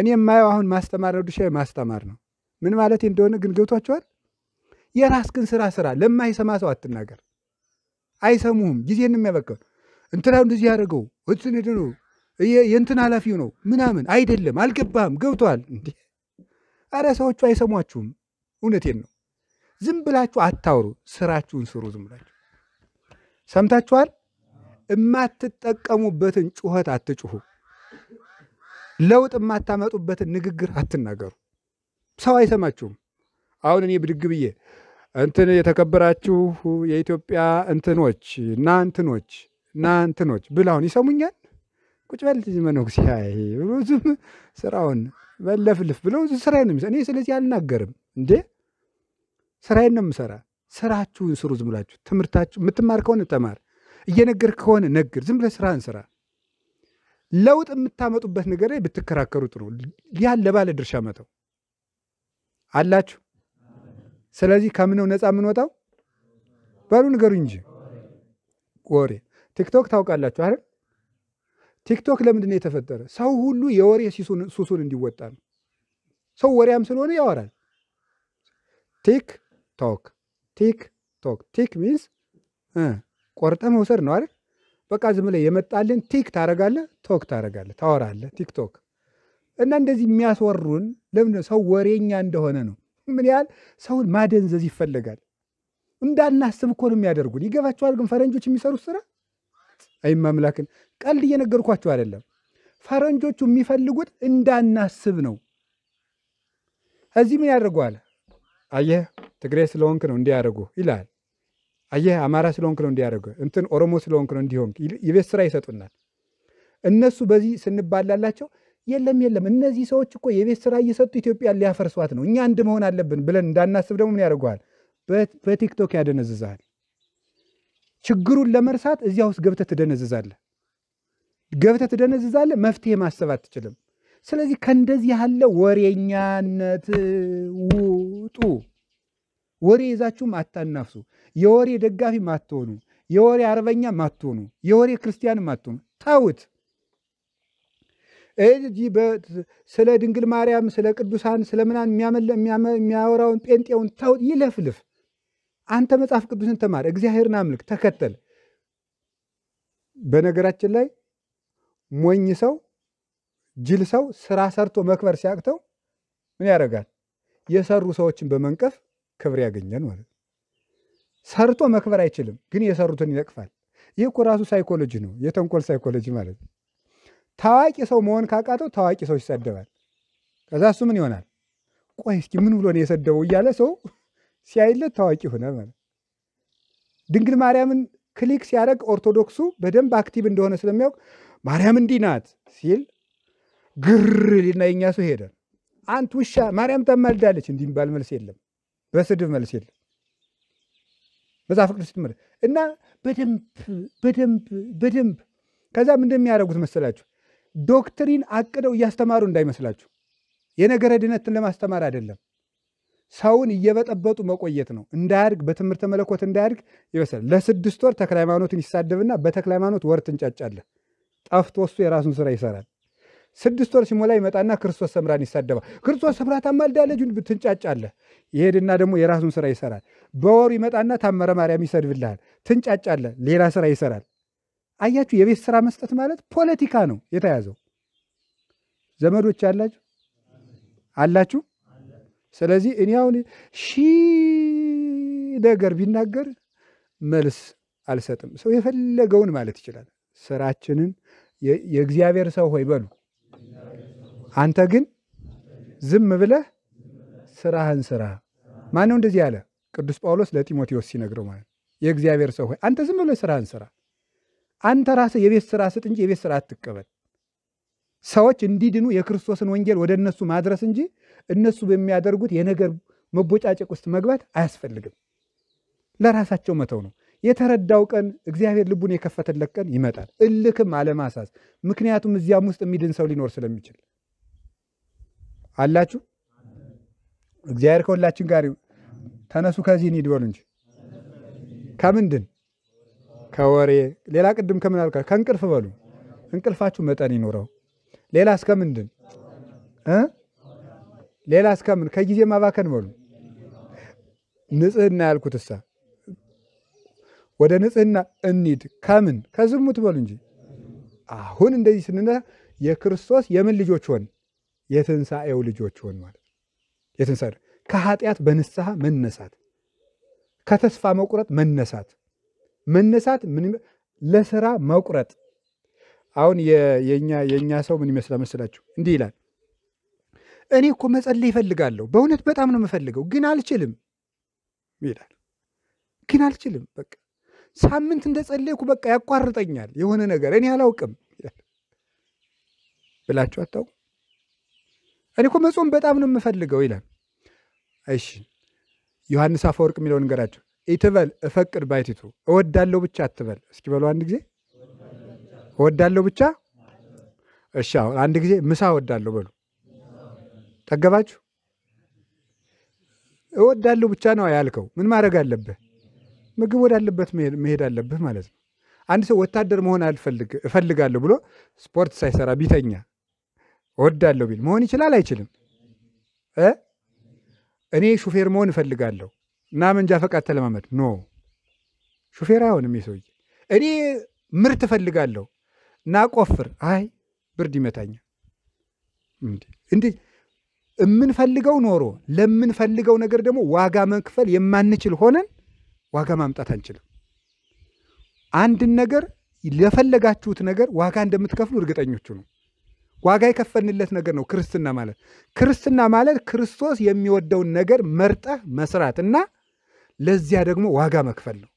እኔ የማየው አሁን ማስተማር ነው፣ ድርሻዬ ማስተማር ነው። ምን ማለት እንደሆነ ግን ገብቷቸዋል። የራስ ግን ስራ ስራ፣ ለማይሰማ ሰው አትናገር። አይሰሙህም። ጊዜን የሚያበቀው እንትና እንደዚህ ያደርገው እንትን ነው የእንትን ኃላፊው ነው ምናምን አይደለም። አልገባህም? ገብቷል እንዴ? አረ ሰዎቹ አይሰሟችሁም። እውነቴን ነው። ዝም ብላችሁ አታውሩ፣ ስራችሁን ስሩ። ዝም ብላችሁ ሰምታችኋል። የማትጠቀሙበትን ጩኸት አትጩሁ። ለውጥ የማታመጡበትን ንግግር አትናገሩ። ሰው አይሰማችሁም። አሁን እኔ ብድግ ብዬ እንትን የተከበራችሁ የኢትዮጵያ እንትኖች እና እንትኖች እና እንትኖች ብላሁን ይሰሙኛል? ቁጭ በል መነኩሴ ዝም ስራውን ለፍልፍ ብለው ስራዬን ነው እኔ ስለዚህ አልናገርም እንዴ ስራዬን ነው የምሰራ ስራችሁን ስሩ ዝም ብላችሁ ትምህርታችሁ የምትማር ከሆነ ተማር እየነገር ከሆነ ነግር ዝም ብለህ ስራህን ስራ ለውጥ የምታመጡበት ነገር ላይ ብትከራከሩ ጥሩ ያን ለባለ ድርሻ መተው አላችሁ ስለዚህ ከምነው ነፃ የምንወጣው በሉ ንገሩ እንጂ ወሬ ቲክቶክ ታውቃላችሁ አይደል ቲክቶክ ለምንድን ነው የተፈጠረ? ሰው ሁሉ የወሬ ሱሱን እንዲወጣ ነው። ሰው ወሬያም ስለሆነ ያወራል። ቲክ ቶክ ቲክ ቶክ ቲክ ሚንስ ቆርጠ መውሰድ ነው አይደል? በቃ ዝም ላይ የመጣልን ቲክ ታረጋለ፣ ቶክ ታረጋለ፣ ታወራለ፣ ቲክቶክ እና እንደዚህ የሚያስወሩን ለምን ሰው ወሬኛ እንደሆነ ነው። ምን ያህል ሰውን ማደንዘዝ ይፈለጋል። እንዳናስብ እኮ ነው የሚያደርጉን። ይገባቸዋል ግን ፈረንጆች የሚሰሩት ስራ ወይም አምላክን ቀልድ እየነገርኳቸው አይደለም። ፈረንጆቹ የሚፈልጉት እንዳናስብ ነው። እዚህ ምን ያደርገዋል? አየህ ትግሬ ስለሆንክ ነው እንዲያደርጉ ይላል። አየህ አማራ ስለሆንክ ነው እንዲያደርጉ፣ እንትን ኦሮሞ ስለሆንክ ነው እንዲሆንክ፣ የቤት ስራ ይሰጡናል። እነሱ በዚህ ስንባላላቸው የለም የለም፣ እነዚህ ሰዎች እኮ የቤት ስራ እየሰጡ ኢትዮጵያን ሊያፈርሷት ነው፣ እኛ አንድ መሆን አለብን ብለን እንዳናስብ ደግሞ ምን ያደርገዋል? በቲክቶክ ያደነዝዛል። ችግሩን ለመርሳት እዚያ ውስጥ ገብተህ ትደነዝዛለህ፣ ገብተህ ትደነዝዛለህ። መፍትሄ ማሰብ አትችልም። ስለዚህ ከእንደዚህ ያለ ወሬኛነት ውጡ። ወሬ ይዛችሁም አታናፍሱ። የወሬ ደጋፊ ማትሆኑ፣ የወሬ አርበኛ ማትሆኑ፣ የወሬ ክርስቲያን ማትሆኑ ታውት ስለ ድንግል ማርያም፣ ስለ ቅዱሳን፣ ስለ ምናምን የሚያወራውን ጴንጤውን ታውት ይለፍልፍ። አንተ መጽሐፍ ቅዱስን ተማር፣ እግዚአብሔርን አምልክ፣ ተከተል። በነገራችን ላይ ሞኝ ሰው ጅል ሰው ስራ ሰርቶ መክበር ሲያቅተው ምን ያደርጋል? የሰሩ ሰዎችን በመንቀፍ ክብር ያገኛል ማለት ነው። ሰርቶ መክበር አይችልም፣ ግን የሰሩትን ይነቅፋል። ይህ እኮ ራሱ ሳይኮሎጂ ነው፣ የተንኮል ሳይኮሎጂ ማለት ነው። ታዋቂ ሰው መሆን ካቃተው ታዋቂ ሰው ይሰደባል። ከዛ እሱ ምን ይሆናል? ቆይ እስኪ ምን ብሎ ነው የሰደበው እያለ ሰው ሲያይለት ታዋቂ ሆነ ማለት። ድንግል ማርያምን ክሊክ ሲያደርግ ኦርቶዶክሱ በደንብ አክቲቭ እንደሆነ ስለሚያውቅ ማርያም እንዲህ ናት ሲል ግር ሊና የኛ ሰው ሄደ። አንት ውሻ ማርያም ታማልዳለች እንዲህ የሚባል መልስ የለም፣ በስድብ መልስ የለም። መጽሐፍ ቅዱስ ትምህርት እና በደንብ በደንብ በደንብ ከዛም እንደሚያደርጉት መሰላችሁ ዶክትሪን አቅደው እያስተማሩ እንዳይመስላችሁ የነገረ ድነትን ለማስተማር አይደለም ሰውን እየበጠበጡ መቆየት ነው። እንዳያድግ በትምህርተ መለኮት እንዳያድግ ይመስላል። ለስድስት ወር ተክለ ሃይማኖትን ይሳደብና በተክለ ሃይማኖት ወር ትንጫጫለህ። ጠፍቶ እሱ የራሱን ስራ ይሰራል። ስድስት ወር ሲሞላ ይመጣና ክርስቶስ ሰምራን ይሳደባል። ክርስቶስ ሰምራ ታማልዳለች ትንጫጫለህ። ይሄድና ደግሞ የራሱን ስራ ይሰራል። በወሩ ይመጣና ታመረ ማርያም ይሰድብልሃል። ትንጫጫለህ። ሌላ ስራ ይሰራል። አያችሁ፣ የቤት ስራ መስጠት ማለት ፖለቲካ ነው የተያዘው። ዘመዶች አላችሁ አላችሁ ስለዚህ እኔ አሁን ሺህ ነገር ቢናገር መልስ አልሰጥም። ሰው የፈለገውን ማለት ይችላል። ስራችንን የእግዚአብሔር ሰው ሆይ በሉ። አንተ ግን ዝም ብለህ ስራህን ስራ። ማነው እንደዚህ ያለ? ቅዱስ ጳውሎስ ለጢሞቴዎስ ሲነግረው ማለት የእግዚአብሔር ሰው ሆይ አንተ ዝም ብለህ ስራህን ስራ። አንተ ራስህ የቤት ስራ ስጥ እንጂ የቤት ስራ አትቀበል። ሰዎች እንዲድኑ የክርስቶስን ወንጌል ወደ እነሱ ማድረስ እንጂ እነሱ በሚያደርጉት የነገር መቦጫጨቅ ውስጥ መግባት አያስፈልግም። ለራሳቸው መተው ነው። የተረዳው ቀን እግዚአብሔር ልቡን የከፈተለት ቀን ይመጣል። እልክም አለማሳዝ። ምክንያቱም እዚያም ውስጥ የሚድን ሰው ሊኖር ስለሚችል አላችሁ። እግዚአብሔር ከሁላችን ጋር ተነሱ ከዚህ እንሂድ በሉ እንጂ ከምንድን ከወሬ ሌላ ቅድም ከምን አልካ ከእንቅልፍ በሉ እንቅልፋችሁ መጠን ይኑረው። ሌላ እስከ ምንድን ሌላ እስከ ምን ከጊዜ ማባከን በሉ ንጽህና ያልኩት ወደ ንጽህና እንሂድ ከምን ከዝሙት በሉ እንጂ አሁን እንደዚህ ስንነ የክርስቶስ የምን ልጆች ሆን የትንሣኤው ልጆች ሆን ማለት የትንሣኤ ከኃጢአት በንስሐ መነሳት ከተስፋ መቁረጥ መነሳት መነሳት ለስራ መቁረጥ አሁን የኛ የእኛ ሰው ምን ይመስላል መስላችሁ? እንዲህ ይላል፣ እኔ እኮ መጸለይ ይፈልጋለሁ በእውነት በጣም ነው የምፈልገው፣ ግን አልችልም ይላል። ግን አልችልም በቃ ሳምንት እንደ ጸለይኩ በቃ ያቋርጠኛል የሆነ ነገር እኔ አላውቅም ብላችሁ አታውቁ? እኔ እኮ መጾም በጣም ነው የምፈልገው ይላል። እሺ ዮሐንስ አፈወርቅ የሚለው ንገራቸው። ኢትበል እፈቅድ ባይቲቱ እወዳለሁ ብቻ አትበል እስኪ በሉ አንድ ጊዜ እወዳለሁ ብቻ። እሺ አሁን አንድ ጊዜ ምሳ እወዳለሁ በሉ። ጠገባችሁ? እወዳለሁ ብቻ ነው ያልከው። ምን ማድረግ አለብህ? ምግብ ወዳለበት መሄድ አለብህ ማለት ነው። አንድ ሰው ወታደር መሆን አልፈልግ እፈልጋለሁ ብሎ ስፖርት ሳይሰራ ቢተኛ እወዳለሁ ቢል መሆን ይችላል አይችልም? እኔ ሹፌር መሆን እፈልጋለሁ እና መንጃ ፈቃድ ተለማመድ። ኖ ሹፌር አይሆንም የሰውዬ። እኔ ምርት እፈልጋለሁ ናቆፍር አይ ብርድ ይመታኛል። እንዴ የምንፈልገው ኖሮ ለምንፈልገው ነገር ደግሞ ዋጋ መክፈል የማንችል ሆነን ዋጋ ማምጣት አንችልም። አንድን ነገር ለፈለጋችሁት ነገር ዋጋ እንደምትከፍሉ እርግጠኞቹ ነው። ዋጋ የከፈልንለት ነገር ነው ክርስትና ማለት። ክርስትና ማለት ክርስቶስ የሚወደውን ነገር መርጠህ መስራት እና ለዚያ ደግሞ ዋጋ መክፈል ነው።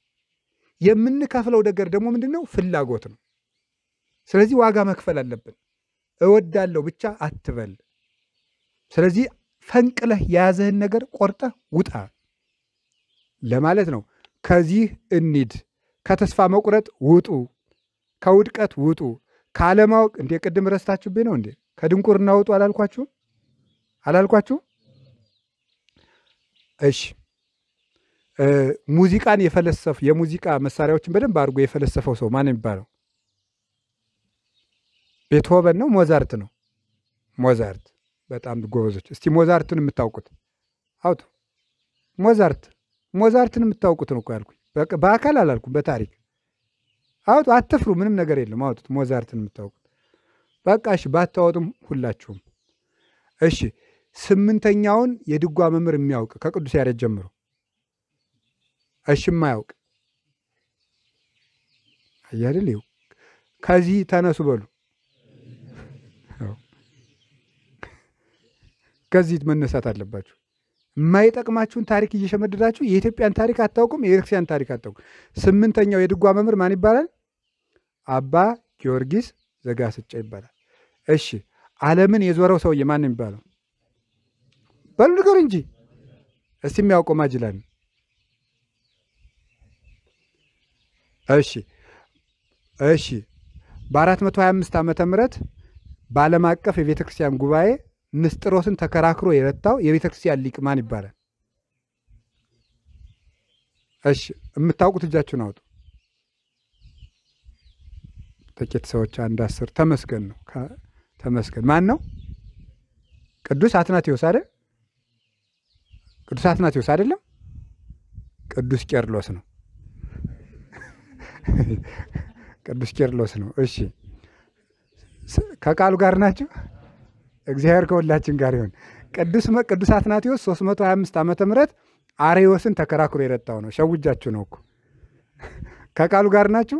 የምንከፍለው ነገር ደግሞ ምንድን ነው? ፍላጎት ነው። ስለዚህ ዋጋ መክፈል አለብን። እወዳለሁ ብቻ አትበል። ስለዚህ ፈንቅለህ የያዘህን ነገር ቆርጠህ ውጣ ለማለት ነው። ከዚህ እንሂድ፣ ከተስፋ መቁረጥ ውጡ፣ ከውድቀት ውጡ፣ ከአለማወቅ እንዴ ቅድም ረስታችሁብኝ ነው እንዴ? ከድንቁርና ውጡ አላልኳችሁ አላልኳችሁ? እሺ ሙዚቃን የፈለሰፍ የሙዚቃ መሳሪያዎችን በደንብ አድርጎ የፈለሰፈው ሰው ማን የሚባለው? ቤትሆቨን ነው ሞዛርት ነው ሞዛርት በጣም ጎበዞች። እስቲ ሞዛርትን የምታውቁት አውቱ። ሞዛርት ሞዛርትን የምታውቁት ነው እኮ ያልኩኝ፣ በአካል አላልኩም፣ በታሪክ አውጡ። አትፍሩ፣ ምንም ነገር የለም። አውጡት፣ ሞዛርትን የምታውቁት በቃ። እሺ፣ ባታወጡም ሁላችሁም እሺ። ስምንተኛውን የድጓ መምህር የሚያውቅ ከቅዱስ ያሬድ ጀምሮ እሺ፣ የማያውቅ አያድል ከዚህ ተነሱ በሉ ከዚህ መነሳት አለባችሁ። የማይጠቅማችሁን ታሪክ እየሸመደዳችሁ የኢትዮጵያን ታሪክ አታውቁም፣ የቤተክርስቲያን ታሪክ አታውቁም። ስምንተኛው የድጓ መምህር ማን ይባላል? አባ ጊዮርጊስ ዘጋስጫ ይባላል። እሺ ዓለምን የዞረው ሰውዬ ማን የሚባለው? በሉ ንገሩ እንጂ እስቲ የሚያውቀው ማጅላን። እሺ እሺ በአራት መቶ ሀያ አምስት ዓመተ ምህረት በዓለም አቀፍ የቤተ ክርስቲያን ጉባኤ ምስጢሮትን ተከራክሮ የረታው የቤተ ክርስቲያን ሊቅ ማን ይባላል? እሺ የምታውቁት እጃችሁን አውጡ። ጥቂት ሰዎች፣ አንድ አስር። ተመስገን ነው ተመስገን። ማን ነው? ቅዱስ አትናቴዎስ አይደል? ቅዱስ አትናቴዎስ አይደለም። ቅዱስ ቄርሎስ ነው። (laughs) ቅዱስ ቄርሎስ ነው። እሺ ከቃሉ ጋር ናቸው። እግዚአብሔር ከሁላችን ጋር ይሁን። ቅዱስ አትናቴዎስ 325 ዓመተ ምህረት አሬዎስን ተከራክሮ የረጣው ነው። ሸውጃችሁ ነው እኮ (laughs) ከቃሉ ጋር ናችሁ።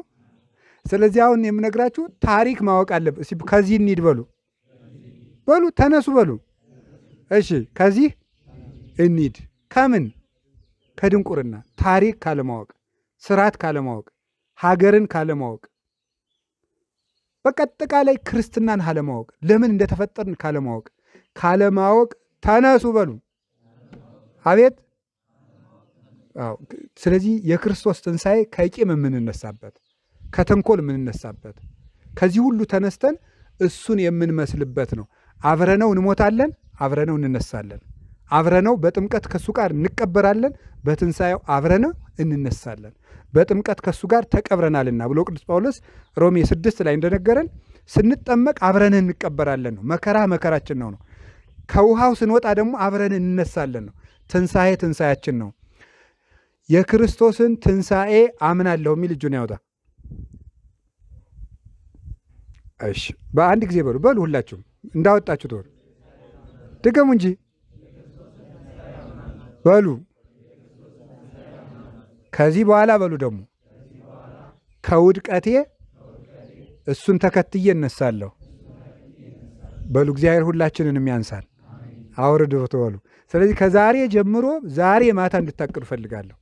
ስለዚህ አሁን የምነግራችሁ ታሪክ ማወቅ አለበት። ከዚህ እንሂድ በሉ በሉ ተነሱ በሉ። እሺ ከዚህ እንሂድ ከምን ከድንቁርና ታሪክ ካለማወቅ፣ ስርዓት ካለማወቅ፣ ሀገርን ካለማወቅ በቃ አጠቃላይ ክርስትናን ካለማወቅ ለምን እንደተፈጠርን ካለማወቅ ካለማወቅ ተነሱ በሉ አቤት። ስለዚህ የክርስቶስ ትንሣኤ ከቂም የምንነሳበት፣ ከተንኮል የምንነሳበት፣ ከዚህ ሁሉ ተነስተን እሱን የምንመስልበት ነው። አብረነው እንሞታለን፣ አብረነው እንነሳለን። አብረነው በጥምቀት ከእሱ ጋር እንቀበራለን፣ በትንሣኤው አብረነው እንነሳለን። በጥምቀት ከእሱ ጋር ተቀብረናልና ብሎ ቅዱስ ጳውሎስ ሮሜ ስድስት ላይ እንደነገረን ስንጠመቅ አብረን እንቀበራለን ነው። መከራ መከራችን ነው ነው። ከውሃው ስንወጣ ደግሞ አብረን እንነሳለን ነው። ትንሣኤ ትንሣያችን ነው። የክርስቶስን ትንሣኤ አምናለሁ የሚል እጁን ያወጣ። እሺ፣ በአንድ ጊዜ በሉ በሉ፣ ሁላችሁም እንዳወጣችሁ ትሆን ድገሙ እንጂ በሉ ከዚህ በኋላ በሉ ደግሞ ከውድቀቴ እሱን ተከትዬ እነሳለሁ። በሉ እግዚአብሔር ሁላችንንም ያንሳል። አውርድት በሉ። ስለዚህ ከዛሬ ጀምሮ ዛሬ ማታ እንድታቅዱ እፈልጋለሁ።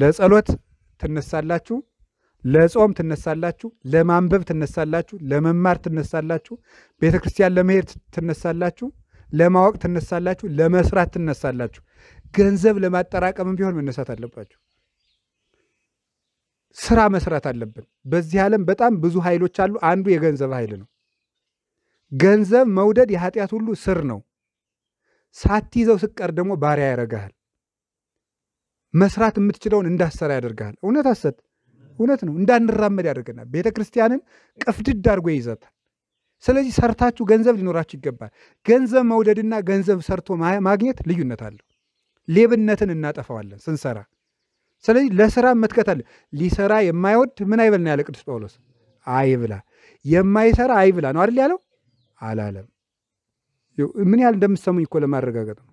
ለጸሎት ትነሳላችሁ፣ ለጾም ትነሳላችሁ፣ ለማንበብ ትነሳላችሁ፣ ለመማር ትነሳላችሁ፣ ቤተ ክርስቲያን ለመሄድ ትነሳላችሁ፣ ለማወቅ ትነሳላችሁ፣ ለመስራት ትነሳላችሁ። ገንዘብ ለማጠራቀምም ቢሆን መነሳት አለባቸው። ስራ መስራት አለብን። በዚህ ዓለም በጣም ብዙ ኃይሎች አሉ። አንዱ የገንዘብ ኃይል ነው። ገንዘብ መውደድ የኃጢአት ሁሉ ስር ነው። ሳትይዘው ስቀር ደግሞ ባሪያ ያደርግሃል። መስራት የምትችለውን እንዳሰራ ያደርግሃል። እውነት አሰት እውነት ነው። እንዳንራመድ ያደርገናል። ቤተ ክርስቲያንን ቅፍድድ አድርጎ ይይዛታል። ስለዚህ ሰርታችሁ ገንዘብ ሊኖራችሁ ይገባል። ገንዘብ መውደድና ገንዘብ ሰርቶ ማግኘት ልዩነት አለው። ሌብነትን እናጠፋዋለን ስንሰራ። ስለዚህ ለስራ መትከት አለ። ሊሰራ የማይወድ ምን አይበል ነው ያለ ቅዱስ ጳውሎስ፣ አይብላ። የማይሰራ አይብላ ነው አይደል ያለው? አላለም። ምን ያህል እንደምትሰሙኝ እኮ ለማረጋገጥ ነው።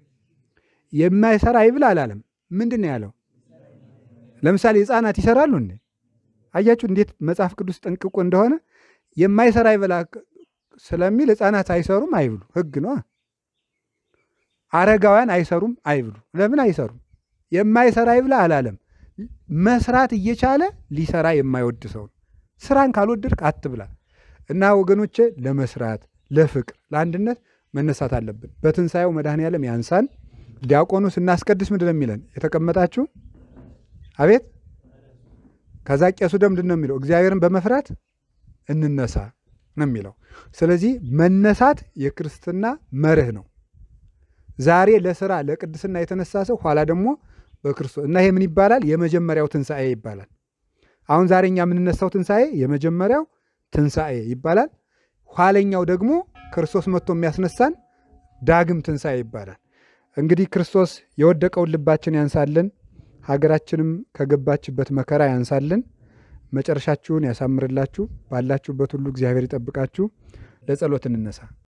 የማይሰራ አይብላ አላለም። ምንድን ነው ያለው? ለምሳሌ ህፃናት ይሰራሉ እንዴ? አያችሁ እንዴት መጽሐፍ ቅዱስ ጠንቅቆ እንደሆነ የማይሰራ አይበላ ስለሚል ህፃናት አይሰሩም አይብሉ፣ ህግ ነው። አረጋውያን አይሰሩም አይብሉ። ለምን አይሰሩም? የማይሰራ ይብላ አላለም። መስራት እየቻለ ሊሰራ የማይወድ ሰው ነው። ስራን ካልወደድክ አትብላ። እና ወገኖቼ ለመስራት፣ ለፍቅር፣ ለአንድነት መነሳት አለብን። በትንሣኤው መድኃኔዓለም ያንሳን። ዲያቆኑ ስናስቀድስ ምንድን ነው የሚለን? የተቀመጣችሁ አቤት። ከዛ ቄሱ ደ ምንድን ነው የሚለው? እግዚአብሔርን በመፍራት እንነሳ ነው የሚለው። ስለዚህ መነሳት የክርስትና መርህ ነው። ዛሬ ለስራ ለቅድስና የተነሳ ሰው ኋላ ደግሞ በክርስቶስ እና ይሄ ምን ይባላል? የመጀመሪያው ትንሣኤ ይባላል። አሁን ዛሬ እኛ የምንነሳው ትንሣኤ የመጀመሪያው ትንሣኤ ይባላል። ኋለኛው ደግሞ ክርስቶስ መጥቶ የሚያስነሳን ዳግም ትንሣኤ ይባላል። እንግዲህ ክርስቶስ የወደቀውን ልባችን ያንሳልን፣ ሀገራችንም ከገባችበት መከራ ያንሳልን፣ መጨረሻችሁን ያሳምርላችሁ፣ ባላችሁበት ሁሉ እግዚአብሔር ይጠብቃችሁ። ለጸሎት እንነሳ።